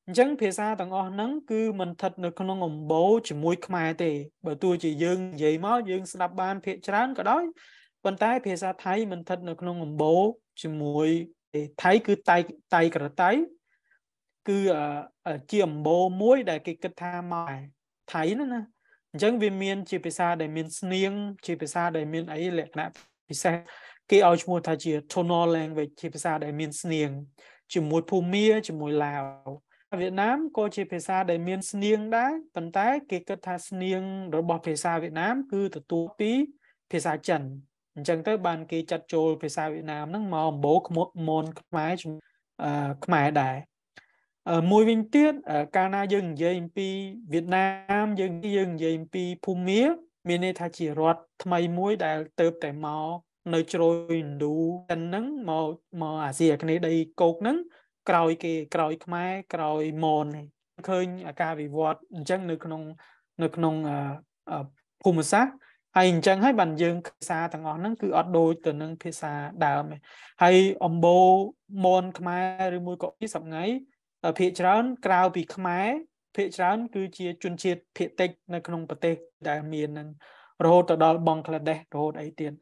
អញ្ចឹងភាសាទាំងអស់ហ្នឹងគឺមិនស្ថិតនៅក្នុងអំបូរជាមួយខ្មែរទេបើទោះជាយើងនិយាយមកយើងស្ដាប់បានភាគច្រើនក៏ដោយប៉ុន្តែភាសាថៃមិនស្ថិតនៅក្នុងអំបូរជាមួយថៃគឺតៃតៃក្រតៃគឺជាអំបូរមួយដែលគេគិតថាម៉ែថៃណាណាអញ្ចឹងវាមានជាភាសាដែលមានស្នៀងជាភាសាដែលមានអីលក្ខណៈពិសេសគេឲ្យឈ្មោះថាជា tonal language ជាភាសាដែលមានស្នៀងជាមួយភូមាជាមួយឡាវវៀតណាមក៏ជាភាសាដែលមានស្នៀងដែរប៉ុន្តែគេគិតថាស្នៀងរបស់ភាសាវៀតណាមគឺទទួលពីភាសាចិនអញ្ចឹងទៅបានគេចាត់ចូលភាសាវៀតណាមហ្នឹងមកអម្បូខ្មុតមនខ្មែរខ្មែរដែរមួយវិញទៀតកាលណាយើងនិយាយអំពីវៀតណាមយើងយើងនិយាយអំពីភូមា មានន័យថាជារដ្ឋថ្មីមួយដែលទៅតែមកនៅជ្រោយឥណ្ឌូចិនហ្នឹងមកមកអាស៊ីអាគ្នេយ៍ដីគោកហ្នឹងក្រោយគេក្រោយខ្មែរក្រោយមនឃើញអាការវិវត្តអញ្ចឹងនៅក្នុងនៅក្នុងភូមិសាស្ត្រហើយអញ្ចឹងហើយបានយើងភាសាទាំងអស់ហ្នឹងគឺអត់ដូចទៅនឹងភាសាដើមទេហើយអំបូមនខ្មែរឬមួយក៏ពីសប្ងៃភាគច្រើន ក្រៅពីខ្មែរភាគច្រើន គឺជាជនជាតិភាគតិចនៅក្នុងប្រទេសដែលមាននឹងរហូតទៅដល់បង់ក្លាដេសរហូតអីទៀត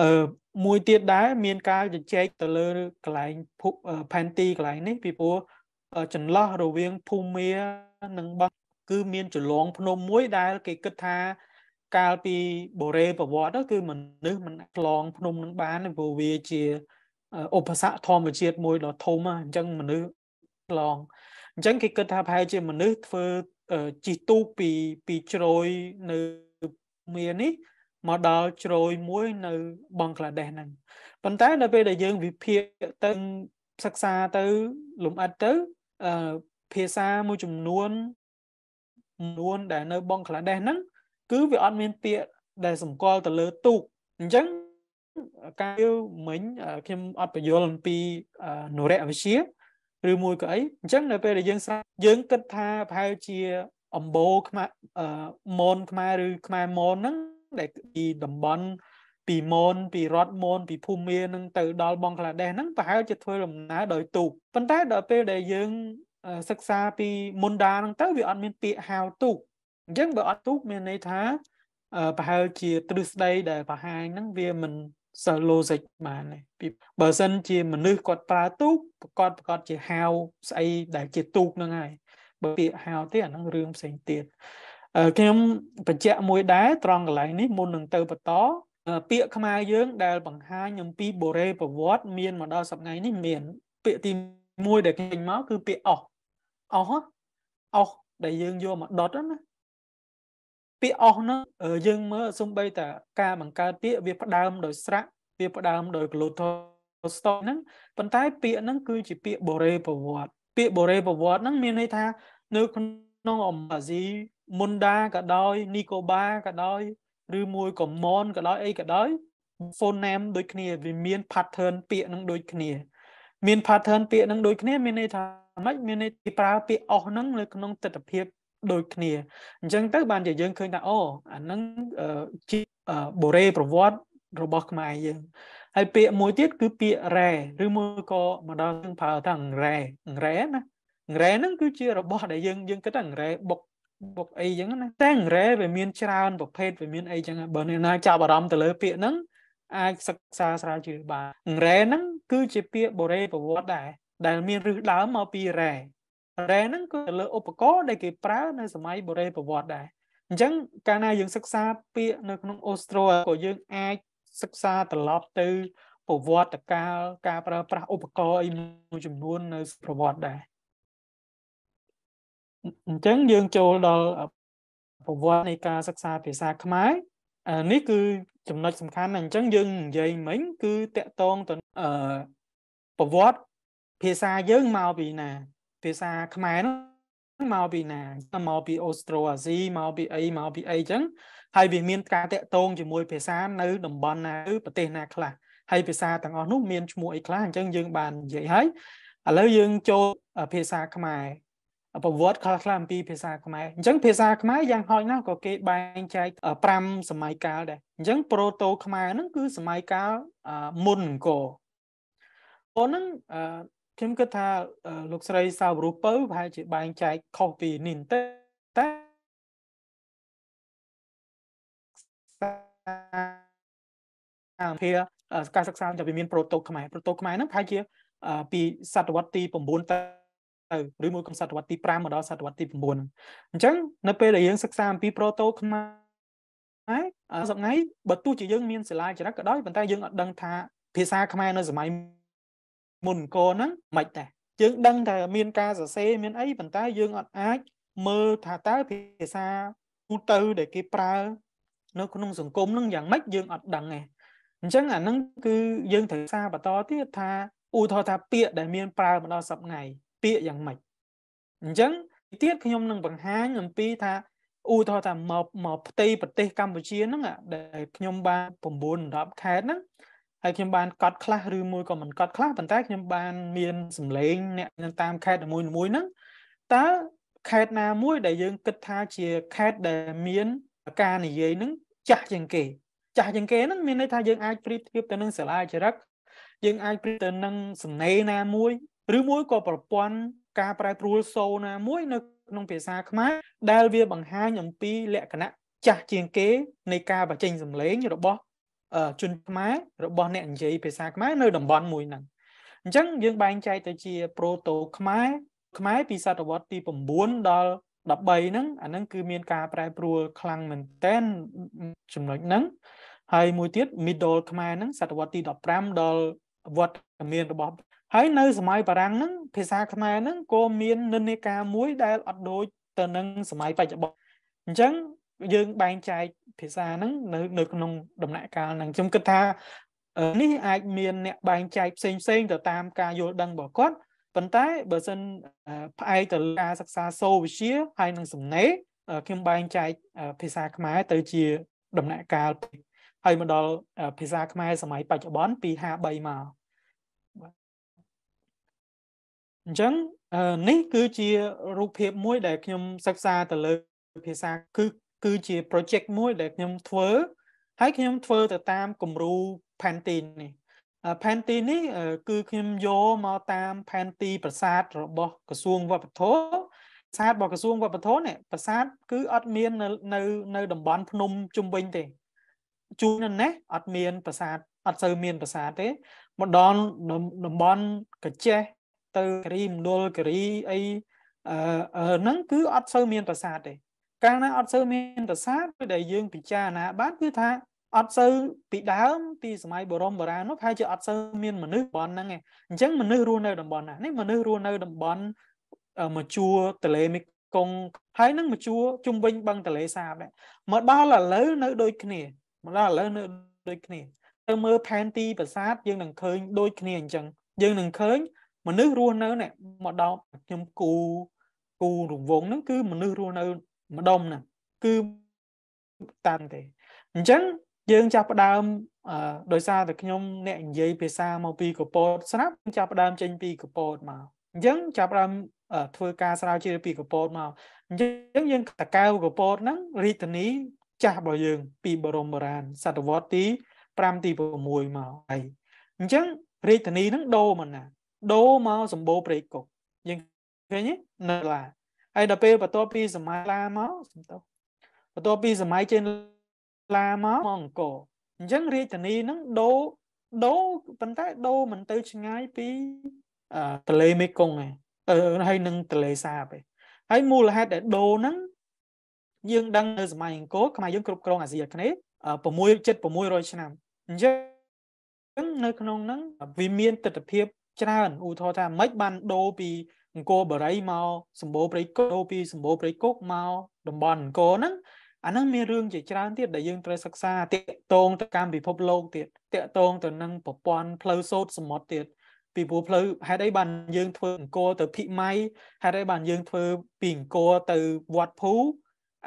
អឺមួយទៀតដែរមានការជជែកទៅលើកន្លែងភពផែនទីកន្លែងនេះ ពីព្រោះចន្លោះរវាងភូមានិងបឹងគឺមានចន្លងភ្នំមួយដែលគេគិតថាកាលពីបុរេប្រវត្តិគឺមនុស្សមិនឆ្លងភ្នំនឹងបានព្រោះវាជាឧបសគ្គធម្មជាតិមួយដ៏ធំអញ្ចឹងមនុស្សឆ្លងអញ្ចឹងគេគិតថាប្រហែលជាមនុស្សធ្វើជីកទូកពីពីជ្រោយនៅមាននេះមកដល់ជ្រោយមួយនៅបង់ក្លាដេសហ្នឹងប៉ុន្តែនៅពេលដែលយើងវិភាគទៅសិក្សាទៅលំអិតទៅអឺភាសាមួយចំនួននួនដែលនៅបង់ក្លាដេសហ្នឹងគឺវាអត់មានពាក្យដែលសម្គាល់ទៅលើទូកអញ្ចឹងការមិញខ្ញុំអត់បញ្យល់អំពី នរៈវិជាឬមួយក៏អីអញ្ចឹងនៅពេលដែលយើងស្រាវយើងគិតថាប្រហែលជាអម្បោខ្មែរមនខ្មែរឬ ខ្មែរមនហ្នឹងដែលពីតំបន់ពីមូនពីរដ្ឋមូនពីភូមិមានឹងទៅដល់បង់ក្លាដេសហ្នឹងប្រហែលជាធ្វើដំណើរដោយទូកប៉ុន្តែដល់ពេលដែលយើង សិក្សាពីមុនដាហ្នឹងទៅ វាអត់មានពាក្យហៅទូកអញ្ចឹងបើអត់ទូកមានន័យថាប្រហែលជាទ្រឹស្ដីដែលបង្ហាញហ្នឹងវាមិនសូវ logic បានទេពីបើសិនជាមនុស្សគាត់ប្រើទូកប្រកបប្រកបជាហៅស្អីដែលជាទូកហ្នឹងហើយបើពាក្យហៅទេអាហ្នឹងរឿងផ្សេងទៀតខ្ញុំបញ្ជាក់មួយដែរត្រង់កន្លែងនេះមុននឹងទៅបន្តពាក្យខ្មែរយើងដែលបង្ហាញអំពីបុរេប្រវត្តិមានមកដល់សប្តាហ៍នេះមាន ពាក្យទី1ដែលគេញមកគឺពាក្យអស់អស់អស់ដែលយើងយកមកដុតណាពាក្យអស់ហ្នឹងយើងមើលសំបីតាការបង្កើតពាក្យវា ផ្ដើមដោយស្រៈវាផ្ដើមដោយ glottal ហ្នឹងប៉ុន្តែ ពាក្យហ្នឹងគឺជាពាក្យបុរេប្រវត្តិពាក្យបុរេប្រវត្តិហ្នឹងមានន័យថា នៅក្នុងអំបាស៊ីមុនដាក៏ដោយនីកូបាក៏ដោយ ឬមួយក៏មនក៏ដោយអីក៏ដោយ phoneme ដូចគ្នាវាមាន pattern ពាក្យនឹងដូចគ្នាមាន pattern ពាក្យនឹងដូចគ្នាមានន័យថាម៉េចមានន័យពីប្រើពាក្យអស់នឹងនៅក្នុងទស្សនវិជ្ជាដូចគ្នាអញ្ចឹងទៅបានជាយើងឃើញថាអូអានឹងជាបូរេប្រវត្តិរបស់ខ្មែរយើងហើយពាក្យមួយទៀតគឺពាក្យរ៉ែឬមួយក៏មកដល់យើងប្រើថារ៉ែរ៉ែណារ៉ែហ្នឹងគឺជារបស់ដែលយើងយើងគិតថារ៉ែបុកបុកអីចឹងណាតាំងរ៉េវាមានច្រើនប្រភេទវាមានអីចឹងបើអ្នកណាចាប់អារម្មណ៍ទៅលើពាក្យហ្នឹងអាចសិក្សាស្រាវជ្រាវបានរ៉េហ្នឹងគឺជាពាក្យបុរេប្រវត្តិដែរដែលមានឫសដើមមកពីរ៉េរ៉េហ្នឹងគឺលើឧបករណ៍ដែលគេប្រើ នៅសម័យបុរេប្រវត្តិដែរអញ្ចឹងកាលណាយើងសិក្សាពាក្យនៅក្នុងអូស្ត្រាលីក៏យើងអាចសិក្សាត្រឡប់ទៅប្រវត្តិកាលការប្រើប្រាស់ឧបករណ៍អីមួយចំនួននៅប្រវត្តិដែរអញ្ចឹងយើងចូលដល់ប្រវត្តិនៃការសិក្សាភាសាខ្មែរនេះគឺចំណុចសំខាន់ណាស់អញ្ចឹងយើងនិយាយមិញគឺតកតងទៅប្រវត្តិភាសាយើងមកពីណាភាសាខ្មែរនោះមកពីណាមកពីអូស្ត្រាអាស៊ីមកពីអីមកពីអីអញ្ចឹងហើយវាមានការតកតងជាមួយភាសានៅតំបន់ណាឬប្រទេសណា ខ្លះហើយភាសាទាំងអស់នោះមានឈ្មោះអីខ្លះអញ្ចឹងយើងបាននិយាយហើយឥឡូវយើងចូលភាសាខ្មែរប្រវត្តិខ្លះខ្លះអំពីភាសាខ្មែរអញ្ចឹងភាសាខ្មែរយ៉ាងហោចណាស់ក៏គេបែងចែក5សម័យកាលដែរអញ្ចឹងប្រូតូខ្មែរហ្នឹងគឺសម័យកាលមុនអង្គរអូនហ្នឹងខ្ញុំគិតថា លោកស្រីសាវរូពៅប្រហែលជាបែងចែកខុសពីនេះតែតែភាការសិក្សាចាប់ពីមាន ប្រូតូខ្មែរប្រូតូខ្មែរហ្នឹងប្រហែលជាពីសតវត្សទី9តឬមួយក្នុងសតវត្សទី5មកដល់សតវត្សទី9អញ្ចឹងនៅពេលដែលយើងសិក្សាអំពីប្រូតូខ្មែរអសងៃបើទោះជាយើងមានសិលាចរិតក៏ដោយប៉ុន្តែយើងអត់ដឹងថាភាសាខ្មែរនៅសម័យមុនកហ្នឹងមិនដែរយើងដឹងថាមានការសរសេរមានអីប៉ុន្តែយើងអត់អាចមើលថាតើភាសាទូទៅដែលគេប្រើនៅក្នុងសង្គមនឹងយ៉ាងម៉េចយើងអត់ដឹងទេអញ្ចឹងអានឹងគឺយើងត្រូវសារបន្តទៀតថាឧទាហរណ៍ថាពាក្យដែលមានប្រើមកដល់សប្ងៃពាក្យយ៉ាងម៉េចអញ្ចឹងទៀតខ្ញុំនឹងបង្ហាញអំពីថាឧទាហរណ៍ថាមកមកផ្ទៃប្រទេសកម្ពុជាហ្នឹងដែលខ្ញុំបាន9 10ខេត្តហ្នឹងហើយខ្ញុំបានកត់ខ្លះឬមួយក៏មិនកត់ខ្លះប៉ុន្តែខ្ញុំបានមានសម្លេងអ្នកនៅតាមខេត្តមួយមួយហ្នឹងតើខេត្តណាមួយ ដែលយើងគិតថាជាខេត្តដែលមានការនិយាយហ្នឹងចាស់ជាងគេចាស់ជាងគេហ្នឹងមានន័យថាយើងអាចប្រៀបធៀបទៅនឹងសាលាចរិតយើងអាចប្រៀបទៅនឹងសំណេរណាមួយឬមួយក៏ប្រព័ន្ធការប្រែប្រួលសូណាមួយនៅក្នុង ភាសាខ្មែរដែលវា បង្ហាញអំពីលក្ខណៈចាស់ជាងគេនៃការបញ្ចេញសម្លេង របស់ជនខ្មែររបស់អ្នកនិយាយភាសាខ្មែរនៅតំបន់មួយហ្នឹងអញ្ចឹងយើងបែងចែកទៅជាប្រូតូខ្មែរខ្មែរពីសតវត្សទី9ដល់13ហ្នឹងអាហ្នឹងគឺមាន ការប្រែប្រួលខ្លាំងមែនតែនចំណុចហ្នឹងហើយមួយទៀត middle ខ្មែរហ្នឹងសតវត្សទី15ដល់វត្តមានរបស់ហើយនៅសម័យបារាំងហ្នឹងភាសាខ្មែរហ្នឹងក៏មាននិន្នាការមួយដែលអត់ដូចទៅនឹងសម័យបច្ចុប្បន្នអញ្ចឹងយើងបែងចែកភាសាហ្នឹងនៅនៅក្នុងដំណាក់កាលហ្នឹងខ្ញុំគិតថានេះអាចមានអ្នកបែងចែកផ្សេងផ្សេងទៅតាមការយល់ដឹងរបស់គាត់ប៉ុន្តែបើសិនផ្អែកទៅលើការសិក្សាសូវិទ្យាហើយនឹងសំណេរខ្ញុំបែងចែកភាសាខ្មែរទៅជាដំណាក់កាលហើយមកដល់ភាសាខ្មែរសម័យបច្ចុប្បន្នពី53មកអញ្ចឹងនេះគឺជារូបភាពមួយដែលខ្ញុំសិក្សាទៅលើភាសាគឺគឺជា project មួយដែលខ្ញុំធ្វើហើយខ្ញុំធ្វើទៅតាមគំរូ Pantene នេះ Pantene នេះ គឺខ្ញុំយកមកតាម Pantene ប្រាសាទរបស់ក្រសួងវប្បធម៌ប្រាសាទរបស់ក្រសួងវប្បធម៌នេះប្រាសាទគឺអត់មាននៅនៅតំបន់ភ្នំជុំវិញទេ ជួនណាស់អត់មានប្រាសាទអត់សូវមានប្រាសាទទេ មកដល់តំបន់កាចេះទៅគិរីមណ្ឌលគិរីអីអឺហ្នឹងគឺអត់សូវមានប្រាសាទទេកាលណាអត់សូវមានប្រាសាទដែលយើងពិចារណាបានគឺថាអត់សូវពីដើមពីសម័យបុរមបុរាណនោះប្រហែលជាអត់សូវមានមនុស្សតំបន់ហ្នឹងឯងអញ្ចឹងមនុស្សរស់នៅតំបន់ណានេះមនុស្សរស់នៅតំបន់មជួរទលេមេគង្គហើយនឹងមជួរជុំវិញបឹងទលេសាបមកដល់ឥឡូវនៅដូចគ្នាមកដល់ឥឡូវនៅដូចគ្នា ទៅមើលផែនទីប្រាសាទយើងនឹងឃើញដូចគ្នាអញ្ចឹងយើងនឹងឃើញមនុស្សរស់នៅនេះមកដល់ខ្ញុំគូគូរង្វង់ហ្នឹងគឺមនុស្សរស់នៅម្ដុំហ្នឹងគឺតាន់ទេអញ្ចឹងយើងចាប់ផ្ដើមដោយសារតែខ្ញុំអ្នកនិយាយភាសាមកពីកពតស្រាប់ចាប់ផ្ដើមចេញ ពីកពតមកអញ្ចឹងចាប់ផ្ដើមធ្វើការស្រាវជ្រាវពីកពតមកអញ្ចឹងយើងតកែវកពតហ្នឹងរាជធានី ចាស់របស់យើង ពីបរមបុរាណសតវត្សទី5ទី6មកហើយអញ្ចឹងរាជធានីហ្នឹងដូរមកណាដូរមកសម្បូរព្រែកគុកយើងឃើញនៅឡាហើយដល់ពេលបន្ទាប់ពីសម័យឡាមកសំទោសបន្ទាប់ពីសម័យចេនឡាមកអង្គរអញ្ចឹងរាជធានីហ្នឹងដូរដូរប៉ុន្តែដូរមិនទៅឆ្ងាយពីទន្លេមេគង្គឯងហើយនឹងទន្លេសាបឯងហើយមូលហេតុដែលដូរហ្នឹងយើងដឹងនៅសម័យអង្គរខ្មែរយើងគ្រប់គ្រងអាស៊ីអាគ្នេយ៍6 7 600ឆ្នាំអញ្ចឹងនៅក្នុងហ្នឹងវាមានទស្សនវិជ្ជាច្រើនឧទាហរណ៍ថាមិនបានដូរពីអង្គរបរិយមកសម្បូរព្រៃគុកដូរពីសម្បូរព្រៃគុកមកតំបន់អង្គរហ្នឹងអាហ្នឹងមានរឿងជាច្រើនទៀតដែលយើងត្រូវសិក្សាតាកតងទៅកម្មពិភពលោកទៀតតាកតងទៅនឹងប្រព័ន្ធផ្លូវសោតសមុទ្រទៀតពីព្រោះផ្លូវហេតុអីបានយើងធ្វើអង្គរទៅភិម័យហេតុអីបានយើងធ្វើពីអង្គរទៅវត្តភូ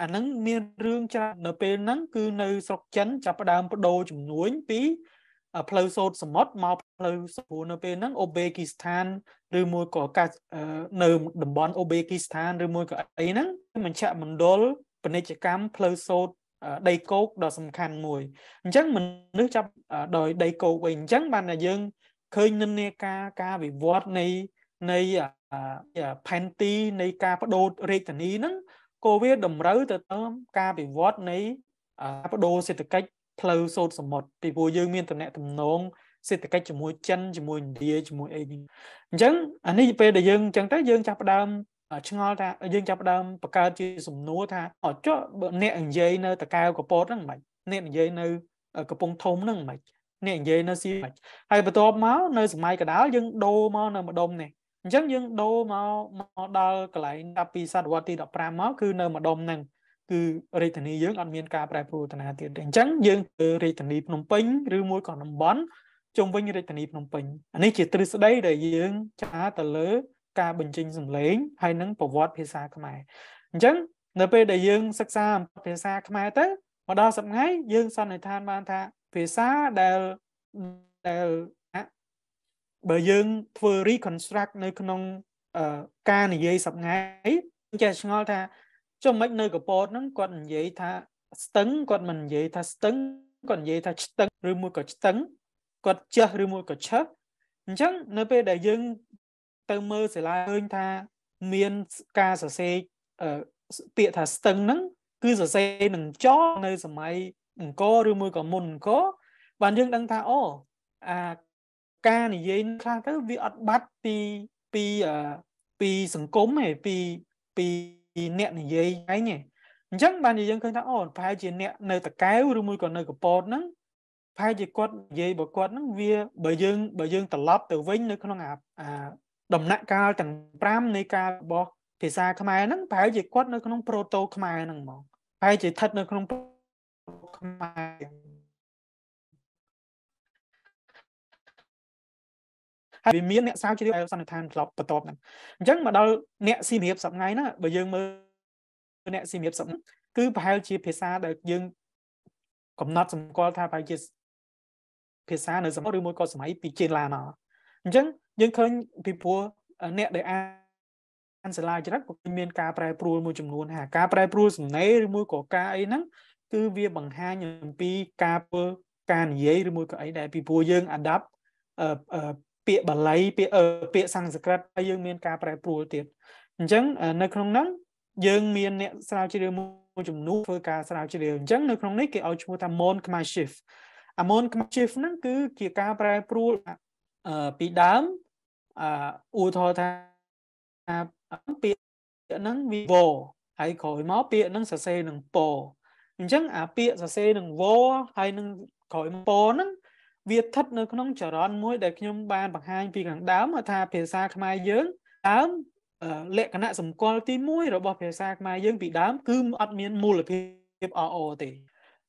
អាហ្នឹងមានរឿងច្រើននៅពេលហ្នឹងគឺនៅស្រុកចិនចាប់ផ្ដើមបដូរជំនួញពីផ្លូវសូត្រសមុទ្រមកផ្លូវសួរនៅពេលហ្នឹងអូបេគីស្ថានឬមួយក៏កានៅតំបន់អូបេគីស្ថានឬមួយក៏អីហ្នឹងមជ្ឈមណ្ឌលពាណិជ្ជកម្មផ្លូវសូត្រដីគោកដ៏សំខាន់មួយអញ្ចឹងមនុស្សចាប់ដោយដីគោកវិញអញ្ចឹងបានតែយើងឃើញនិន្នាការការវិវត្តនៃនៃផែនទីនៃការបដូររាជធានីហ្នឹងក៏វាតម្រូវទៅតាមការវិវត្តនៃបដូរសេដ្ឋកិច្ចផ្លូវសោតសមុទ្រពីព្រោះយើងមានតំណែងតំណងសេដ្ឋកិច្ចជាមួយចិនជាមួយឥណ្ឌាជាមួយអីហ្នឹងអញ្ចឹងអានេះពេលដែលយើងអញ្ចឹងទៅយើងចាប់ផ្ដើមឆ្ងល់ថាយើងចាប់ផ្ដើមបង្កើតជាសំណួរថាអត់ចុះបើអ្នកនិយាយនៅតកែវកពតហ្នឹងមិនអ្នកនិយាយនៅកំពង់ធំហ្នឹងមិនអ្នកនិយាយនៅស៊ីមិនហើយបន្ទាប់មកនៅសម័យកដាលយើងដូរមកនៅម្ដុំនេះអញ្ចឹងយើងដូរមកមកដល់កន្លែងតាំងពីសតវត្សទី15មកគឺនៅម្ដុំហ្នឹងគឺរាជធានីយើងអត់មានការប្រែប្រួលឋានៈទៀតទេអញ្ចឹងយើងគឺរាជធានីភ្នំពេញឬមួយក៏តំបន់ជុំវិញរាជធានីភ្នំពេញអានេះជាទ្រឹស្ដីដែលយើងចារទៅលើ ការបញ្ចេញសម្លេងហើយនឹងប្រវត្តិភាសាខ្មែរអញ្ចឹងនៅពេលដែលយើង សិក្សាអំពីភាសាខ្មែរទៅមកដល់សប្ងៃយើងសន្និដ្ឋានបានថាភាសាដែលដែលបើយើងធ្វើ reconstruct នៅក្នុងការនិយាយសប្ងៃចេះឆ្ងល់ថាចុះមិននៅកពតហ្នឹងគាត់និយាយថាស្ទឹងគាត់មិននិយាយថាស្ទឹងគាត់និយាយថាស្ទឹងឬមួយក៏ស្ទឹងគាត់ចេះឬមួយក៏ឆឹះអញ្ចឹងនៅពេលដែលយើងទៅមើលសិលាឃើញថាមានការសរសេរពាក្យថាស្ទឹងហ្នឹង គឺសរសេរនឹងចនៅសម័យអង្គរឬមួយក៏មុនអង្គរបានយើងដឹងថាអូអាការនិយាយខ្លះទៅវាអត់បាត់ពីពីពីសង្គមឯពីពីអ្នកនិយាយឯងទេអញ្ចឹងបានយើងឃើញថាអូប្រហែលជាអ្នកនៅតកែវឬមួយក៏នៅកប៉ោតហ្នឹងប្រហែលជាគាត់និយាយបើគាត់ហ្នឹងវាបើយើង បើយើងត្រឡប់ទៅវិញ នៅក្នុងអាដំណាក់កាលទាំង5នៃការរបស់ភាសាខ្មែរហ្នឹងប្រហែលជាគាត់នៅក្នុងប្រូតូខ្មែរហ្នឹងហ្មងប្រហែលជាស្ថិតនៅក្នុងខ្មែរហើយវាមានអ្នកសាវជ្រាវសន្និដ្ឋានធ្លាប់បន្ទាប់ហ្នឹងអញ្ចឹងមកដល់អ្នកស៊ីមរៀបសប្ងៃណាបើយើងមើលអ្នកស៊ីមរៀបសប្ហ្នឹងគឺប្រហែលជាភាសាដែលយើងកំណត់សម្គាល់ថាប្រហែលជាភាសានៅសម័យឬមួយក៏សម័យពីចេនឡាមកអញ្ចឹងយើងឃើញពីព្រោះអ្នកដែលអានសាលាចរិតក៏មានការប្រែប្រួលមួយចំនួនហាការប្រែប្រួលសំណេរឬមួយក៏ការអីហ្នឹងគឺវាបង្ហាញអំពីការធ្វើការនិយាយឬមួយក៏អីដែលពីព្រោះយើងអាដាប់ពាក្យបាលីពាក្យពាក្យសំស្ក្រឹតហើយយើងមានការប្រែប្រួលទៀតអញ្ចឹងនៅក្នុងហ្នឹងយើងមានអ្នកស្រាវជ្រាវមួយចំនួនធ្វើការស្រាវជ្រាវអញ្ចឹងនៅក្នុងនេះគេឲ្យឈ្មោះថា Mon Khmer Shift អា Mon Khmer Shift ហ្នឹងគឺជាការប្រែប្រួលពីដើមអឧទាហរណ៍ថាពាក្យហ្នឹង vivo ហើយក្រោយមកពាក្យហ្នឹងសរសេរនឹងពអញ្ចឹង អាពាក្យសរសេរនឹង vo ហើយនឹងក្រោយពហ្នឹងវាស្ថិតនៅក្នុងចរន្តមួយដែលខ្ញុំបានបង្ហាញពីខាងដើមថាភាសាខ្មែរយើងដើមលក្ខណៈសម្គាល់ទី1របស់ ភាសាខ្មែរយើងពីដើមគឺអត់មានមូលភាព RO ទេ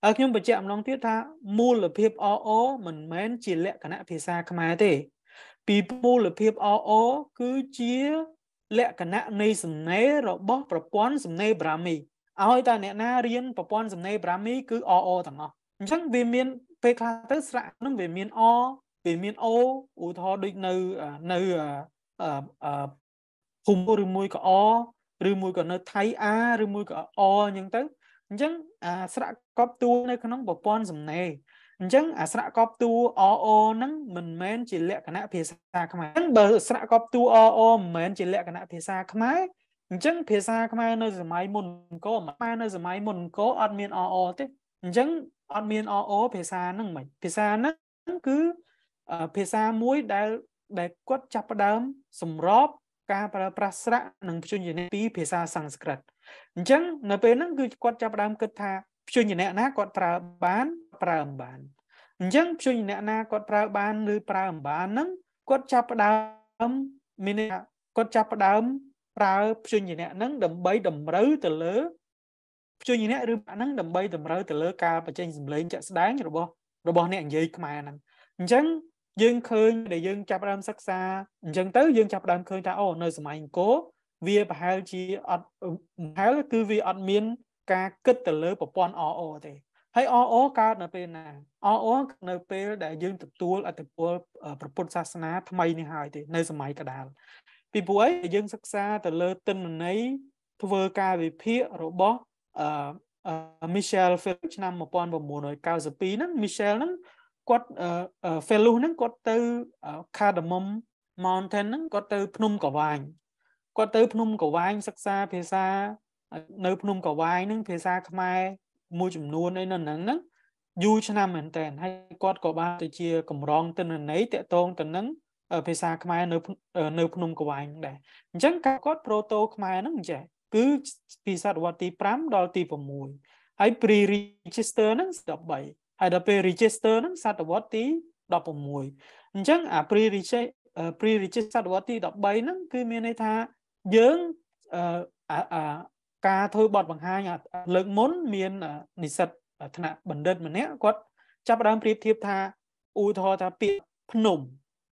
ហើយខ្ញុំបញ្ជាក់ម្ដងទៀតថាមូលភាព RO មិនមែនជាលក្ខណៈភាសាខ្មែរទេ ពីមូលភាព RO គឺជាលក្ខណៈនៃសំណេររបស់ប្រព័ន្ធសំណេរប្រាមីឲ្យតើអ្នកណារៀនប្រព័ន្ធសំណេរប្រាមីគឺ RO ទាំងអស់អញ្ចឹងវាមានពេលខ្លះទៅស្រៈនឹងវាមានអវាមានអូឧទាហរណ៍ដូចនៅនៅភូមិឬមួយក៏អឬមួយក៏នៅថៃអាឬមួយក៏អអញ្ចឹងទៅអញ្ចឹងអាស្រៈកប់តួនៅក្នុងប្រព័ន្ធសំណេរអញ្ចឹងអាស្រៈកប់តួអអហ្នឹងមិនមែនជាលក្ខណៈភាសាខ្មែរអញ្ចឹងបើស្រៈកប់តួអអមិនមែនជាលក្ខណៈភាសាខ្មែរអញ្ចឹងភាសាខ្មែរនៅ សម័យមុនអង្គរខ្មែរនៅសម័យមុនអង្គរអត់មានអអទេអញ្ចឹងអត់មានអអភាសាហ្នឹងមិនភាសាហ្នឹងគឺភាសាមួយដែល ដែលគាត់ចាប់ផ្ដើមសម្រប ការ ប្រើប្រាស់ស្រៈនិងព្យញ្ជនៈពីភាសាសំស្ក្រឹតអញ្ចឹងនៅពេលហ្នឹងគឺគាត់ចាប់ផ្ដើមគិតថាព្យញ្ជនៈណាគាត់ប្រើបានប្រើមិនបានអញ្ចឹងព្យញ្ជនៈណាគាត់ប្រើ បានឬប្រើមិនបានហ្នឹងគាត់ចាប់ផ្ដើម មានគាត់ចាប់ផ្ដើម ប្រើព្យញ្ជនៈហ្នឹងដើម្បី តម្រូវទៅលើព្យញ្ញៈឬអាហ្នឹងដើម្បីតម្រូវទៅលើការបញ្ចេញសម្លេងជាក់ស្ដែងរបស់របស់អ្នកនិយាយខ្មែរហ្នឹងអញ្ចឹងយើងឃើញដែលយើងចាប់ដើមសិក្សាអញ្ចឹងទៅយើងចាប់ដើមឃើញថាអូនៅសម័យអង្គរវាប្រហែលជាអត់ប្រហែលគឺវាអត់មានការគិតទៅលើប្រព័ន្ធ RO ទេហើយ RO កើតនៅពេលណា RO នៅពេលដែលយើងទទួលអត្តពលប្រពុទ្ធសាសនា ថ្មីនេះហើយទេនៅសម័យកដាលពីព្រោះអីយើងសិក្សាទៅលើទិន្នន័យធ្វើការវិភាគរបស់អឺ Michel Felu ឆ្នាំ1992ហ្នឹង Michel ហ្នឹងគាត់ Felu ហ្នឹងគាត់ទៅ Cardamom Mountain ហ្នឹងគាត់ទៅ ភ្នំកវ៉ាញគាត់ទៅភ្នំកវ៉ាញសិក្សាភាសានៅ ភ្នំកវ៉ាញហ្នឹងភាសាខ្មែរមួយចំនួនអីនៅហ្នឹងហ្នឹងយូរឆ្នាំមែនតើហើយគាត់ក៏បានទៅជាកម្រងទិន្នន័យតកតងទៅនឹងភាសាខ្មែរនៅនៅភ្នំកវ៉ាញដែរអញ្ចឹងការគាត់ប្រូតូខ្មែរហ្នឹងចេះគឺពីសតវត្សទី5ដល់ទី6ហើយ pre register ហ្នឹង13ហើយដល់ពេល register ហ្នឹងសតវត្សទី16អញ្ចឹងអា pre register pre register សតវត្សទី13ហ្នឹងគឺមានន័យថាយើងអាការធ្វើបទបង្ហាញលើកមុន មាននិស្សិតថ្នាក់បណ្ឌិតម្នាក់គាត់ចាប់ដើមប្រៀបធៀបថាឧទាហរណ៍ថាពាក្យភ្នំ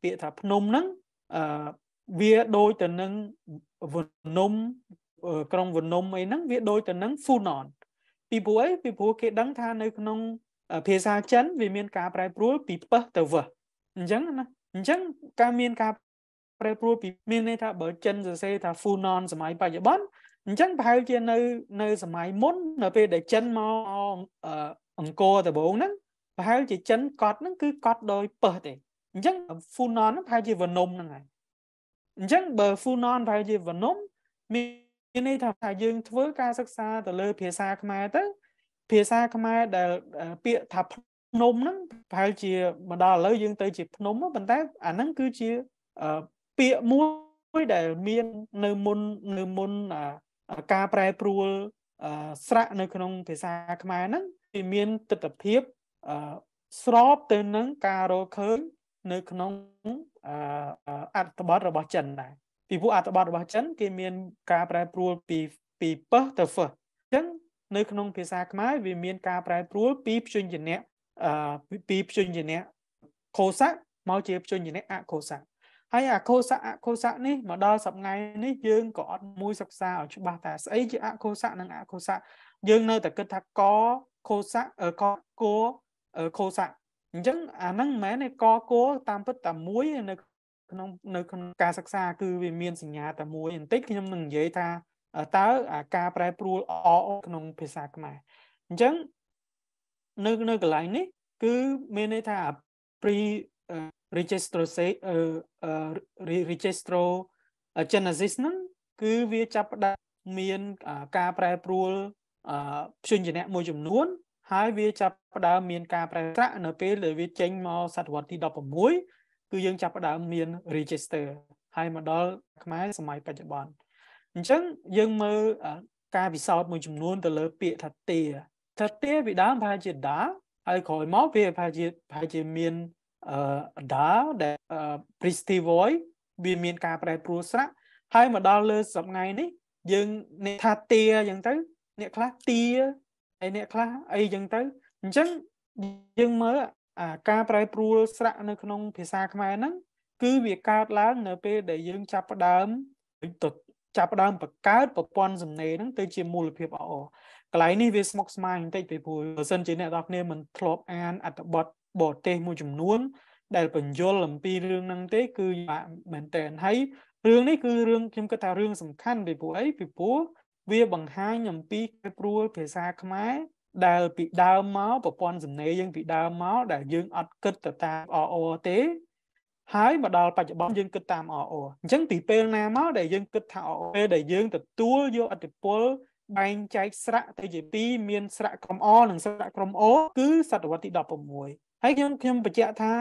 ពាក្យថាភ្នំហ្នឹងអឺវាដូចទៅនឹងវនំក្រុងវនំអីហ្នឹងវាដូចទៅនឹង Funon ពីព្រោះអីពីព្រោះគេដឹងថានៅក្នុងភាសាចិន វាមានការប្រែប្រួល ពីពឹសទៅវឹសអញ្ចឹងណាអញ្ចឹងការមានការប្រែប្រួលពីមានន័យថាបើចិនសរសេរថា Funon សម័យបច្ចុប្បន្នអញ្ចឹងប្រហែលជានៅនៅ សម័យមុន នៅ ពេលដែលចិនមកអង្គរដំបូងហ្នឹងប្រហែលជាចិនកត់ហ្នឹងគឺកត់ដោយពឹសទេអញ្ចឹង Funon ហ្នឹងប្រហែលជាវនំហ្នឹងហើយអញ្ចឹងបើ Funon ប្រហែលជាវនំមានមានន័យថាយើងធ្វើការសិក្សាទៅលើភាសាខ្មែរទៅភាសាខ្មែរដែលពាក្យថាភ្នំហ្នឹងប្រហែលជាមកដល់ឥឡូវយើងទៅជា ភ្នំប៉ុន្តែ អាហ្នឹងគឺជាពាក្យមួយដែលមាននៅមុននៅមុនការប្រែប្រួល ស្រៈនៅក្នុងភាសាខ្មែរហ្នឹងវាមានទស្សនវិជ្ជាស្របទៅនឹងការរកឃើញនៅក្នុងអត្ថបទរបស់ចិនដែរពីព្រោះអត្ថបទរបស់ចិនគេមានការប្រែប្រួលពីពីពឹសទៅហ្វឹសអញ្ចឹងនៅ ក្នុងភាសាខ្មែរវាមានការប្រែប្រួលពីព្យញ្ជនៈអឺពីព្យញ្ជនៈខោសៈមកជាព្យញ្ជនៈអខោសៈហើយអខោសៈអខោសៈនេះមកដល់សប្ងៃនេះយើងក៏អត់មួយសិក្សាឲ្យច្បាស់ថាស្អីជាអខោសៈនិងអខោសៈយើងនៅតែគិតថាកខោសៈកគោខោសៈអញ្ចឹងអាហ្នឹងមិនមែនកគោតាមពិតតែមួយនៅក្នុងនៅក្នុងការសិក្សាគឺវាមានសញ្ញាតែមួយបន្តិចខ្ញុំនឹងនិយាយថាតើអាការប្រែប្រួលអក្នុងភាសាខ្មែរអញ្ចឹងនៅនៅកន្លែងនេះ គឺមានន័យថា pre register register genesis ហ្នឹងគឺវាចាប់ផ្ដើមមានការប្រែប្រួលព្យញ្ជនៈមួយ ចំនួន ហើយវាចាប់ផ្ដើមមានការប្រែត្រាក់នៅពេលដែលវាចេញមកសតវត្សទី16គឺយើងចាប់ផ្ដើមមាន register ហើយមកដល់ខ្មែរសម័យបច្ចុប្បន្នអញ្ចឹងយើងមើលការពិសោធន៍មួយចំនួនទៅលើពាក្យថាទាថាទាពីដើមប្រហែលជាដាហើយក្រោយមកវាប្រហែលជាប្រហែលជាមានអឺដាដែល priestly voice វាមានការប្រែប្រួលស្រៈហើយមកដល់លើសប្ងៃនេះយើងអ្នកថាទាអញ្ចឹងទៅអ្នកខ្លះទាហើយអ្នកខ្លះអីអញ្ចឹងទៅអញ្ចឹងយើងមើលការប្រែប្រួលស្រៈនៅក្នុងភាសាខ្មែរហ្នឹងគឺវាកើតឡើងនៅពេលដែលយើងចាប់ផ្ដើមទៅចាប់ផ្ដើមបង្កើតប្រព័ន្ធសំណេរហ្នឹងទៅជាមូលភាពអអកន្លែងនេះវាស្មុគស្មាញបន្តិចពីព្រោះបើសិនជាអ្នកនរគ្នាមិនធ្លាប់អានអត្ថបទបរទេសមួយចំនួនដែលបញ្យល់អំពីរឿងហ្នឹងទេ គឺបាក់មែនតើហើយរឿងនេះគឺរឿងខ្ញុំគិតថារឿងសំខាន់ពីព្រោះអីពីព្រោះវាបង្ហាញអំពីការព្រួលភាសាខ្មែរដែលពីដើមមកប្រព័ន្ធសំណេរយើងពីដើមមកដែលយើងអត់គិតទៅតាម RR ទេ ហើយមកដល់បច្ចុប្បន្នយើងគិតតាម RR អញ្ចឹងពីពេលណាមកដែលយើងគិតថា RR ពេលដែលយើង ទទួលយកអតិពលបែងចែកស្រៈទៅជាពីរមានស្រៈក្រុម O និងស្រៈក្រុម O គឺសតវត្សទី16ហើយខ្ញុំខ្ញុំបញ្ជាក់ថា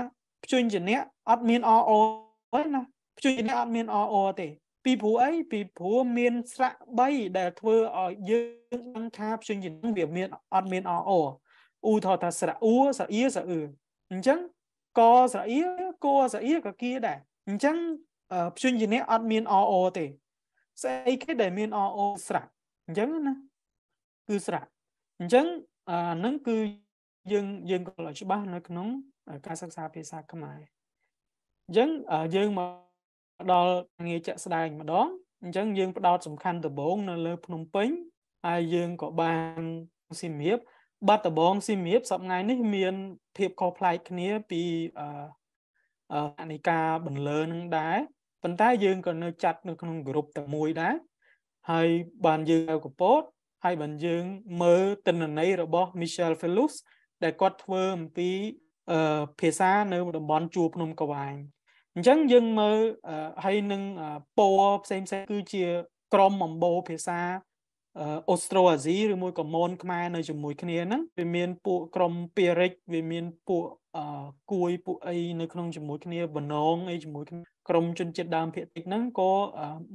ភ្ជញ្ជនៈអត់មាន RO ទេណាភ្ជញ្ជនៈអត់មាន RO ទេពីព្រោះអីពីព្រោះមានស្រៈ3ដែលធ្វើឲ្យយើងដឹងថាព្យញ្ជនវាមានអត់មានអអអ៊ូថថាស្រៈអ៊ូស្រៈអ៊ីស្រៈអ៊ឺអញ្ចឹងកស្រៈអ៊ីកស្រៈអ៊ីក៏គៀដែរអញ្ចឹងព្យញ្ជនអត់មានអអទេស្អីគេដែលមានអអស្រៈអញ្ចឹងណាគឺស្រៈអញ្ចឹងអានឹងគឺយើងយើងក៏ច្បាស់នៅក្នុង ការសិក្សាភាសាខ្មែរអញ្ចឹងយើងមកដល់ងារជាក់ស្ដែងម្ដងអញ្ចឹងយើងផ្ដោតសំខាន់ដំបូងនៅលើភ្នំពេញហើយយើងក៏បានស៊ីមៀបបាត់ដំបងស៊ីមៀបសប្ថ្ងៃនេះមានភាពខុសប្លែកគ្នាពីអឺអនិកាបន្លឺនឹងដែរប៉ុន្តែយើងក៏នៅចាត់នៅក្នុងក្រុមតែមួយដែរហើយបានយើងទៅកពតហើយបានយើងមើលទិន្នន័យរបស់ Michel Felus ដែលគាត់ធ្វើអំពីភាសានៅតំបន់ជួរភ្នំកវ៉ាញអញ្ចឹងយើងមើលហើយនឹងពណ៌ផ្សេងផ្សេងគឺជាក្រមអំបូរភាសាអូស្ត្រូអាស៊ីឬមួយក៏មនខ្មែរនៅជាមួយគ្នាហ្នឹងវាមានពួកក្រមពីរិចវាមានពួកគួយពួកអីនៅ ក្នុងជាមួយ គ្នាបណ្ណងអីជាមួយគ្នាក្រមជនជាតិដើមភាគតិចហ្នឹងក៏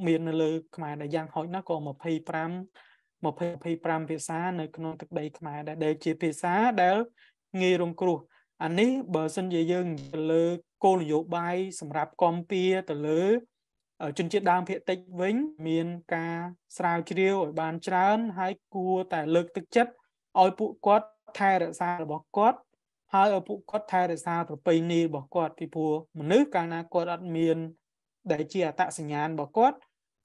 មាននៅលើខ្មែរដែរយ៉ាងហោចណាស់ក៏25 20 25ភាសានៅក្នុងទឹកដីខ្មែរដែរដែលជាភាសាដែលងាយរងគ្រោះអានេះបើសិនជាយើងទៅលើគោលនយោបាយសម្រាប់គាំពៀទៅលើជនជាតិដើមភាគតិចវិញមានការស្រាវជ្រាវឲ្យបានច្រើនហើយគួរតែលើកទឹកចិត្តឲ្យពួកគាត់ថែរក្សារបស់គាត់ហើយឲ្យពួកគាត់ថែរក្សាប្រពៃណីរបស់គាត់ពីព្រោះមនុស្សកាលណាគាត់ អត់មាន ដែលជាអត្តសញ្ញាណរបស់គាត់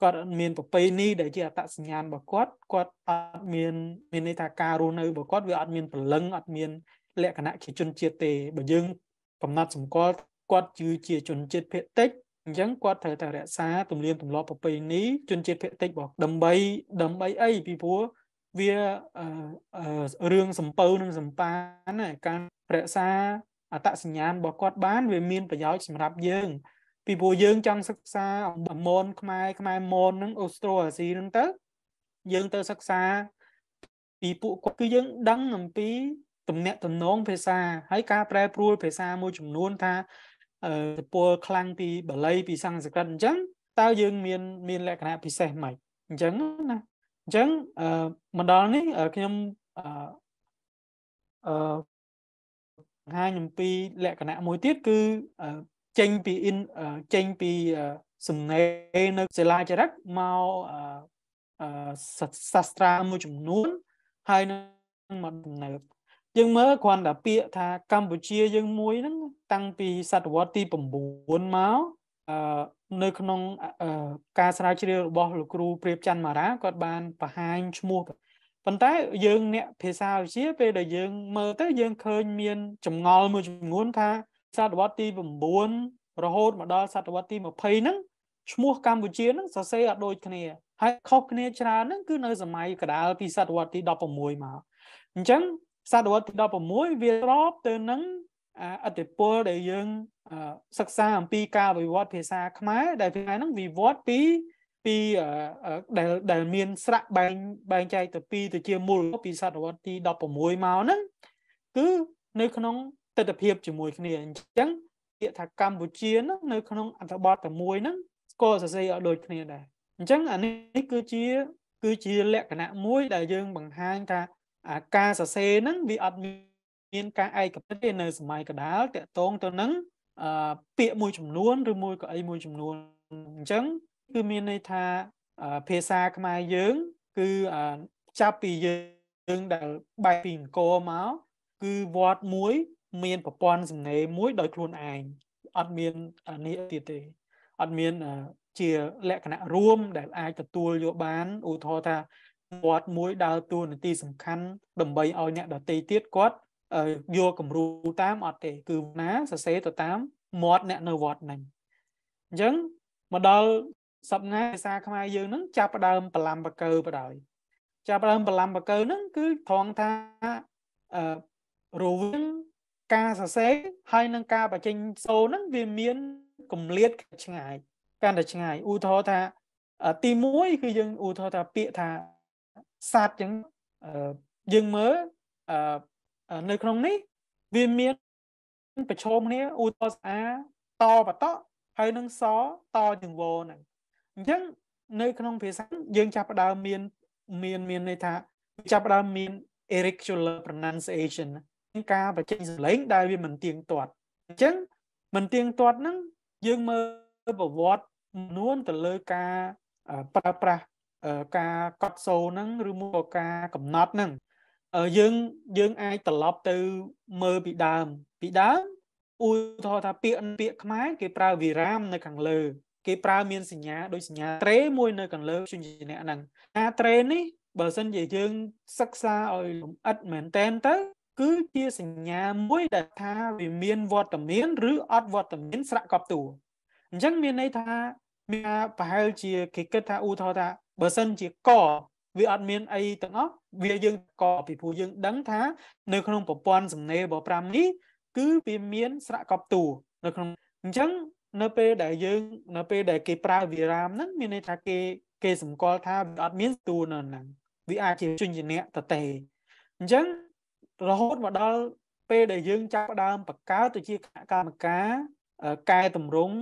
គាត់អត់មានប្រពៃណីដែលជាអត្តសញ្ញាណរបស់គាត់គាត់អត់មានមានន័យថាការរស់នៅរបស់គាត់វាអត់មានព្រលឹង អត់មានលក្ខណៈជាជនជាតិទេបើយើងកំណត់សម្គាល់គាត់គឺជាជនជាតិភាគតិចអញ្ចឹងគាត់ត្រូវតែរក្សាទំនៀមទម្លាប់ប្រពៃណីជនជាតិភាគតិចរបស់ដើម្បីដើម្បីអីពីព្រោះវារឿងសំពៅនិងសំប៉ានការរក្សាអត្តសញ្ញាណរបស់គាត់បាន វា មានប្រយោជន៍សម្រាប់យើង ពីព្រោះយើងចង់សិក្សាអំមនខ្មែរខ្មែរមននឹងអូស្ត្រូអាស៊ីនឹងទៅយើងទៅសិក្សាពីពួកគាត់គឺយើង ដឹងអំពីទំនាក់ទំនងភាសាហើយការប្រែប្រួលភាសាមួយចំនួនថាទៅពលខ្លាំងពីបាលីពីសំស្ក្រឹតអញ្ចឹងតើយើងមានមាន លក្ខណៈពិសេសម៉េចអញ្ចឹងណាអញ្ចឹងមកដល់នេះខ្ញុំអឺបង្ហាញអំពី លក្ខណៈមួយទៀតគឺចេញពីចេញពីសំណេរនៅសិលាចារឹកមកសាស្ត្រាមួយចំនួន ហើយនឹងមកដំណើរយើងមើលគ្រាន់តែពាក្យថាកម្ពុជាយើងមួយហ្នឹងតាំងពីសតវត្សទី9មកអឺនៅក្នុងការស្រាវជ្រាវរបស់លោកគ្រូព្រាបច័ន្ទមារាគាត់បានបង្ហាញឈ្មោះប៉ុន្តែយើងអ្នកភាសាវិទ្យាពេលដែលយើងមើលទៅយើងឃើញមានចម្ងល់មួយចំនួនថាសតវត្សទី9រហូតមកដល់សតវត្សទី20ហ្នឹងឈ្មោះកម្ពុជាហ្នឹងសរសេរឲ្យដូចគ្នាហើយខុសគ្នាច្រើនហ្នឹងគឺនៅសម័យកដាលពីសតវត្សទី16មកអញ្ចឹងសតវត្សទី16វាស្របទៅនឹងអតិពលដែលយើងសិក្សាអំពីការវិវត្តភាសាខ្មែរដែលភាសាហ្នឹងវិវត្តពីពីដែលដែលមានស្រៈបែងបែងចែកទៅពីទៅជាមូលពីសតវត្សទី16មកហ្នឹងគឺនៅក្នុងទស្សនវិជ្ជាជាមួយគ្នាអញ្ចឹងពាក្យថាកម្ពុជាហ្នឹងនៅក្នុងអត្ថបទតែមួយហ្នឹងក៏សរសេរឲ្យដូចគ្នាដែរអញ្ចឹងអានេះគឺជាគឺជាលក្ខណៈមួយដែលយើងបង្ហាញថាអាការសរសេរហ្នឹងវាអត់មានការឯកភាពទេនៅសម័យកដាលតកតងទៅនឹងអឺពាក្យមួយចំនួនឬមួយក៏អីមួយចំនួនអញ្ចឹង គឺមានន័យថាភាសាខ្មែរយើង គឺចាប់ពីយើងដែលបែកពីអង្គរមកគឺវត្តមួយមានប្រព័ន្ធសំណេរមួយដោយខ្លួនឯងអត់មាននេះទៀតទេអត់មានជាលក្ខណៈរួមដែលអាចទទួលយកបានឧទាហរណ៍ថាគាត់មួយដើរតួនាទីសំខាន់ដើម្បីឲ្យអ្នកដតីទៀតគាត់យកគំរូតាមអត់ទេគឺណាសរសេរទៅតាមមាត់អ្នកនៅវត្តហ្នឹងអញ្ចឹងមកដល់សប្ងាយភាសាខ្មែរយើងហ្នឹងចាប់ដើមបលំបកើបដោយចាប់ដើមបលំបកើហ្នឹងគឺថងថាអឺរវាងការសរសេរហើយនឹងការបញ្ចេញសូរហ្នឹងវាមានកម្លាតឆ្ងាយកាន់តែឆ្ងាយឧទាហរណ៍ថា ទី1គឺយើងឧទាហរណ៍ថាពាក្យថាសាបចឹងយើងមើលនៅក្នុងនេះវាមានប្រឈមគ្នាឧទាហរណ៍អាតបតហើយនឹងសតជាងវហ្នឹងអញ្ចឹងនៅក្នុងភាសាយើងចាប់ផ្ដើមមានមានមានន័យថា ចាប់ផ្ដើមមាន irregular pronunciation ការបញ្ចេញសំឡេង ដែលវា មិនទៀងទាត់អញ្ចឹងមិនទៀងទាត់ហ្នឹងយើងមើលប្រវត្តិនួនទៅលើការប្រើប្រាស់ការកត់សូរហ្នឹងឬមកការកំណត់ហ្នឹងយើងយើងអាចត្រឡប់ទៅមើលពីដើមពីដើមឧទាហរណ៍ថាពាក្យពាក្យខ្មែរគេប្រើវិរាមនៅខាងលើ គេប្រើមានសញ្ញាដូចសញ្ញាត្រេមួយនៅខាងលើជួយជាអ្នកហ្នឹងការត្រេនេះ បើសិនជាយើង សិក្សាឲ្យលម្អិតមែនតែនទៅ គឺជាសញ្ញាមួយដែលថាវាមានវត្តមានឬអត់វត្តមានស្រៈកប់តួអញ្ចឹងមានន័យថាមានប្រហែលជា គេគិតថាឧទាហរណ៍ថាបើសិនជាកវាអត់មានអីទាំងអស់វាយើងកពីព្រោះយើង ដឹងថា នៅ ក្នុងប្រព័ន្ធសំណេររបស់5នេះ គឺវាមាន ស្រៈកប់តួនៅក្នុងអញ្ចឹងនៅពេលដែលយើងនៅពេលដែលគេប្រើវិរាមហ្នឹងមានន័យថាគេគេសម្គាល់ថាវាអត់មានតួនៅហ្នឹងវាអាចជាជញ្ជនៈតទេអញ្ចឹងរហូតមកដល់ពេលដែលយើងចាប់ដើមបង្កើតទៅជាគណៈកម្មការកែតម្រង់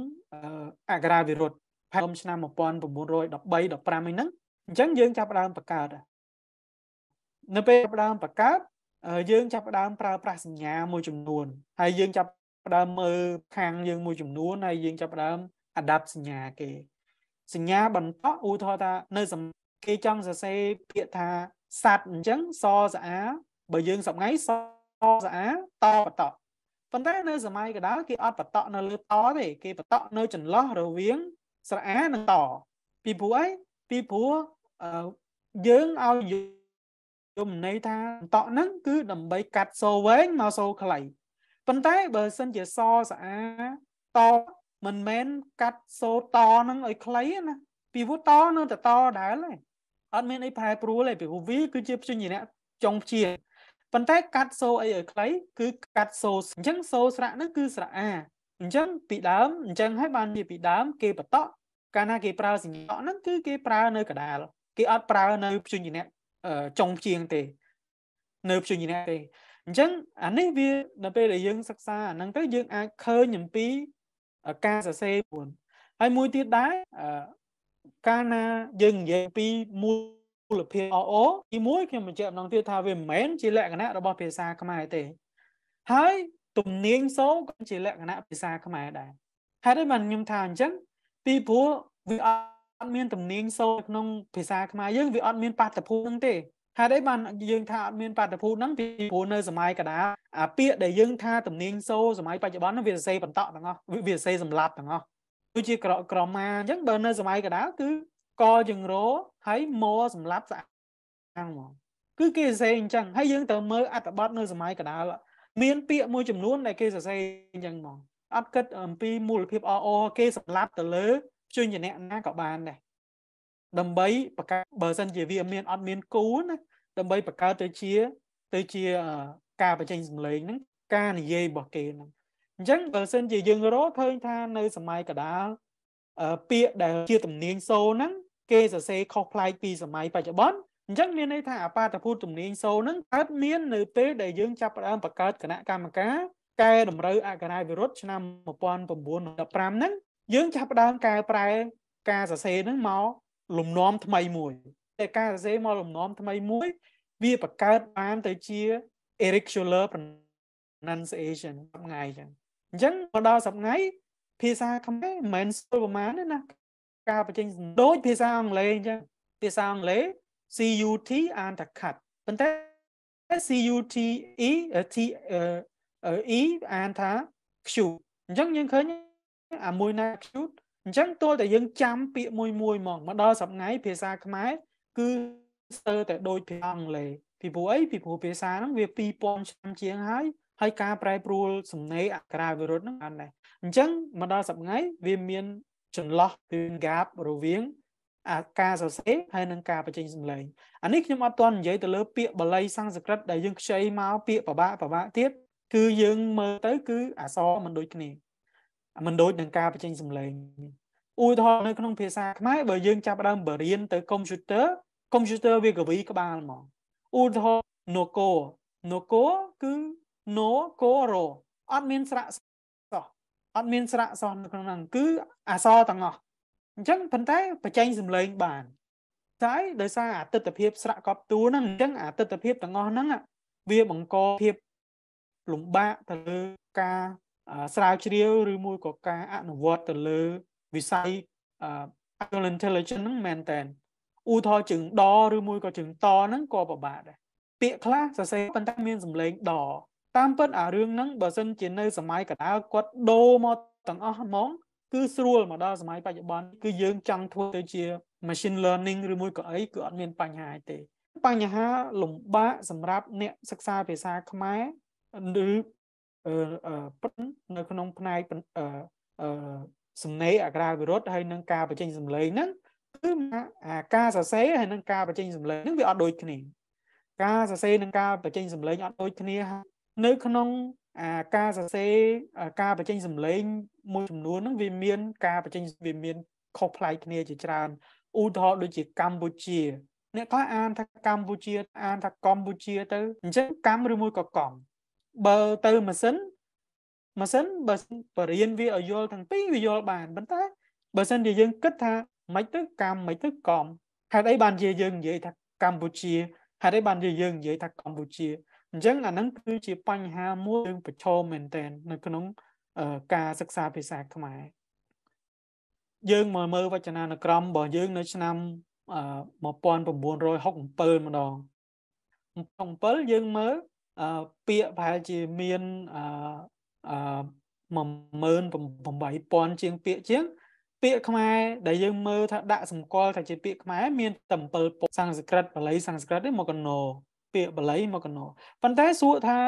អក្សរាវិរុទ្ធផែនឆ្នាំ1913 15ហ្នឹងអញ្ចឹងយើងចាប់ផ្ដើមបង្កើតនៅពេលចាប់ផ្ដើមបង្កើតយើងចាប់ផ្ដើមប្រើប្រាស់សញ្ញាមួយចំនួនហើយយើងចាប់ផ្ដើមមើលខាងយើងមួយចំនួនហើយយើងចាប់ផ្ដើម adapt សញ្ញាគេសញ្ញាបន្តឧទាហរណ៍ថានៅគេចង់សរសេរពាក្យថាសัตว์អញ្ចឹងសស្អាបើយើងសប្ងៃសស្អាតបតប៉ុន្តែនៅ សម័យកណ្ដាលគេអត់បតនៅលើតទេគេបតនៅចន្លោះរវាងស្រអានឹងតពីព្រោះអីពីព្រោះយើងឲ្យយមន័យថាតក់ហ្នឹងគឺដើម្បីកាត់សូវែងមកសូខ្លីប៉ុន្តែបើសិនជាសស្អាតមិនមែនកាត់សូតហ្នឹងឲ្យខ្លីណាពីព្រោះតនៅតែតដែរហ៎អត់មានអីប្រែប្រួលទេពីព្រោះវាគឺជាព្យញ្ញៈចុងព្យាប៉ុន្តែកាត់សូអីឲ្យខ្លីគឺកាត់សូអញ្ចឹងសូស្រៈហ្នឹងគឺស្រៈអាអញ្ចឹងពីដើមអញ្ចឹងហើយបានជាពីដើមគេបតក់កាលណាគេប្រើសញ្ញកហ្នឹងគឺគេប្រើនៅកដាលគេអត់ប្រើនៅព្យញ្ជនៈចុងជាងទេ នៅព្យញ្ជនៈទេអញ្ចឹងអានេះវាដល់ពេលដែលយើង សិក្សាអាហ្នឹងទៅយើងអាចឃើញអំពីការសរសេរពួនហើយមួយទៀតដែរកាលណាយើងនិយាយពីមូលភាព OO ទីមួយខ្ញុំបញ្ជាក់ម្ដងទៀតថាវាមិនមែនជាលក្ខណៈរបស់ភាសាខ្មែរទេហើយទំនាញសូក៏ជាលក្ខណៈភាសាខ្មែរដែរហេតុអីបានខ្ញុំថាអញ្ចឹងពីព្រោះវាអត់មានទំនាញសូក្នុងភាសាខ្មែរយើងវាអត់មានបាតុភូតហ្នឹងទេហេតុអីបានយើងថាអត់មានបាតុភូតហ្នឹងពីព្រោះនៅ សម័យកដាអាពាក្យដែលយើងថាទំនាញសូសម័យបច្ចុប្បន្នហ្នឹងវាសរសេរបន្តទាំងអស់វាសរសេរសម្លាប់ទាំងអស់គឺជាក្រក្រមាអញ្ចឹងបើនៅ សម័យកដាគឺកជង្រោហើយមសម្លាប់ស្អាងហ្មងគឺគេសរសេរអញ្ចឹងហើយយើងត្រូវមើលអត្ថបទនៅ សម័យកដាលមានពាក្យមួយចំនួនដែលគេសរសេរអញ្ចឹងហ្មងអត់គិតអំពីមូលភាពអអគេសម្លាប់ទៅលើព្យញ្ញៈណាក៏បានដែរដើម្បីបកបើសិនជាវាមានអត់មានគូណាដើម្បីបកើតទៅជាទៅជាការបញ្ចេញសម្លេងហ្នឹងការនិយាយរបស់គេហ្នឹងអញ្ចឹងបើសិនជាយើងរកឃើញថានៅសម័យកដាលពាក្យដែលជាទំនាញសូហ្នឹង គេសរសេរខុសប្លែកពីសម័យបច្ចុប្បន្នអញ្ចឹងមានន័យថាអបាតភូតជំនាញសូនឹងកើតមាននៅពេលដែលយើងចាប់ផ្ដើមបង្កើតគណៈកម្មការកែតម្រូវអក្ខរាវិរុទ្ធឆ្នាំ1915ហ្នឹងយើងចាប់ផ្ដើមកែប្រែ ការសរសេរហ្នឹងមកលំនាំថ្មីមួយតែការសរសេរមកលំនាំថ្មីមួយ វាបង្កើតបានទៅជា Eric Schuler pronunciation ថ្ងៃអញ្ចឹងអញ្ចឹងមកដល់សប្ងៃភាសាខ្មែរមិនមែនស្គាល់ប្រមាណទេណាការបញ្ចេញដូចភាសាអង់គ្លេសអញ្ចឹងភាសាអង់គ្លេស CUT អានតែខាត់ប៉ុន្តែ CUT E T E អានថា Q អញ្ចឹងយើងឃើញអាមួយណា Q អញ្ចឹងទល់តែយើងចាំពាក្យមួយមួយហ្មងមកដល់សប្ងៃភាសាខ្មែរគឺស្ទើរតែដូចភាសាអង់គ្លេសពីព្រោះអីពីព្រោះភាសាហ្នឹងវា2000ឆ្នាំជាងហើយ ហើយការប្រែប្រួលសំណេរអក្ខរាវិរុទ្ធហ្នឹងអត់ដែរអញ្ចឹងមកដល់សប្ងៃវាមានចន្លោះពី gap រវាងអាការសរសេរហើយនិងការបញ្ចេញសម្លេងអានេះខ្ញុំអត់ទាន់និយាយទៅលើពាក្យបាលីសំស្ក្រឹតដែលយើងខ្ចីមកពាក្យប្របាក់ប្របាក់ទៀតគឺយើងមើលទៅគឺអសរមិនដូច គ្នាមិនដូច នឹងការបញ្ចេញសម្លេងឧទាហរណ៍នៅក្នុងភាសាខ្មែរបើយើងចាប់ដើមបរៀនទៅកុំព្យូទ័រកុំព្យូទ័រវាកវីក្បាលហ្មងឧទាហរណ៍ no ko no ko គឺ no ko ro អត់មានស្រៈសោះអត់មានស្រៈសោះនៅក្នុងហ្នឹងគឺអសរទាំងអស់អញ្ចឹងប៉ុន្តែបញ្ចេញសម្លេង បានតែដោយសារអតិតភាពស្រៈកប់ទួហ្នឹងអញ្ចឹងអតិតភាពទាំងអស់ហ្នឹងវាបង្កភាពលំបាកទៅលើការស្រាវជ្រាវឬមួយក៏ការអនុវត្តទៅលើវិស័យ artificial intelligence ហ្នឹងមែនតើឧទាហរណ៍ជើងដឬមួយក៏ជើងតហ្នឹងក៏ពិបាកដែរពាក្យខ្លះសរសេរប៉ុន្តែមានសម្លេងដតាមពិតអារឿងហ្នឹងបើសិនជានៅសម័យកណ្ដាលគាត់ដូរមកទាំងអស់ហ្មងគឺស្រួលមកដល់សម័យបច្ចុប្បន្នគឺយើងចង់ធ្វើទៅជា machine learning ឬមួយក៏អីគឺអត់មានបញ្ហាទេបញ្ហាលំបាកសម្រាប់អ្នកសិក្សាភាសាខ្មែរឬនៅក្នុងផ្នែកសំណេរអក្រាវិរុទ្ធហើយនឹងការបញ្ចេញសម្លេងហ្នឹងគឺអាការសរសេរហើយនឹងការបញ្ចេញសម្លេងហ្នឹងវាអត់ដូចគ្នាការសរសេរនិងការបញ្ចេញសម្លេងអត់ដូចគ្នា នៅក្នុងអាការសរសេរការបញ្ចេញសម្លេង មួយចំនួនហ្នឹងវាមាន ការបញ្ចេញវាមានខុសប្លែកគ្នាជាច្រើនឧទាហរណ៍ដូចជា កម្ពុជា អ្នកខ្លះអានថាកម្ពុជា អាន ថាកម្ពុជា ទៅអញ្ចឹងកម្មឬមួយក៏កំបើទៅម៉ាស៊ីនម៉ាស៊ីនបើបរៀនវាឲ្យយល់ទាំងពីរវាយល់បានប៉ុន្តែបើសិនជាយើង គិតថាមិនទៅកម្មមិនទៅកំហេតុអីបានជាយើងនិយាយថាកម្ពុជាហេតុអីបានជាយើងនិយាយថាកម្ពុជាអញ្ចឹងអាហ្នឹងគឺជាបញ្ហា មួយយើងប្រឈមមែនទែននៅក្នុង ការសិក្សាភាសាខ្មែរយើងមកមើលវចនានុក្រមរបស់យើង នៅ ឆ្នាំ1967ម្ដង1967យើងមើលពាក្យប្រហែលជាមាន18000ជាង ពាក្យជាងពាក្យខ្មែរដែលយើងមើលថាដាក់សម្គាល់ថាជាពាក្យខ្មែរមានតែ7ពាក្យសំស្ក្រឹតបាលីសំស្ក្រឹតមកកណោពាក្យបាលីមកកណោប៉ុន្តែសួរថា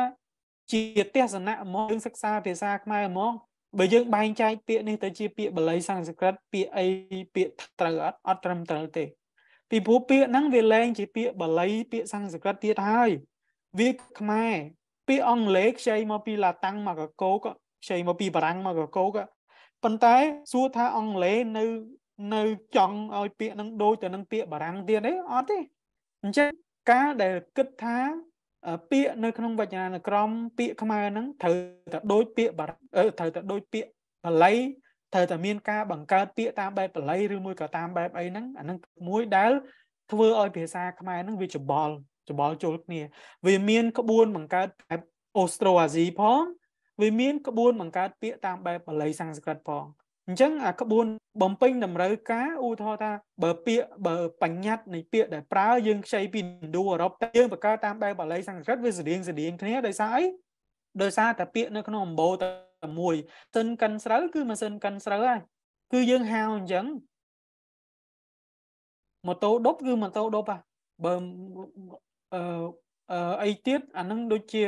ជាទេសនៈមកយើងសិក្សាភាសាខ្មែរហ្មងបើយើងបែងចែកពាក្យនេះទៅជាពាក្យបាលីសំស្ក្រឹតពាក្យអីពាក្យត្រូវអត់អត់ត្រឹមត្រូវទេពីព្រោះពាក្យហ្នឹងវាលែងជាពាក្យបាលី ពាក្យសំស្ក្រឹតទៀតហើយវាខ្មែរ ពាក្យអង់គ្លេសខ្ចីមកពីឡាតាំងមកកកោខ្ចីមកពីបារាំងមកកកោប៉ុន្តែសួរថាអង់គ្លេសនៅនៅចង់ឲ្យពាក្យហ្នឹងដូចទៅនឹងពាក្យបារាំងទៀតទេអត់ទេអញ្ចឹងការដែលគិតថាពាក្យនៅក្នុងវចនានុក្រមពាក្យខ្មែរហ្នឹងត្រូវតែដូចពាក្យបារាំងត្រូវតែដូចពាក្យបាលីត្រូវតែមានការបង្កើតពាក្យតាមបែបបាលីឬមួយក៏តាមបែបអីហ្នឹងអាហ្នឹងមួយដែលធ្វើឲ្យភាសាខ្មែរហ្នឹងវាច្បល់ច្បល់ជុលគ្នាវាមានក្បួនបង្កើតបែបអូស្ត្រូអាស៊ីផងវាមានក្បួនបង្កើតពាក្យតាមបែបបាលីសំស្ក្រឹតផងអញ្ចឹងអាក្បួនបំពេញតម្រូវការឧទាហរណ៍ថា បើពាក្យបើបញ្ញត្តិនៃពាក្យដែលប្រើយើងខ្ចីពីឥណ្ឌូអឺរ៉ុបតែយើងបង្កើតតាមបែបបាលីសំស្ក្រឹតវាស្រៀងស្រៀងគ្នាដោយសារអីដោយសារតែពាក្យនៅក្នុងអម្បូតែមួយសិនកិនស្រូវគឺម៉ាស៊ីនកិនស្រូវហើយគឺយើងហៅអញ្ចឹងម៉ូតូដប់គឺម៉ូតូដប់ហ่ะបើអឺអីទៀតអានឹងដូចជា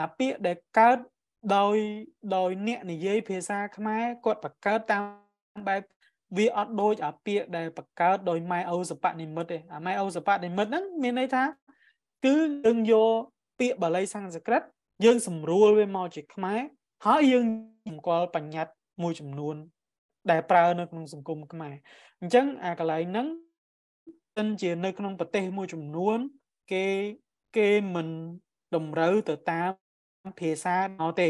អាពាក្យដែលកើតដោយដោយអ្នកនិយាយភាសាខ្មែរគាត់បង្កើតតាមបែបវាអត់ដូចអាពាក្យដែលបង្កើតដោយម៉ែអូសបនិមិត្តទេអាម៉ែអូសបនិមិត្តហ្នឹងមានន័យថា គឺយើងយកពាក្យបាលីសំស្ក្រឹតយើងសម្រួលវាមកជាខ្មែរហើយយើងបង្កល់បញ្ញត្តិមួយចំនួន ដែលប្រើ នៅក្នុងសង្គមខ្មែរអញ្ចឹង អាកន្លែងហ្នឹងិនជានៅ ក្នុងប្រទេសមួយចំនួន គេគេមិនតម្រូវទៅតាមភាសាមកទេ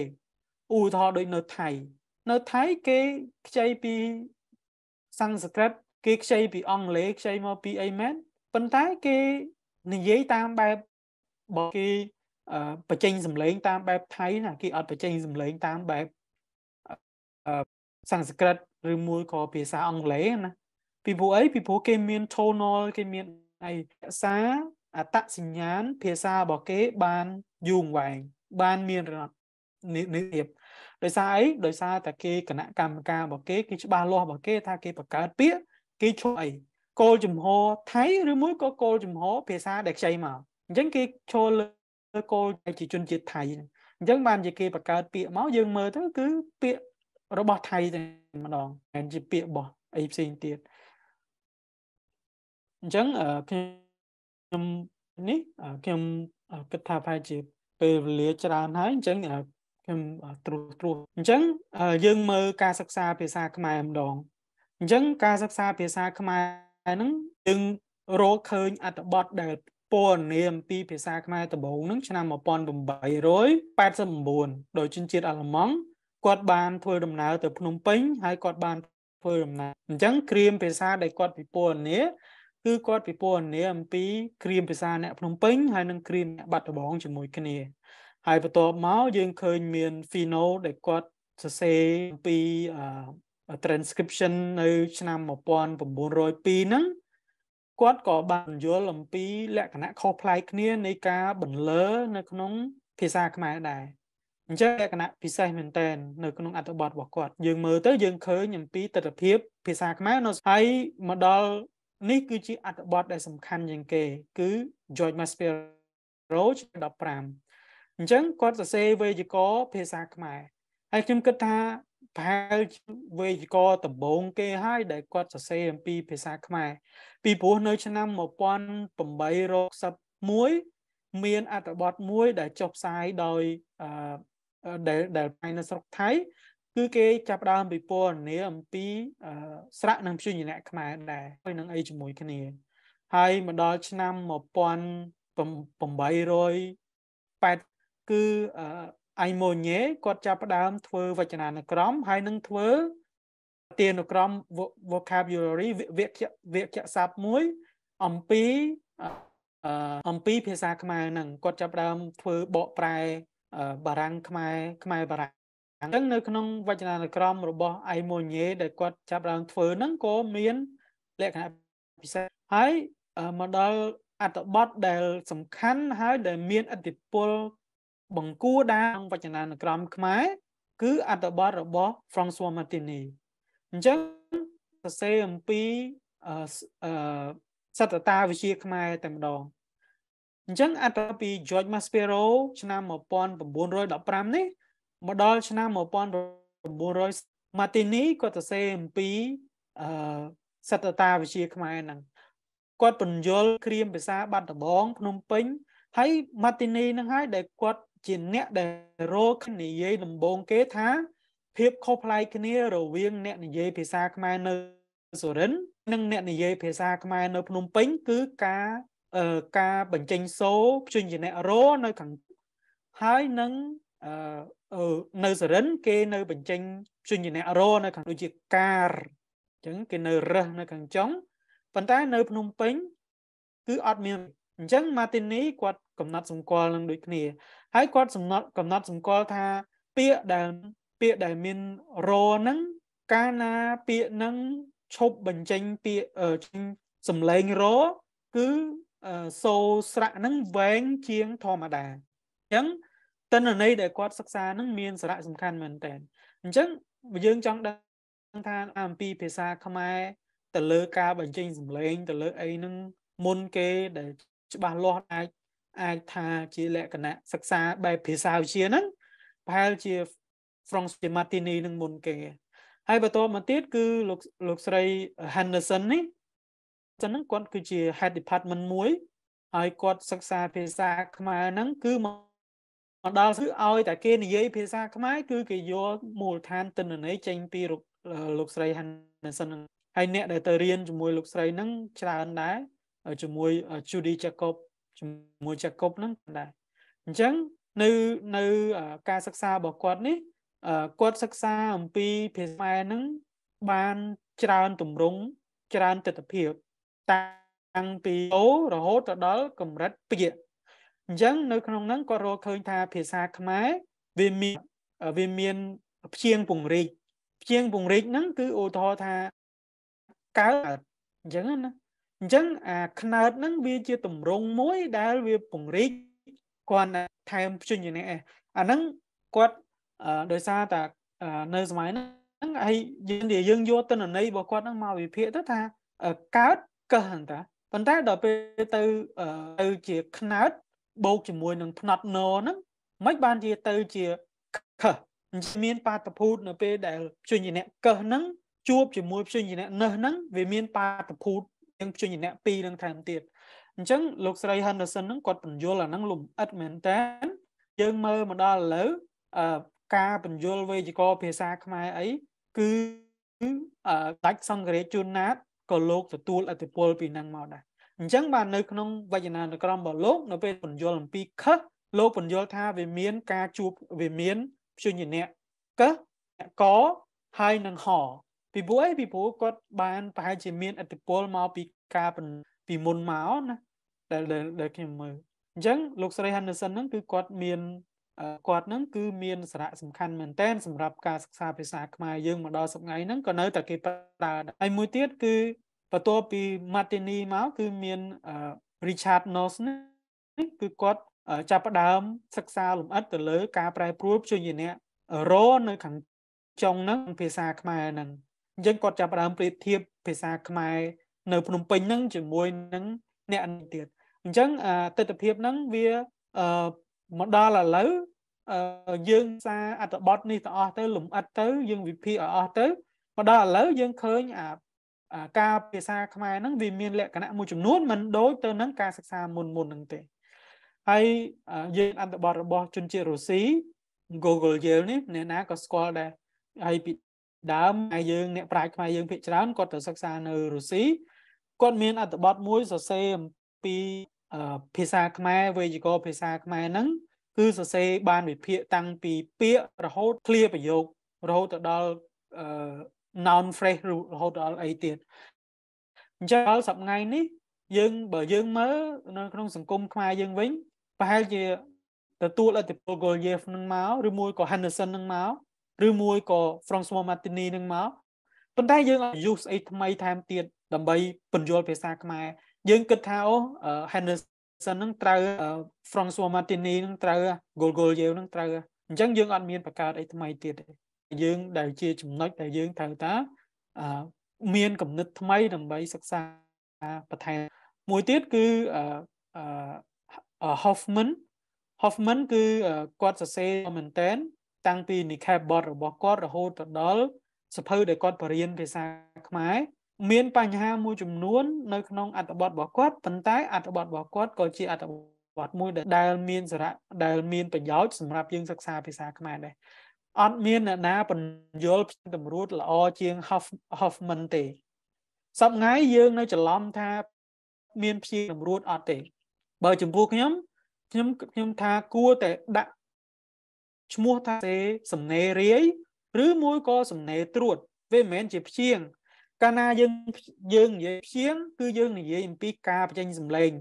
ឧទាហរណ៍ដូចនៅថៃនៅថៃគេខ្ចីពីសំស្ក្រឹតគេខ្ចីពីអង់គ្លេសខ្ចីមកពីអីមែនប៉ុន្តែគេ និយាយតាមបែបបើគេបញ្ចេញសម្លេង តាម បែបថៃណាគេអត់បញ្ចេញសម្លេងតាមបែបសំស្ក្រឹតឬមួយក៏ភាសាអង់គ្លេសណាពីព្រោះអីពីព្រោះគេមាន tonal គេមានអីភាសាអតសញ្ញាណភាសារបស់គេ បានយូរវែង បានមានរណនិយាយដោយសារអីដោយសារតែគេគណៈកម្មការរបស់គេគេច្បាស់លាស់របស់គេថាគេបង្កើតពាក្យគេឈប់អីគោលជំហរថៃឬមួយក៏គោលជំហរភាសាដែលខ្ចីមកអញ្ចឹងគេចូលលើគោលជាជនជាតិថៃអញ្ចឹងបានជាគេបង្កើត ពាក្យមកយើងមើលទៅគឺពាក្យរបស់ថៃតែម្ដងមិនជាពាក្យរបស់អីផ្សេងទៀតអញ្ចឹងខ្ញុំនេះខ្ញុំគិតថាប្រហែលជាពេលវេលា ច្រើនហើយអញ្ចឹងខ្ញុំត្រួសត្រួសអញ្ចឹងយើងមើលការសិក្សាភាសាខ្មែរម្ដងអញ្ចឹងការសិក្សាភាសាខ្មែរហ្នឹងយើងរកឃើញអត្ថបទដែលពណ៌នាមពីភាសាខ្មែរដំបូងហ្នឹងឆ្នាំ1889ដោយជនជាតិអាល្លឺម៉ង់គាត់បាន ធ្វើដំណើរទៅភ្នំពេញ ហើយគាត់បានធ្វើដំណើរអញ្ចឹងក្រៀមភាសាដែលគាត់ពិពណ៌នាគឺគាត់ពិពណ៌នាអំពីក្រៀមភាសាអ្នកភ្នំពេញហើយនិងក្រៀមអ្នកបាត់ដំបងជាមួយគ្នាហើយបន្ទាប់មកយើងឃើញមាន Fino ដែលគាត់សរសេរពី transcription នៅ ឆ្នាំ1902ហ្នឹងគាត់ក៏បានយល់អំពី លក្ខណៈខុសប្លែកគ្នានៃការបន្លឺនៅ ក្នុង ភាសាខ្មែរដែរអញ្ចឹងលក្ខណៈពិសេសមែនតែននៅក្នុងអត្ថបទរបស់គាត់ យើងមើលទៅយើងឃើញអំពីទស្សនវិជ្ជាភាសាខ្មែរនៅហើយមកដល់នេះគឺជាអត្ថបទដែលសំខាន់ជាងគេ គឺ George Maspero 15អញ្ចឹងគាត់សរសេរវេយ្យាករណ៍ភាសាខ្មែរហើយខ្ញុំគិតថាប្រហែលវេយ្យាករណ៍ដំបូងគេហើយដែលគាត់សរសេរអំពីភាសាខ្មែរពីព្រោះនៅ ឆ្នាំ1861មាន អត្ថបទមួយ ដែលចុះផ្សាយដោយដែលដែលផ្សាយនៅស្រុកថៃគឺគេចាប់ដើមពិពណ៌នាអំពី ស្រៈនិងព្យញ្ញៈខ្មែរដែរហើយនឹងអីជាមួយគ្នា ហើយមកដល់ឆ្នាំ1800 8គឺអៃម៉ូញេគាត់ចាប់ផ្ដើមធ្វើវចនានុក្រមហើយនឹងធ្វើទានុក្រម vocabulary វាក្យវាក្យស័ព្ទមួយ អំពីអំពី ភាសាខ្មែរហ្នឹងគាត់ចាប់ផ្ដើមធ្វើបកប្រែបារាំងខ្មែរខ្មែរបារាំងអញ្ចឹងនៅ ក្នុងវចនានុក្រមរបស់អៃម៉ូញេដែលគាត់ចាប់ផ្ដើមធ្វើហ្នឹងក៏មានលក្ខណៈពិសេសហើយមកដល់អត្តបទដែល សំខាន់ហើយដែលមានអតិពលបង្គួរដាក្នុងវចនានុក្រមខ្មែរគឺអត្ថបទរបស់ François Martini អញ្ចឹងសរសេរអំពីអឺសតតាវិជាខ្មែរតែម្ដងអញ្ចឹងអត្ថពី George Maspero ឆ្នាំ1915នេះមកដល់ឆ្នាំ1900 Martini គាត់សរសេរអំពីអឺសតតាវិជាខ្មែរហ្នឹងគាត់បញ្យលក្រៀមភាសាបាត់ដំបងភ្នំពេញហើយ Martini ហ្នឹងហើយដែលគាត់ជាអ្នកដែលរកនិយាយដំបងគេថាភាពខុសប្លែកគ្នារវាង អ្នកនិយាយភាសាខ្មែរនៅសូរិន និងអ្នកនិយាយភាសាខ្មែរនៅភ្នំពេញគឺការការបញ្ចេញសូរព្យញ្ជនៈរនៅខាងហើយនឹងនៅសរិន គេនៅ បញ្ចេញព្យញ្ជនៈរនៅខាងដូចជាការអញ្ចឹងគេនៅរើសនៅខាងចុងប៉ុន្តែនៅ ភ្នំពេញគឺអត់មានអញ្ចឹងម៉ាទីនីគាត់កំណត់សម្គាល់នឹងដូចគ្នាហើយគាត់សំណត់កំណត់សម្គាល់ថាពាក្យដែលពាក្យដែលមានរហ្នឹងកាលណាពាក្យហ្នឹងឈប់បញ្ចេញពាក្យសំឡេងរ គឺសូស្រៈហ្នឹងវែងជាងធម្មតាអញ្ចឹងតនន័យដែលគាត់សិក្សាហ្នឹងមានសារៈសំខាន់មែនតើអញ្ចឹងយើងចង់ដឹងថាអំពីភាសាខ្មែរទៅលើការបញ្ចេញសំឡេង ទៅលើអីហ្នឹងមុនគេដែលច្បាស់លាស់អាចអាចថាជាលក្ខណៈសិក្សាបែបភាសាវិទ្យាហ្នឹងប្រហែលជា Franz Martini នឹងមុនគេ ហើយបន្តមកទៀតគឺលោកលោកស្រី Henderson នេះចឹងហ្នឹងគាត់គឺជា head department មួយហើយគាត់សិក្សាភាសាខ្មែរហ្នឹងគឺមកដល់គឺឲ្យតែគេនិយាយភាសាខ្មែរគឺគេយកមូលដ្ឋាន ទិន្នន័យចេញពីលោកស្រី Henderson ហ្នឹងហើយអ្នកដែលទៅរៀនជាមួយលោកស្រីហ្នឹងច្រើនដែរជាមួយ Judy Jacob ជាមួយចាកុបហ្នឹងដែរអញ្ចឹង នៅនៅ ការសិក្សារបស់គាត់នេះគាត់សិក្សាអំពីភាសាខ្មែរហ្នឹងបានច្រើនទម្រង់ច្រើនទស្សនវិជ្ជាតាំងពីអូរហូតទៅដល់កម្រិតពាក្យអញ្ចឹងនៅក្នុងហ្នឹងគាត់រកឃើញថាភាសាខ្មែរវាមានវាមានព្យាង្គពង្រីកព្យាង្គពង្រីកហ្នឹងគឺឧទាហរណ៍ថាកើតអញ្ចឹងណាអញ្ចឹងអាខ្នើតហ្នឹងវាជាតម្រងមួយដែលវាពង្រីកគាត់ថែមព្យុញនេះអាហ្នឹងគាត់ដោយសារតែនៅសម័យហ្នឹងហើយយើងយើងយកទិន្នន័យរបស់គាត់ហ្នឹងមកវិភាគទៅថាកើតកើហ្នឹងតាប៉ុន្តែដល់ពេលទៅទៅជាខ្នើតបូកជាមួយនឹងផ្នត់ណហ្នឹងមិនបានជាទៅជាខឹសមានបាតុភូតនៅពេលដែលព្យុញអ្នកកឹះហ្នឹងជួបជាមួយព្យុញអ្នកនឹសហ្នឹងវាមានបាតុភូតយើងជួយអ្នកពីរនឹងថែមទៀតអញ្ចឹងលោកស្រី Henderson នឹងគាត់បញ្យល់អាហ្នឹងលំអិតមែនតើយើងមើលមកដល់ឥឡូវអឺការបញ្យល់វេយ្យាករណ៍ភាសាខ្មែរអីគឺអឺដាច់សង្ឃរាជជួនណាតក៏លោកទទួលអធិពលពីនឹងមកដែរអញ្ចឹងបាទនៅក្នុងវចនានុក្រមរបស់លោកនៅពេលបញ្យល់អំពីខឹសលោកបញ្យល់ថាវាមានការជួបវាមានព្យុញ្ញៈកកហើយនឹងហពីព្រោះអីពីព្រោះគាត់បានប្រហែលជាមានឥទ្ធិពលមកពីការពីមុនមកណាដែលដែលខ្ញុំមើលអញ្ចឹងលោកស្រី Henderson ហ្នឹងគឺគាត់មានគាត់ហ្នឹងគឺមានសារៈសំខាន់មែនទែនសម្រាប់ការសិក្សាភាសាខ្មែរយើងមកដល់សប្ងៃហ្នឹងក៏នៅតែគេប្រើហើយមួយទៀតគឺបន្ទាប់ពី Martini មកគឺមាន Richard Noss នេះគឺគាត់ចាប់ផ្ដើមសិក្សាលំអិតទៅលើការប្រែប្រួលព្យញ្ជនៈរនៅខាងចុងហ្នឹងភាសាខ្មែរហ្នឹងអញ្ចឹងគាត់ចាប់ផ្ដើមប្រៀបធៀបភាសាខ្មែរនៅភ្នំពេញហ្នឹងជាមួយនឹងអ្នកអន្តទៀតអញ្ចឹងអាទិដ្ឋភាពហ្នឹងវាអឺមកដល់ឥឡូវយើងសារអត្តបទនេះទៅអស់ទៅលំអិតទៅយើងវិភាគឲ្យអស់ទៅមកដល់ឥឡូវយើងឃើញអាការភាសាខ្មែរហ្នឹងវាមានលក្ខណៈមួយចំនួនមិនដូចទៅនឹងការសិក្សាមុនមុនហ្នឹងទេហើយយើងអន្តបទរបស់ជនជាតិរុស្ស៊ី Google Yale នេះអ្នកណាក៏ស្គាល់ដែរហើយពីដើមឯយើងអ្នកប្រាជ្ញខ្មែរយើងភាគច្រើនគាត់ទៅសិក្សានៅរុស្ស៊ីគាត់មានអត្ថបទមួយសរសេរអំពីភាសាខ្មែរវេយ្យាករណ៍ភាសាខ្មែរហ្នឹងគឺសរសេរបានវិភាគតាំងពីពាក្យរហូតឃ្លាប្រយោគរហូតទៅដល់ noun phrase រហូតដល់អីទៀតអញ្ចឹងដល់សប្ងៃនេះ យើងបើយើងមើលនៅក្នុងសង្គមខ្មែរយើងវិញប្រហែលជាទទួលអតិពល Goliev នឹងមកឬមួយក៏ Henderson នឹងមកឬមួយក៏ François Martini នឹងមកប៉ុន្តែយើងអាច use អីថ្មីថែមទៀតដើម្បីពន្យល់ភាសាខ្មែរយើងគិតថាអូ Henderson នឹងត្រូវ François Martini នឹងត្រូវ Golgolyev នឹងត្រូវអញ្ចឹងយើងអត់មានបង្កើតអីថ្មីទៀតទេយើងដែលជាចំណុចដែលយើងត្រូវតាមានគំនិតថ្មី ដើម្បីសិក្សាបន្ថែមមួយទៀតគឺអឺ Hoffman Hoffman គឺគាត់សរសេរមែនតែនតាំងពីនិក្ខេបបទរបស់គាត់រហូតទៅដល់សភៅដែលគាត់បរៀនភាសាខ្មែរមានបញ្ហាមួយចំនួននៅក្នុងអត្ថបទរបស់គាត់ប៉ុន្តែ អត្ថបទរបស់គាត់ក៏ជាអត្ថបទមួយ ដែលមានសារៈដែលមានប្រយោជន៍សម្រាប់យើងសិក្សាភាសាខ្មែរដែរអត់មានអ្នកណាបញ្យល់តម្រួតល្អជាង Hoffman ទេសពថ្ងៃយើងនៅច្រឡំថាមានព្យាតម្រួតអត់ទេ បើចំពោះខ្ញុំខ្ញុំខ្ញុំថាគួរតែដាក់ឈ្មោះថាសេសំណេររាយឬមួយក៏សំណេរត្រួតវាមិនមែនជាព្យាង្គកាលណាយើងយើងនិយាយព្យាង្គគឺយើងនិយាយអំពីការបញ្ចេញសម្លេង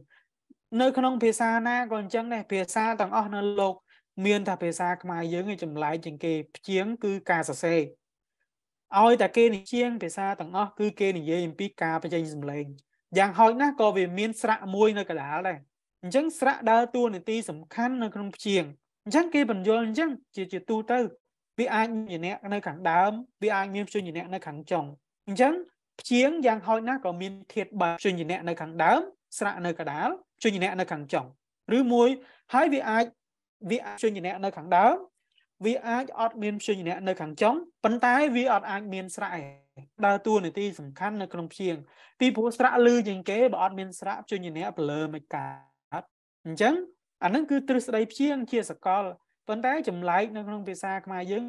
នៅក្នុងភាសាណាក៏អញ្ចឹងដែរភាសាទាំងអស់នៅលោក មានថាភាសាខ្មែរយើងឯចម្លែកជាងគេព្យាង្គគឺការសរសេរឲ្យតែគេនិយាយភាសាទាំងអស់គឺគេនិយាយអំពីការបញ្ចេញសម្លេងយ៉ាងហោចណាស់ក៏វាមានស្រៈមួយនៅកដាលដែរអញ្ចឹងស្រៈដើរតួនាទីសំខាន់នៅក្នុងព្យាង្គអញ្ចឹងគេបញ្យល់អញ្ចឹងជាជាទូទៅវាអាចមានជំនះនៅខាងដើម វាអាចមានព្យុះជំនះនៅខាងចុងអញ្ចឹងព្យាងយ៉ាងហោចណាស់ក៏មានធាតបាព្យុះជំនះនៅខាងដើមស្រាក់នៅកដាលព្យុះជំនះនៅខាងចុងឬមួយហើយវាអាចវាព្យុះជំនះនៅខាងដើមវាអាចអត់មានព្យុះជំនះនៅខាងចុងប៉ុន្តែវាអត់អាចមានស្រាក់ឯងដើរតួនាទីសំខាន់នៅក្នុងព្យាងពីព្រោះស្រាក់លឺជាងគេបើអត់មានស្រាក់ព្យុះជំនះប្រលើមិនកើតអញ្ចឹងអាហ្នឹងគឺទ្រឹស្ដីព្យាង្គជាសកលប៉ុន្តែចម្លែកនៅក្នុងភាសាខ្មែរយើង